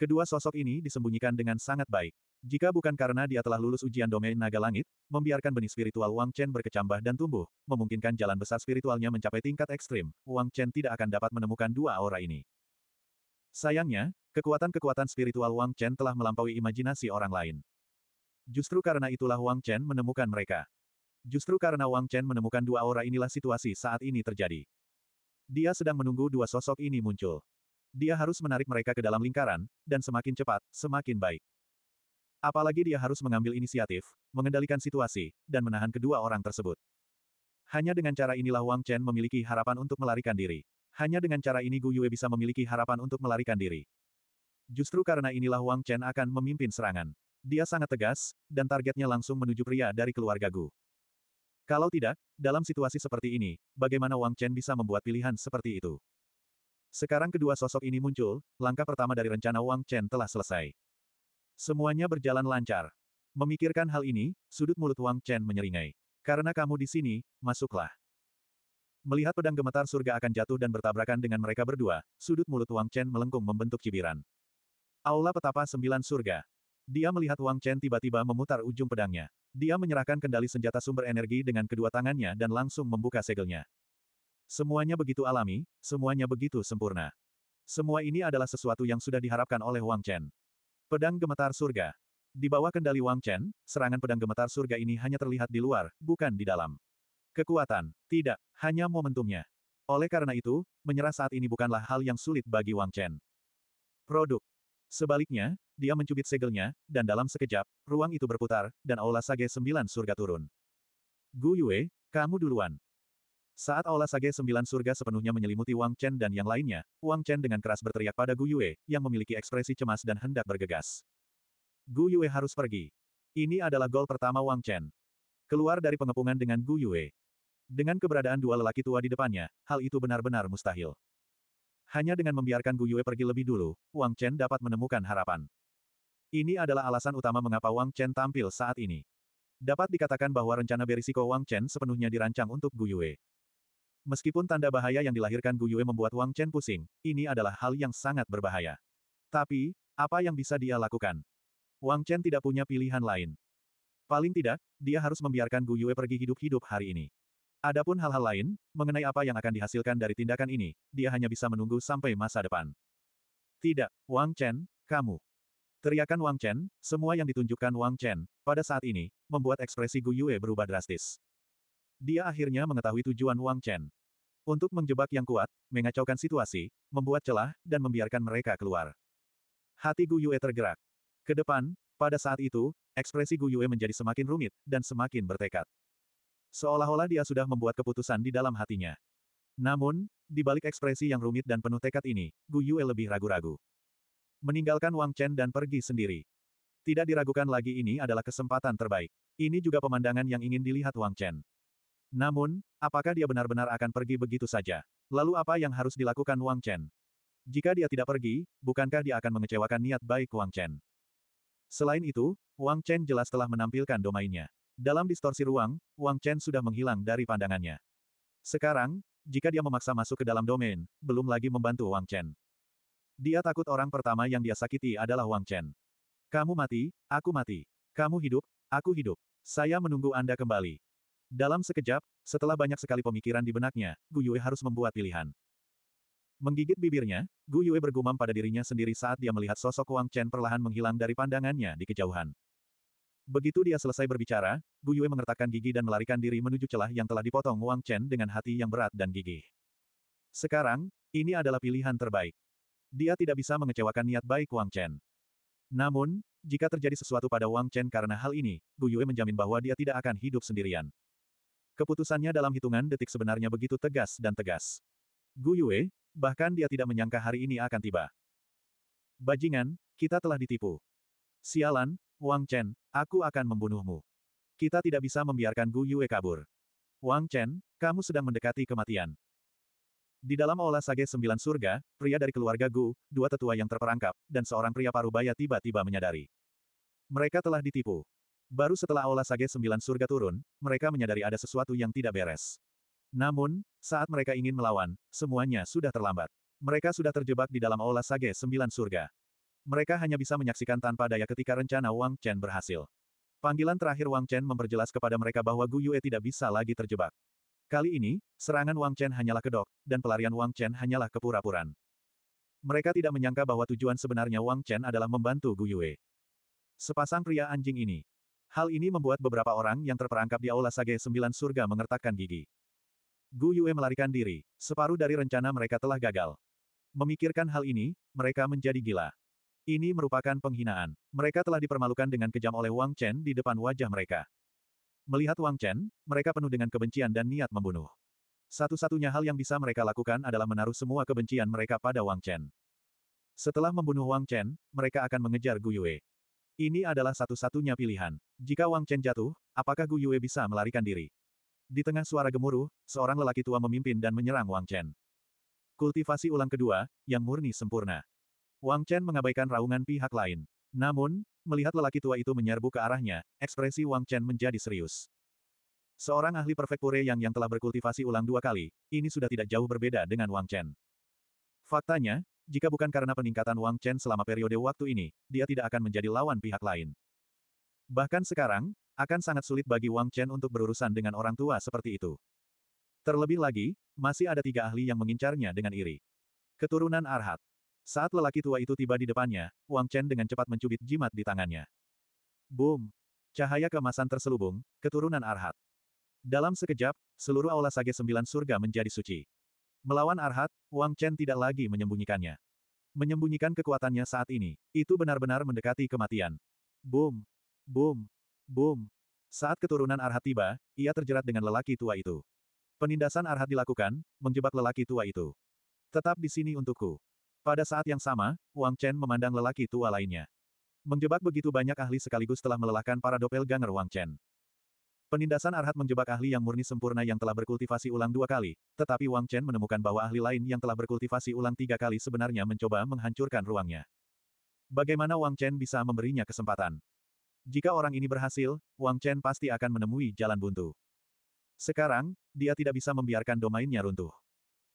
Kedua sosok ini disembunyikan dengan sangat baik. Jika bukan karena dia telah lulus ujian domain naga langit, membiarkan benih spiritual Wang Chen berkecambah dan tumbuh, memungkinkan jalan besar spiritualnya mencapai tingkat ekstrim, Wang Chen tidak akan dapat menemukan dua aura ini. Sayangnya, kekuatan-kekuatan spiritual Wang Chen telah melampaui imajinasi orang lain. Justru karena itulah Wang Chen menemukan mereka. Justru karena Wang Chen menemukan dua aura inilah situasi saat ini terjadi. Dia sedang menunggu dua sosok ini muncul. Dia harus menarik mereka ke dalam lingkaran, dan semakin cepat, semakin baik. Apalagi dia harus mengambil inisiatif, mengendalikan situasi, dan menahan kedua orang tersebut. Hanya dengan cara inilah Wang Chen memiliki harapan untuk melarikan diri. Hanya dengan cara ini Gu Yue bisa memiliki harapan untuk melarikan diri. Justru karena inilah Wang Chen akan memimpin serangan. Dia sangat tegas, dan targetnya langsung menuju pria dari keluarga Gu. Kalau tidak, dalam situasi seperti ini, bagaimana Wang Chen bisa membuat pilihan seperti itu? Sekarang kedua sosok ini muncul, langkah pertama dari rencana Wang Chen telah selesai. Semuanya berjalan lancar. Memikirkan hal ini, sudut mulut Wang Chen menyeringai. Karena kamu di sini, masuklah. Melihat pedang gemetar surga akan jatuh dan bertabrakan dengan mereka berdua, sudut mulut Wang Chen melengkung membentuk cibiran. Aula petapa sembilan surga. Dia melihat Wang Chen tiba-tiba memutar ujung pedangnya. Dia menyerahkan kendali senjata sumber energi dengan kedua tangannya dan langsung membuka segelnya. Semuanya begitu alami, semuanya begitu sempurna. Semua ini adalah sesuatu yang sudah diharapkan oleh Wang Chen. Pedang Gemetar Surga Di bawah kendali Wang Chen, serangan pedang gemetar surga ini hanya terlihat di luar, bukan di dalam. Kekuatan, tidak, hanya momentumnya. Oleh karena itu, menyerah saat ini bukanlah hal yang sulit bagi Wang Chen. Produk. Sebaliknya, dia mencubit segelnya, dan dalam sekejap, ruang itu berputar, dan aula sage sembilan surga turun. Gu Yue, kamu duluan. Saat aula Sage Sembilan Surga sepenuhnya menyelimuti Wang Chen dan yang lainnya, Wang Chen dengan keras berteriak pada Gu Yue, yang memiliki ekspresi cemas dan hendak bergegas. Gu Yue harus pergi. Ini adalah gol pertama Wang Chen. Keluar dari pengepungan dengan Gu Yue. Dengan keberadaan dua lelaki tua di depannya, hal itu benar-benar mustahil. Hanya dengan membiarkan Gu Yue pergi lebih dulu, Wang Chen dapat menemukan harapan. Ini adalah alasan utama mengapa Wang Chen tampil saat ini. Dapat dikatakan bahwa rencana berisiko Wang Chen sepenuhnya dirancang untuk Gu Yue. Meskipun tanda bahaya yang dilahirkan Gu Yue membuat Wang Chen pusing, ini adalah hal yang sangat berbahaya. Tapi, apa yang bisa dia lakukan? Wang Chen tidak punya pilihan lain. Paling tidak, dia harus membiarkan Gu Yue pergi hidup-hidup hari ini. Adapun hal-hal lain, mengenai apa yang akan dihasilkan dari tindakan ini, dia hanya bisa menunggu sampai masa depan. Tidak, Wang Chen, kamu. Teriakan Wang Chen, semua yang ditunjukkan Wang Chen, pada saat ini, membuat ekspresi Gu Yue berubah drastis. Dia akhirnya mengetahui tujuan Wang Chen. Untuk menjebak yang kuat, mengacaukan situasi, membuat celah, dan membiarkan mereka keluar. Hati Gu Yue tergerak. Ke depan, pada saat itu, ekspresi Gu Yue menjadi semakin rumit, dan semakin bertekad. Seolah-olah dia sudah membuat keputusan di dalam hatinya. Namun, di balik ekspresi yang rumit dan penuh tekad ini, Gu Yue lebih ragu-ragu. Meninggalkan Wang Chen dan pergi sendiri. Tidak diragukan lagi ini adalah kesempatan terbaik. Ini juga pemandangan yang ingin dilihat Wang Chen. Namun, apakah dia benar-benar akan pergi begitu saja? Lalu apa yang harus dilakukan Wang Chen? Jika dia tidak pergi, bukankah dia akan mengecewakan niat baik Wang Chen? Selain itu, Wang Chen jelas telah menampilkan domainnya. Dalam distorsi ruang, Wang Chen sudah menghilang dari pandangannya. Sekarang, jika dia memaksa masuk ke dalam domain, belum lagi membantu Wang Chen. Dia takut orang pertama yang dia sakiti adalah Wang Chen. Kamu mati, aku mati. Kamu hidup, aku hidup. Saya menunggu Anda kembali. Dalam sekejap, setelah banyak sekali pemikiran di benaknya, Gu Yue harus membuat pilihan. Menggigit bibirnya, Gu Yue bergumam pada dirinya sendiri saat dia melihat sosok Wang Chen perlahan menghilang dari pandangannya di kejauhan. Begitu dia selesai berbicara, Gu Yue mengertakkan gigi dan melarikan diri menuju celah yang telah dipotong Wang Chen dengan hati yang berat dan gigih. Sekarang, ini adalah pilihan terbaik. Dia tidak bisa mengecewakan niat baik Wang Chen. Namun, jika terjadi sesuatu pada Wang Chen karena hal ini, Gu Yue menjamin bahwa dia tidak akan hidup sendirian. Keputusannya dalam hitungan detik sebenarnya begitu tegas dan tegas. Gu Yue, bahkan dia tidak menyangka hari ini akan tiba. Bajingan, kita telah ditipu. Sialan, Wang Chen, aku akan membunuhmu. Kita tidak bisa membiarkan Gu Yue kabur. Wang Chen, kamu sedang mendekati kematian. Di dalam olah Sage Sembilan Surga, pria dari keluarga Gu, dua tetua yang terperangkap, dan seorang pria parubaya tiba-tiba menyadari. Mereka telah ditipu. Baru setelah Aula Sage Sembilan Surga turun, mereka menyadari ada sesuatu yang tidak beres. Namun, saat mereka ingin melawan, semuanya sudah terlambat. Mereka sudah terjebak di dalam Aula Sage Sembilan Surga. Mereka hanya bisa menyaksikan tanpa daya ketika rencana Wang Chen berhasil. Panggilan terakhir Wang Chen memperjelas kepada mereka bahwa Gu Yue tidak bisa lagi terjebak. Kali ini, serangan Wang Chen hanyalah kedok, dan pelarian Wang Chen hanyalah kepura-puraan. Mereka tidak menyangka bahwa tujuan sebenarnya Wang Chen adalah membantu Gu Yue. Sepasang pria anjing ini, Hal ini membuat beberapa orang yang terperangkap di Aula Sage Sembilan Surga mengertakkan gigi. Gu Yue melarikan diri, separuh dari rencana mereka telah gagal. Memikirkan hal ini, mereka menjadi gila. Ini merupakan penghinaan. Mereka telah dipermalukan dengan kejam oleh Wang Chen di depan wajah mereka. Melihat Wang Chen, mereka penuh dengan kebencian dan niat membunuh. Satu-satunya hal yang bisa mereka lakukan adalah menaruh semua kebencian mereka pada Wang Chen. Setelah membunuh Wang Chen, mereka akan mengejar Gu Yue. Ini adalah satu-satunya pilihan. Jika Wang Chen jatuh, apakah Gu Yue bisa melarikan diri? Di tengah suara gemuruh, seorang lelaki tua memimpin dan menyerang Wang Chen. Kultivasi ulang kedua, yang murni sempurna. Wang Chen mengabaikan raungan pihak lain. Namun, melihat lelaki tua itu menyerbu ke arahnya, ekspresi Wang Chen menjadi serius. Seorang ahli pure yang yang telah berkultivasi ulang dua kali, ini sudah tidak jauh berbeda dengan Wang Chen. Faktanya, jika bukan karena peningkatan Wang Chen selama periode waktu ini, dia tidak akan menjadi lawan pihak lain. Bahkan sekarang, akan sangat sulit bagi Wang Chen untuk berurusan dengan orang tua seperti itu. Terlebih lagi, masih ada tiga ahli yang mengincarnya dengan iri. Keturunan Arhat. Saat lelaki tua itu tiba di depannya, Wang Chen dengan cepat mencubit jimat di tangannya. Boom! Cahaya kemasan terselubung, keturunan Arhat. Dalam sekejap, seluruh aula Sage Sembilan Surga menjadi suci. Melawan Arhat, Wang Chen tidak lagi menyembunyikannya. Menyembunyikan kekuatannya saat ini, itu benar-benar mendekati kematian. Boom! Boom! Boom! Saat keturunan Arhat tiba, ia terjerat dengan lelaki tua itu. Penindasan Arhat dilakukan, menjebak lelaki tua itu. Tetap di sini untukku. Pada saat yang sama, Wang Chen memandang lelaki tua lainnya. Menjebak begitu banyak ahli sekaligus telah melelahkan para ganger Wang Chen. Penindasan Arhat menjebak ahli yang murni sempurna yang telah berkultivasi ulang dua kali, tetapi Wang Chen menemukan bahwa ahli lain yang telah berkultivasi ulang tiga kali sebenarnya mencoba menghancurkan ruangnya. Bagaimana Wang Chen bisa memberinya kesempatan? Jika orang ini berhasil, Wang Chen pasti akan menemui jalan buntu. Sekarang, dia tidak bisa membiarkan domainnya runtuh.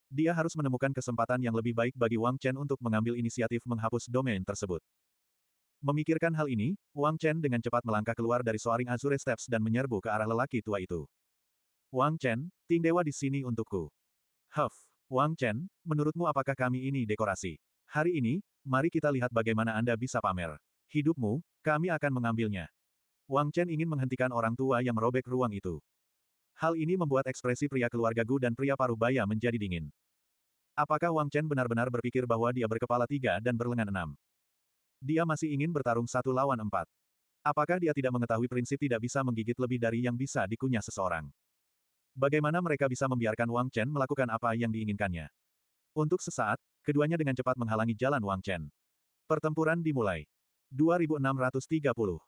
Dia harus menemukan kesempatan yang lebih baik bagi Wang Chen untuk mengambil inisiatif menghapus domain tersebut. Memikirkan hal ini, Wang Chen dengan cepat melangkah keluar dari soaring Azure Steps dan menyerbu ke arah lelaki tua itu. Wang Chen, Ting Dewa di sini untukku. Huff, Wang Chen, menurutmu apakah kami ini dekorasi? Hari ini, mari kita lihat bagaimana Anda bisa pamer. Hidupmu, kami akan mengambilnya. Wang Chen ingin menghentikan orang tua yang merobek ruang itu. Hal ini membuat ekspresi pria keluarga Gu dan pria paruh baya menjadi dingin. Apakah Wang Chen benar-benar berpikir bahwa dia berkepala tiga dan berlengan enam? Dia masih ingin bertarung satu lawan empat. Apakah dia tidak mengetahui prinsip tidak bisa menggigit lebih dari yang bisa dikunyah seseorang? Bagaimana mereka bisa membiarkan Wang Chen melakukan apa yang diinginkannya? Untuk sesaat, keduanya dengan cepat menghalangi jalan Wang Chen. Pertempuran dimulai. 2630.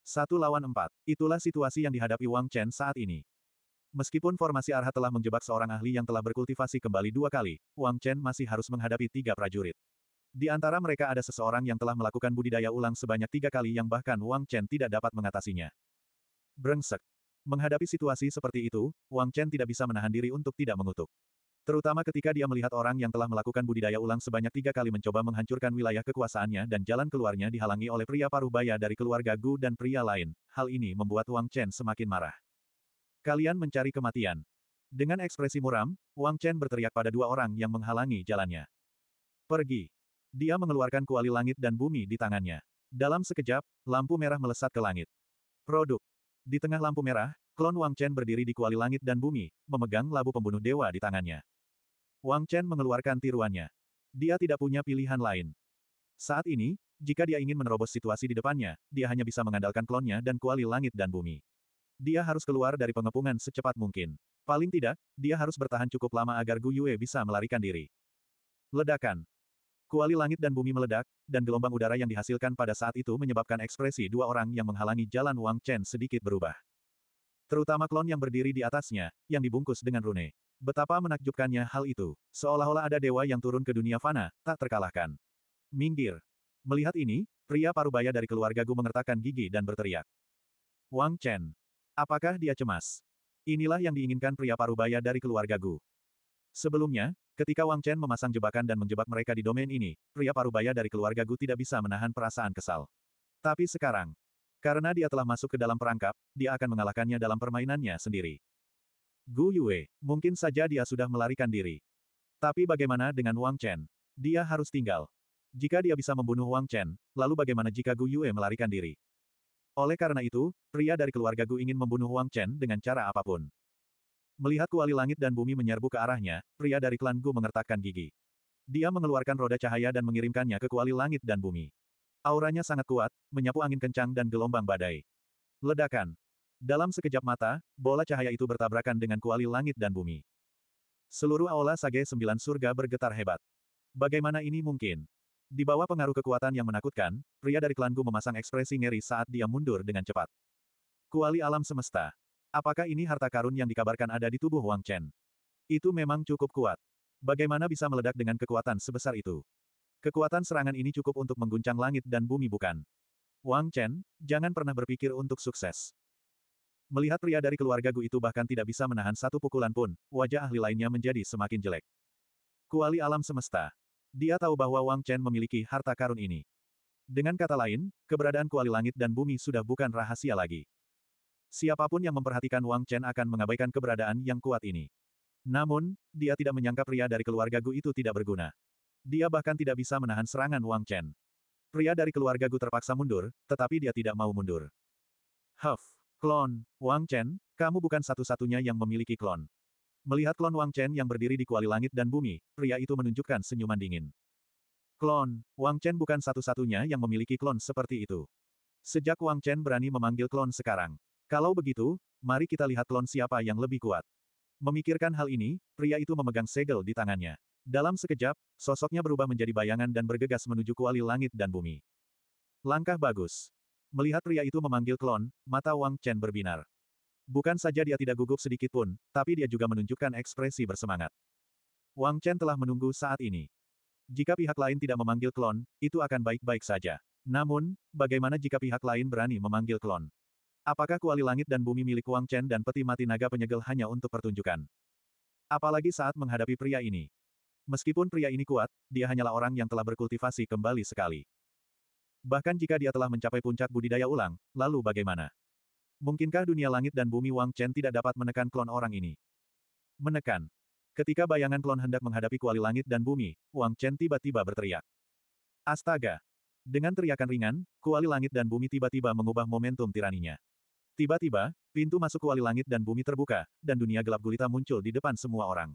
Satu lawan empat, itulah situasi yang dihadapi Wang Chen saat ini. Meskipun formasi Arhat telah menjebak seorang ahli yang telah berkultivasi kembali dua kali, Wang Chen masih harus menghadapi tiga prajurit. Di antara mereka ada seseorang yang telah melakukan budidaya ulang sebanyak tiga kali yang bahkan Wang Chen tidak dapat mengatasinya. Brengsek. Menghadapi situasi seperti itu, Wang Chen tidak bisa menahan diri untuk tidak mengutuk. Terutama ketika dia melihat orang yang telah melakukan budidaya ulang sebanyak tiga kali mencoba menghancurkan wilayah kekuasaannya dan jalan keluarnya dihalangi oleh pria paruh baya dari keluarga Gu dan pria lain, hal ini membuat Wang Chen semakin marah. Kalian mencari kematian. Dengan ekspresi muram, Wang Chen berteriak pada dua orang yang menghalangi jalannya. Pergi. Dia mengeluarkan kuali langit dan bumi di tangannya. Dalam sekejap, lampu merah melesat ke langit. Produk. Di tengah lampu merah, klon Wang Chen berdiri di kuali langit dan bumi, memegang labu pembunuh dewa di tangannya. Wang Chen mengeluarkan tiruannya. Dia tidak punya pilihan lain. Saat ini, jika dia ingin menerobos situasi di depannya, dia hanya bisa mengandalkan klonnya dan kuali langit dan bumi. Dia harus keluar dari pengepungan secepat mungkin. Paling tidak, dia harus bertahan cukup lama agar Gu Yue bisa melarikan diri. Ledakan. Kuali langit dan bumi meledak, dan gelombang udara yang dihasilkan pada saat itu menyebabkan ekspresi dua orang yang menghalangi jalan Wang Chen sedikit berubah. Terutama klon yang berdiri di atasnya, yang dibungkus dengan rune. Betapa menakjubkannya hal itu, seolah-olah ada dewa yang turun ke dunia fana, tak terkalahkan. Minggir. Melihat ini, pria parubaya dari keluarga Gu mengertakkan gigi dan berteriak. Wang Chen. Apakah dia cemas? Inilah yang diinginkan pria parubaya dari keluarga Gu. Sebelumnya, Ketika Wang Chen memasang jebakan dan menjebak mereka di domain ini, pria parubaya dari keluarga Gu tidak bisa menahan perasaan kesal. Tapi sekarang, karena dia telah masuk ke dalam perangkap, dia akan mengalahkannya dalam permainannya sendiri. Gu Yue, mungkin saja dia sudah melarikan diri. Tapi bagaimana dengan Wang Chen? Dia harus tinggal. Jika dia bisa membunuh Wang Chen, lalu bagaimana jika Gu Yue melarikan diri? Oleh karena itu, pria dari keluarga Gu ingin membunuh Wang Chen dengan cara apapun. Melihat kuali langit dan bumi menyerbu ke arahnya, pria dari klan Gu mengertakkan gigi. Dia mengeluarkan roda cahaya dan mengirimkannya ke kuali langit dan bumi. Auranya sangat kuat, menyapu angin kencang dan gelombang badai. Ledakan. Dalam sekejap mata, bola cahaya itu bertabrakan dengan kuali langit dan bumi. Seluruh aula Sage Sembilan Surga bergetar hebat. Bagaimana ini mungkin? Di bawah pengaruh kekuatan yang menakutkan, pria dari klan Gu memasang ekspresi ngeri saat dia mundur dengan cepat. Kuali alam semesta. Apakah ini harta karun yang dikabarkan ada di tubuh Wang Chen? Itu memang cukup kuat. Bagaimana bisa meledak dengan kekuatan sebesar itu? Kekuatan serangan ini cukup untuk mengguncang langit dan bumi bukan? Wang Chen, jangan pernah berpikir untuk sukses. Melihat pria dari keluarga Gu itu bahkan tidak bisa menahan satu pukulan pun, wajah ahli lainnya menjadi semakin jelek. Kuali alam semesta. Dia tahu bahwa Wang Chen memiliki harta karun ini. Dengan kata lain, keberadaan kuali langit dan bumi sudah bukan rahasia lagi. Siapapun yang memperhatikan Wang Chen akan mengabaikan keberadaan yang kuat ini. Namun, dia tidak menyangka pria dari keluarga Gu itu tidak berguna. Dia bahkan tidak bisa menahan serangan Wang Chen. Pria dari keluarga Gu terpaksa mundur, tetapi dia tidak mau mundur. Huff, klon, Wang Chen, kamu bukan satu-satunya yang memiliki klon. Melihat klon Wang Chen yang berdiri di kuali langit dan bumi, pria itu menunjukkan senyuman dingin. Klon, Wang Chen bukan satu-satunya yang memiliki klon seperti itu. Sejak Wang Chen berani memanggil klon sekarang, kalau begitu, mari kita lihat klon siapa yang lebih kuat. Memikirkan hal ini, pria itu memegang segel di tangannya. Dalam sekejap, sosoknya berubah menjadi bayangan dan bergegas menuju kuali langit dan bumi. Langkah bagus. Melihat pria itu memanggil klon, mata Wang Chen berbinar. Bukan saja dia tidak gugup sedikit pun, tapi dia juga menunjukkan ekspresi bersemangat. Wang Chen telah menunggu saat ini. Jika pihak lain tidak memanggil klon, itu akan baik-baik saja. Namun, bagaimana jika pihak lain berani memanggil klon? Apakah kuali langit dan bumi milik Wang Chen dan peti mati naga penyegel hanya untuk pertunjukan? Apalagi saat menghadapi pria ini. Meskipun pria ini kuat, dia hanyalah orang yang telah berkultivasi kembali sekali. Bahkan jika dia telah mencapai puncak budidaya ulang, lalu bagaimana? Mungkinkah dunia langit dan bumi Wang Chen tidak dapat menekan klon orang ini? Menekan. Ketika bayangan klon hendak menghadapi kuali langit dan bumi, Wang Chen tiba-tiba berteriak. Astaga! Dengan teriakan ringan, kuali langit dan bumi tiba-tiba mengubah momentum tiraninya. Tiba-tiba, pintu masuk kuali langit dan bumi terbuka, dan dunia gelap gulita muncul di depan semua orang.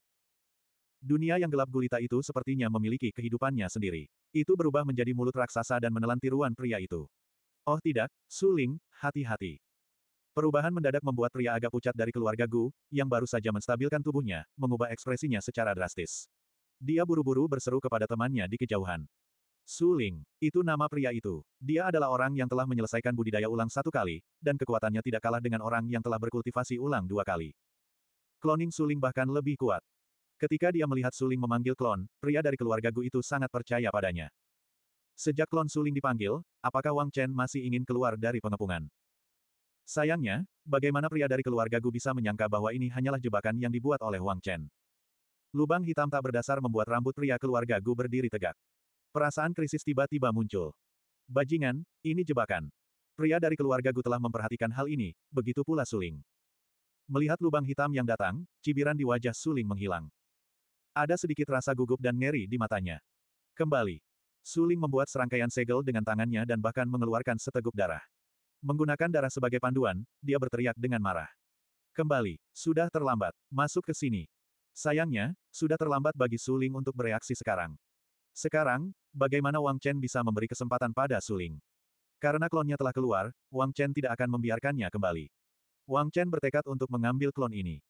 Dunia yang gelap gulita itu sepertinya memiliki kehidupannya sendiri. Itu berubah menjadi mulut raksasa dan menelan tiruan pria itu. Oh tidak, Suling, hati-hati. Perubahan mendadak membuat pria agak pucat dari keluarga Gu, yang baru saja menstabilkan tubuhnya, mengubah ekspresinya secara drastis. Dia buru-buru berseru kepada temannya di kejauhan. Suling, itu nama pria itu. Dia adalah orang yang telah menyelesaikan budidaya ulang satu kali, dan kekuatannya tidak kalah dengan orang yang telah berkultivasi ulang dua kali. Kloning Suling bahkan lebih kuat. Ketika dia melihat Suling memanggil klon, pria dari keluarga Gu itu sangat percaya padanya. Sejak klon Suling dipanggil, apakah Wang Chen masih ingin keluar dari pengepungan? Sayangnya, bagaimana pria dari keluarga Gu bisa menyangka bahwa ini hanyalah jebakan yang dibuat oleh Wang Chen? Lubang hitam tak berdasar membuat rambut pria keluarga Gu berdiri tegak. Perasaan krisis tiba-tiba muncul. Bajingan, ini jebakan. Pria dari keluarga Gu telah memperhatikan hal ini, begitu pula Suling. Melihat lubang hitam yang datang, cibiran di wajah Suling menghilang. Ada sedikit rasa gugup dan ngeri di matanya. Kembali. Suling membuat serangkaian segel dengan tangannya dan bahkan mengeluarkan seteguk darah. Menggunakan darah sebagai panduan, dia berteriak dengan marah. Kembali, sudah terlambat, masuk ke sini. Sayangnya, sudah terlambat bagi Suling untuk bereaksi sekarang. Sekarang, bagaimana Wang Chen bisa memberi kesempatan pada Suling? Karena klonnya telah keluar, Wang Chen tidak akan membiarkannya kembali. Wang Chen bertekad untuk mengambil klon ini.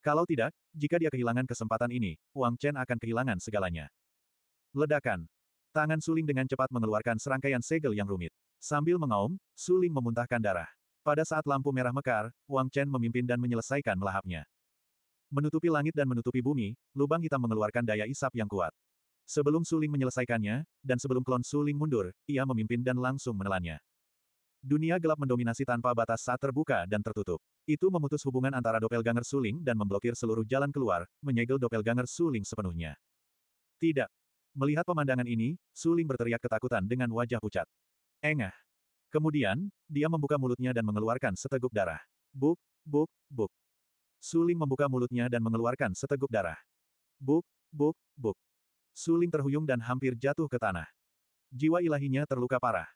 Kalau tidak, jika dia kehilangan kesempatan ini, Wang Chen akan kehilangan segalanya. Ledakan. Tangan Suling dengan cepat mengeluarkan serangkaian segel yang rumit. Sambil mengaum, Suling memuntahkan darah. Pada saat lampu merah mekar, Wang Chen memimpin dan menyelesaikan melahapnya. Menutupi langit dan menutupi bumi, lubang hitam mengeluarkan daya isap yang kuat. Sebelum Suling menyelesaikannya, dan sebelum klon Suling mundur, ia memimpin dan langsung menelannya. Dunia gelap mendominasi tanpa batas saat terbuka dan tertutup. Itu memutus hubungan antara doppelganger Suling dan memblokir seluruh jalan keluar, menyegel doppelganger Suling sepenuhnya. Tidak. Melihat pemandangan ini, Suling berteriak ketakutan dengan wajah pucat. Engah. Kemudian, dia membuka mulutnya dan mengeluarkan seteguk darah. Buk, buk, buk. Suling membuka mulutnya dan mengeluarkan seteguk darah. Buk, buk, buk. Suling terhuyung dan hampir jatuh ke tanah. Jiwa ilahinya terluka parah.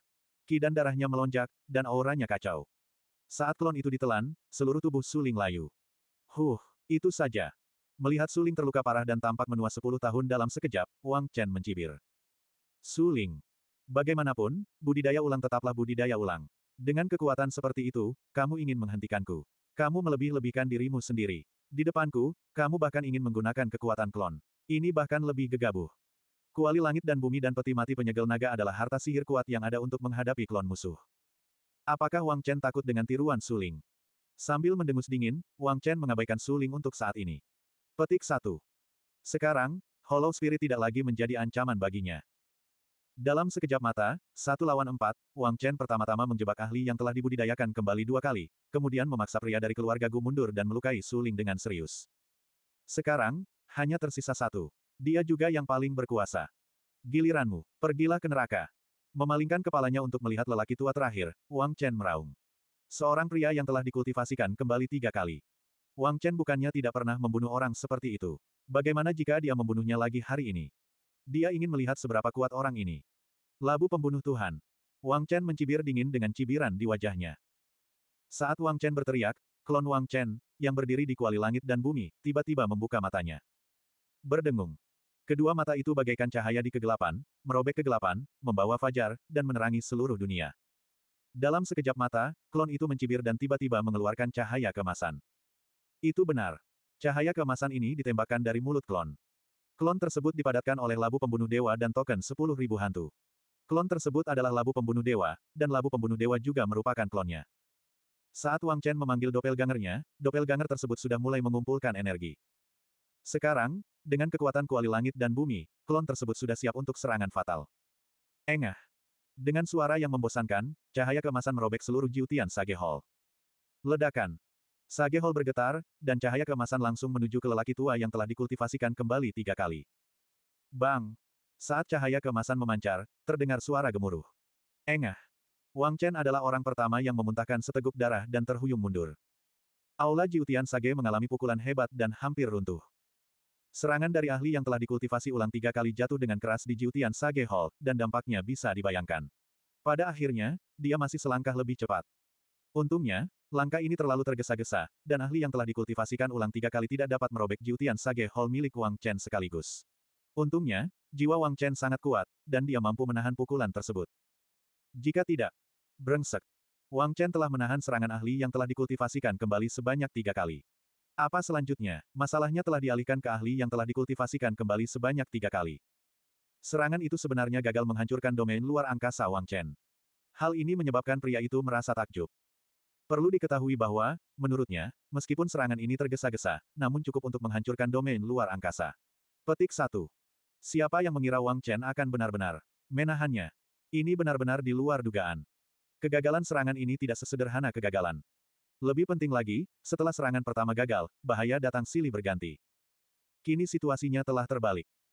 Ki dan darahnya melonjak, dan auranya kacau. Saat klon itu ditelan, seluruh tubuh Suling layu. Huh, itu saja. Melihat Suling terluka parah dan tampak menua sepuluh tahun dalam sekejap, Wang Chen mencibir. Suling. Bagaimanapun, budidaya ulang tetaplah budidaya ulang. Dengan kekuatan seperti itu, kamu ingin menghentikanku. Kamu melebih-lebihkan dirimu sendiri. Di depanku, kamu bahkan ingin menggunakan kekuatan klon. Ini bahkan lebih gegabah. Kuali langit dan bumi dan peti mati penyegel naga adalah harta sihir kuat yang ada untuk menghadapi klon musuh. Apakah Wang Chen takut dengan tiruan suling? Sambil mendengus dingin, Wang Chen mengabaikan suling untuk saat ini. Petik satu. Sekarang, Hollow Spirit tidak lagi menjadi ancaman baginya. Dalam sekejap mata, satu lawan empat, Wang Chen pertama-tama menjebak ahli yang telah dibudidayakan kembali dua kali, kemudian memaksa pria dari keluarga Gu mundur dan melukai Suling dengan serius. Sekarang, hanya tersisa satu. Dia juga yang paling berkuasa. Giliranmu, pergilah ke neraka. Memalingkan kepalanya untuk melihat lelaki tua terakhir, Wang Chen meraung. Seorang pria yang telah dikultivasikan kembali tiga kali. Wang Chen bukannya tidak pernah membunuh orang seperti itu. Bagaimana jika dia membunuhnya lagi hari ini? Dia ingin melihat seberapa kuat orang ini. Labu pembunuh Tuhan. Wang Chen mencibir dingin dengan cibiran di wajahnya. Saat Wang Chen berteriak, klon Wang Chen, yang berdiri di kuali langit dan bumi, tiba-tiba membuka matanya. Berdengung. Kedua mata itu bagaikan cahaya di kegelapan, merobek kegelapan, membawa fajar, dan menerangi seluruh dunia. Dalam sekejap mata, klon itu mencibir dan tiba-tiba mengeluarkan cahaya kemasan. Itu benar. Cahaya kemasan ini ditembakkan dari mulut klon. Klon tersebut dipadatkan oleh labu pembunuh dewa dan token 10.000 hantu. Klon tersebut adalah labu pembunuh dewa, dan labu pembunuh dewa juga merupakan klonnya. Saat Wang Chen memanggil doppelgangernya, doppelganger tersebut sudah mulai mengumpulkan energi. Sekarang, dengan kekuatan kuali langit dan bumi, klon tersebut sudah siap untuk serangan fatal. Engah. Dengan suara yang membosankan, cahaya kemasan merobek seluruh Jiutian Sage Hall. Ledakan. Sage Hall bergetar, dan cahaya kemasan langsung menuju ke lelaki tua yang telah dikultivasikan kembali tiga kali. Bang! Saat cahaya kemasan memancar, terdengar suara gemuruh. Engah! Wang Chen adalah orang pertama yang memuntahkan seteguk darah dan terhuyung mundur. Aula Jiutian Sage mengalami pukulan hebat dan hampir runtuh. Serangan dari ahli yang telah dikultivasi ulang tiga kali jatuh dengan keras di Jiutian Sage Hall, dan dampaknya bisa dibayangkan. Pada akhirnya, dia masih selangkah lebih cepat. Untungnya, langkah ini terlalu tergesa-gesa, dan ahli yang telah dikultivasikan ulang tiga kali tidak dapat merobek Jiutian Sage Hall milik Wang Chen sekaligus. Untungnya, jiwa Wang Chen sangat kuat, dan dia mampu menahan pukulan tersebut. Jika tidak, Brengsek. Wang Chen telah menahan serangan ahli yang telah dikultivasikan kembali sebanyak tiga kali. Apa selanjutnya? Masalahnya telah dialihkan ke ahli yang telah dikultivasikan kembali sebanyak tiga kali. Serangan itu sebenarnya gagal menghancurkan domain luar angkasa Wang Chen. Hal ini menyebabkan pria itu merasa takjub. Perlu diketahui bahwa, menurutnya, meskipun serangan ini tergesa-gesa, namun cukup untuk menghancurkan domain luar angkasa. Petik 1. Siapa yang mengira Wang Chen akan benar-benar menahannya? Ini benar-benar di luar dugaan. Kegagalan serangan ini tidak sesederhana kegagalan. Lebih penting lagi, setelah serangan pertama gagal, bahaya datang silih berganti. Kini situasinya telah terbalik.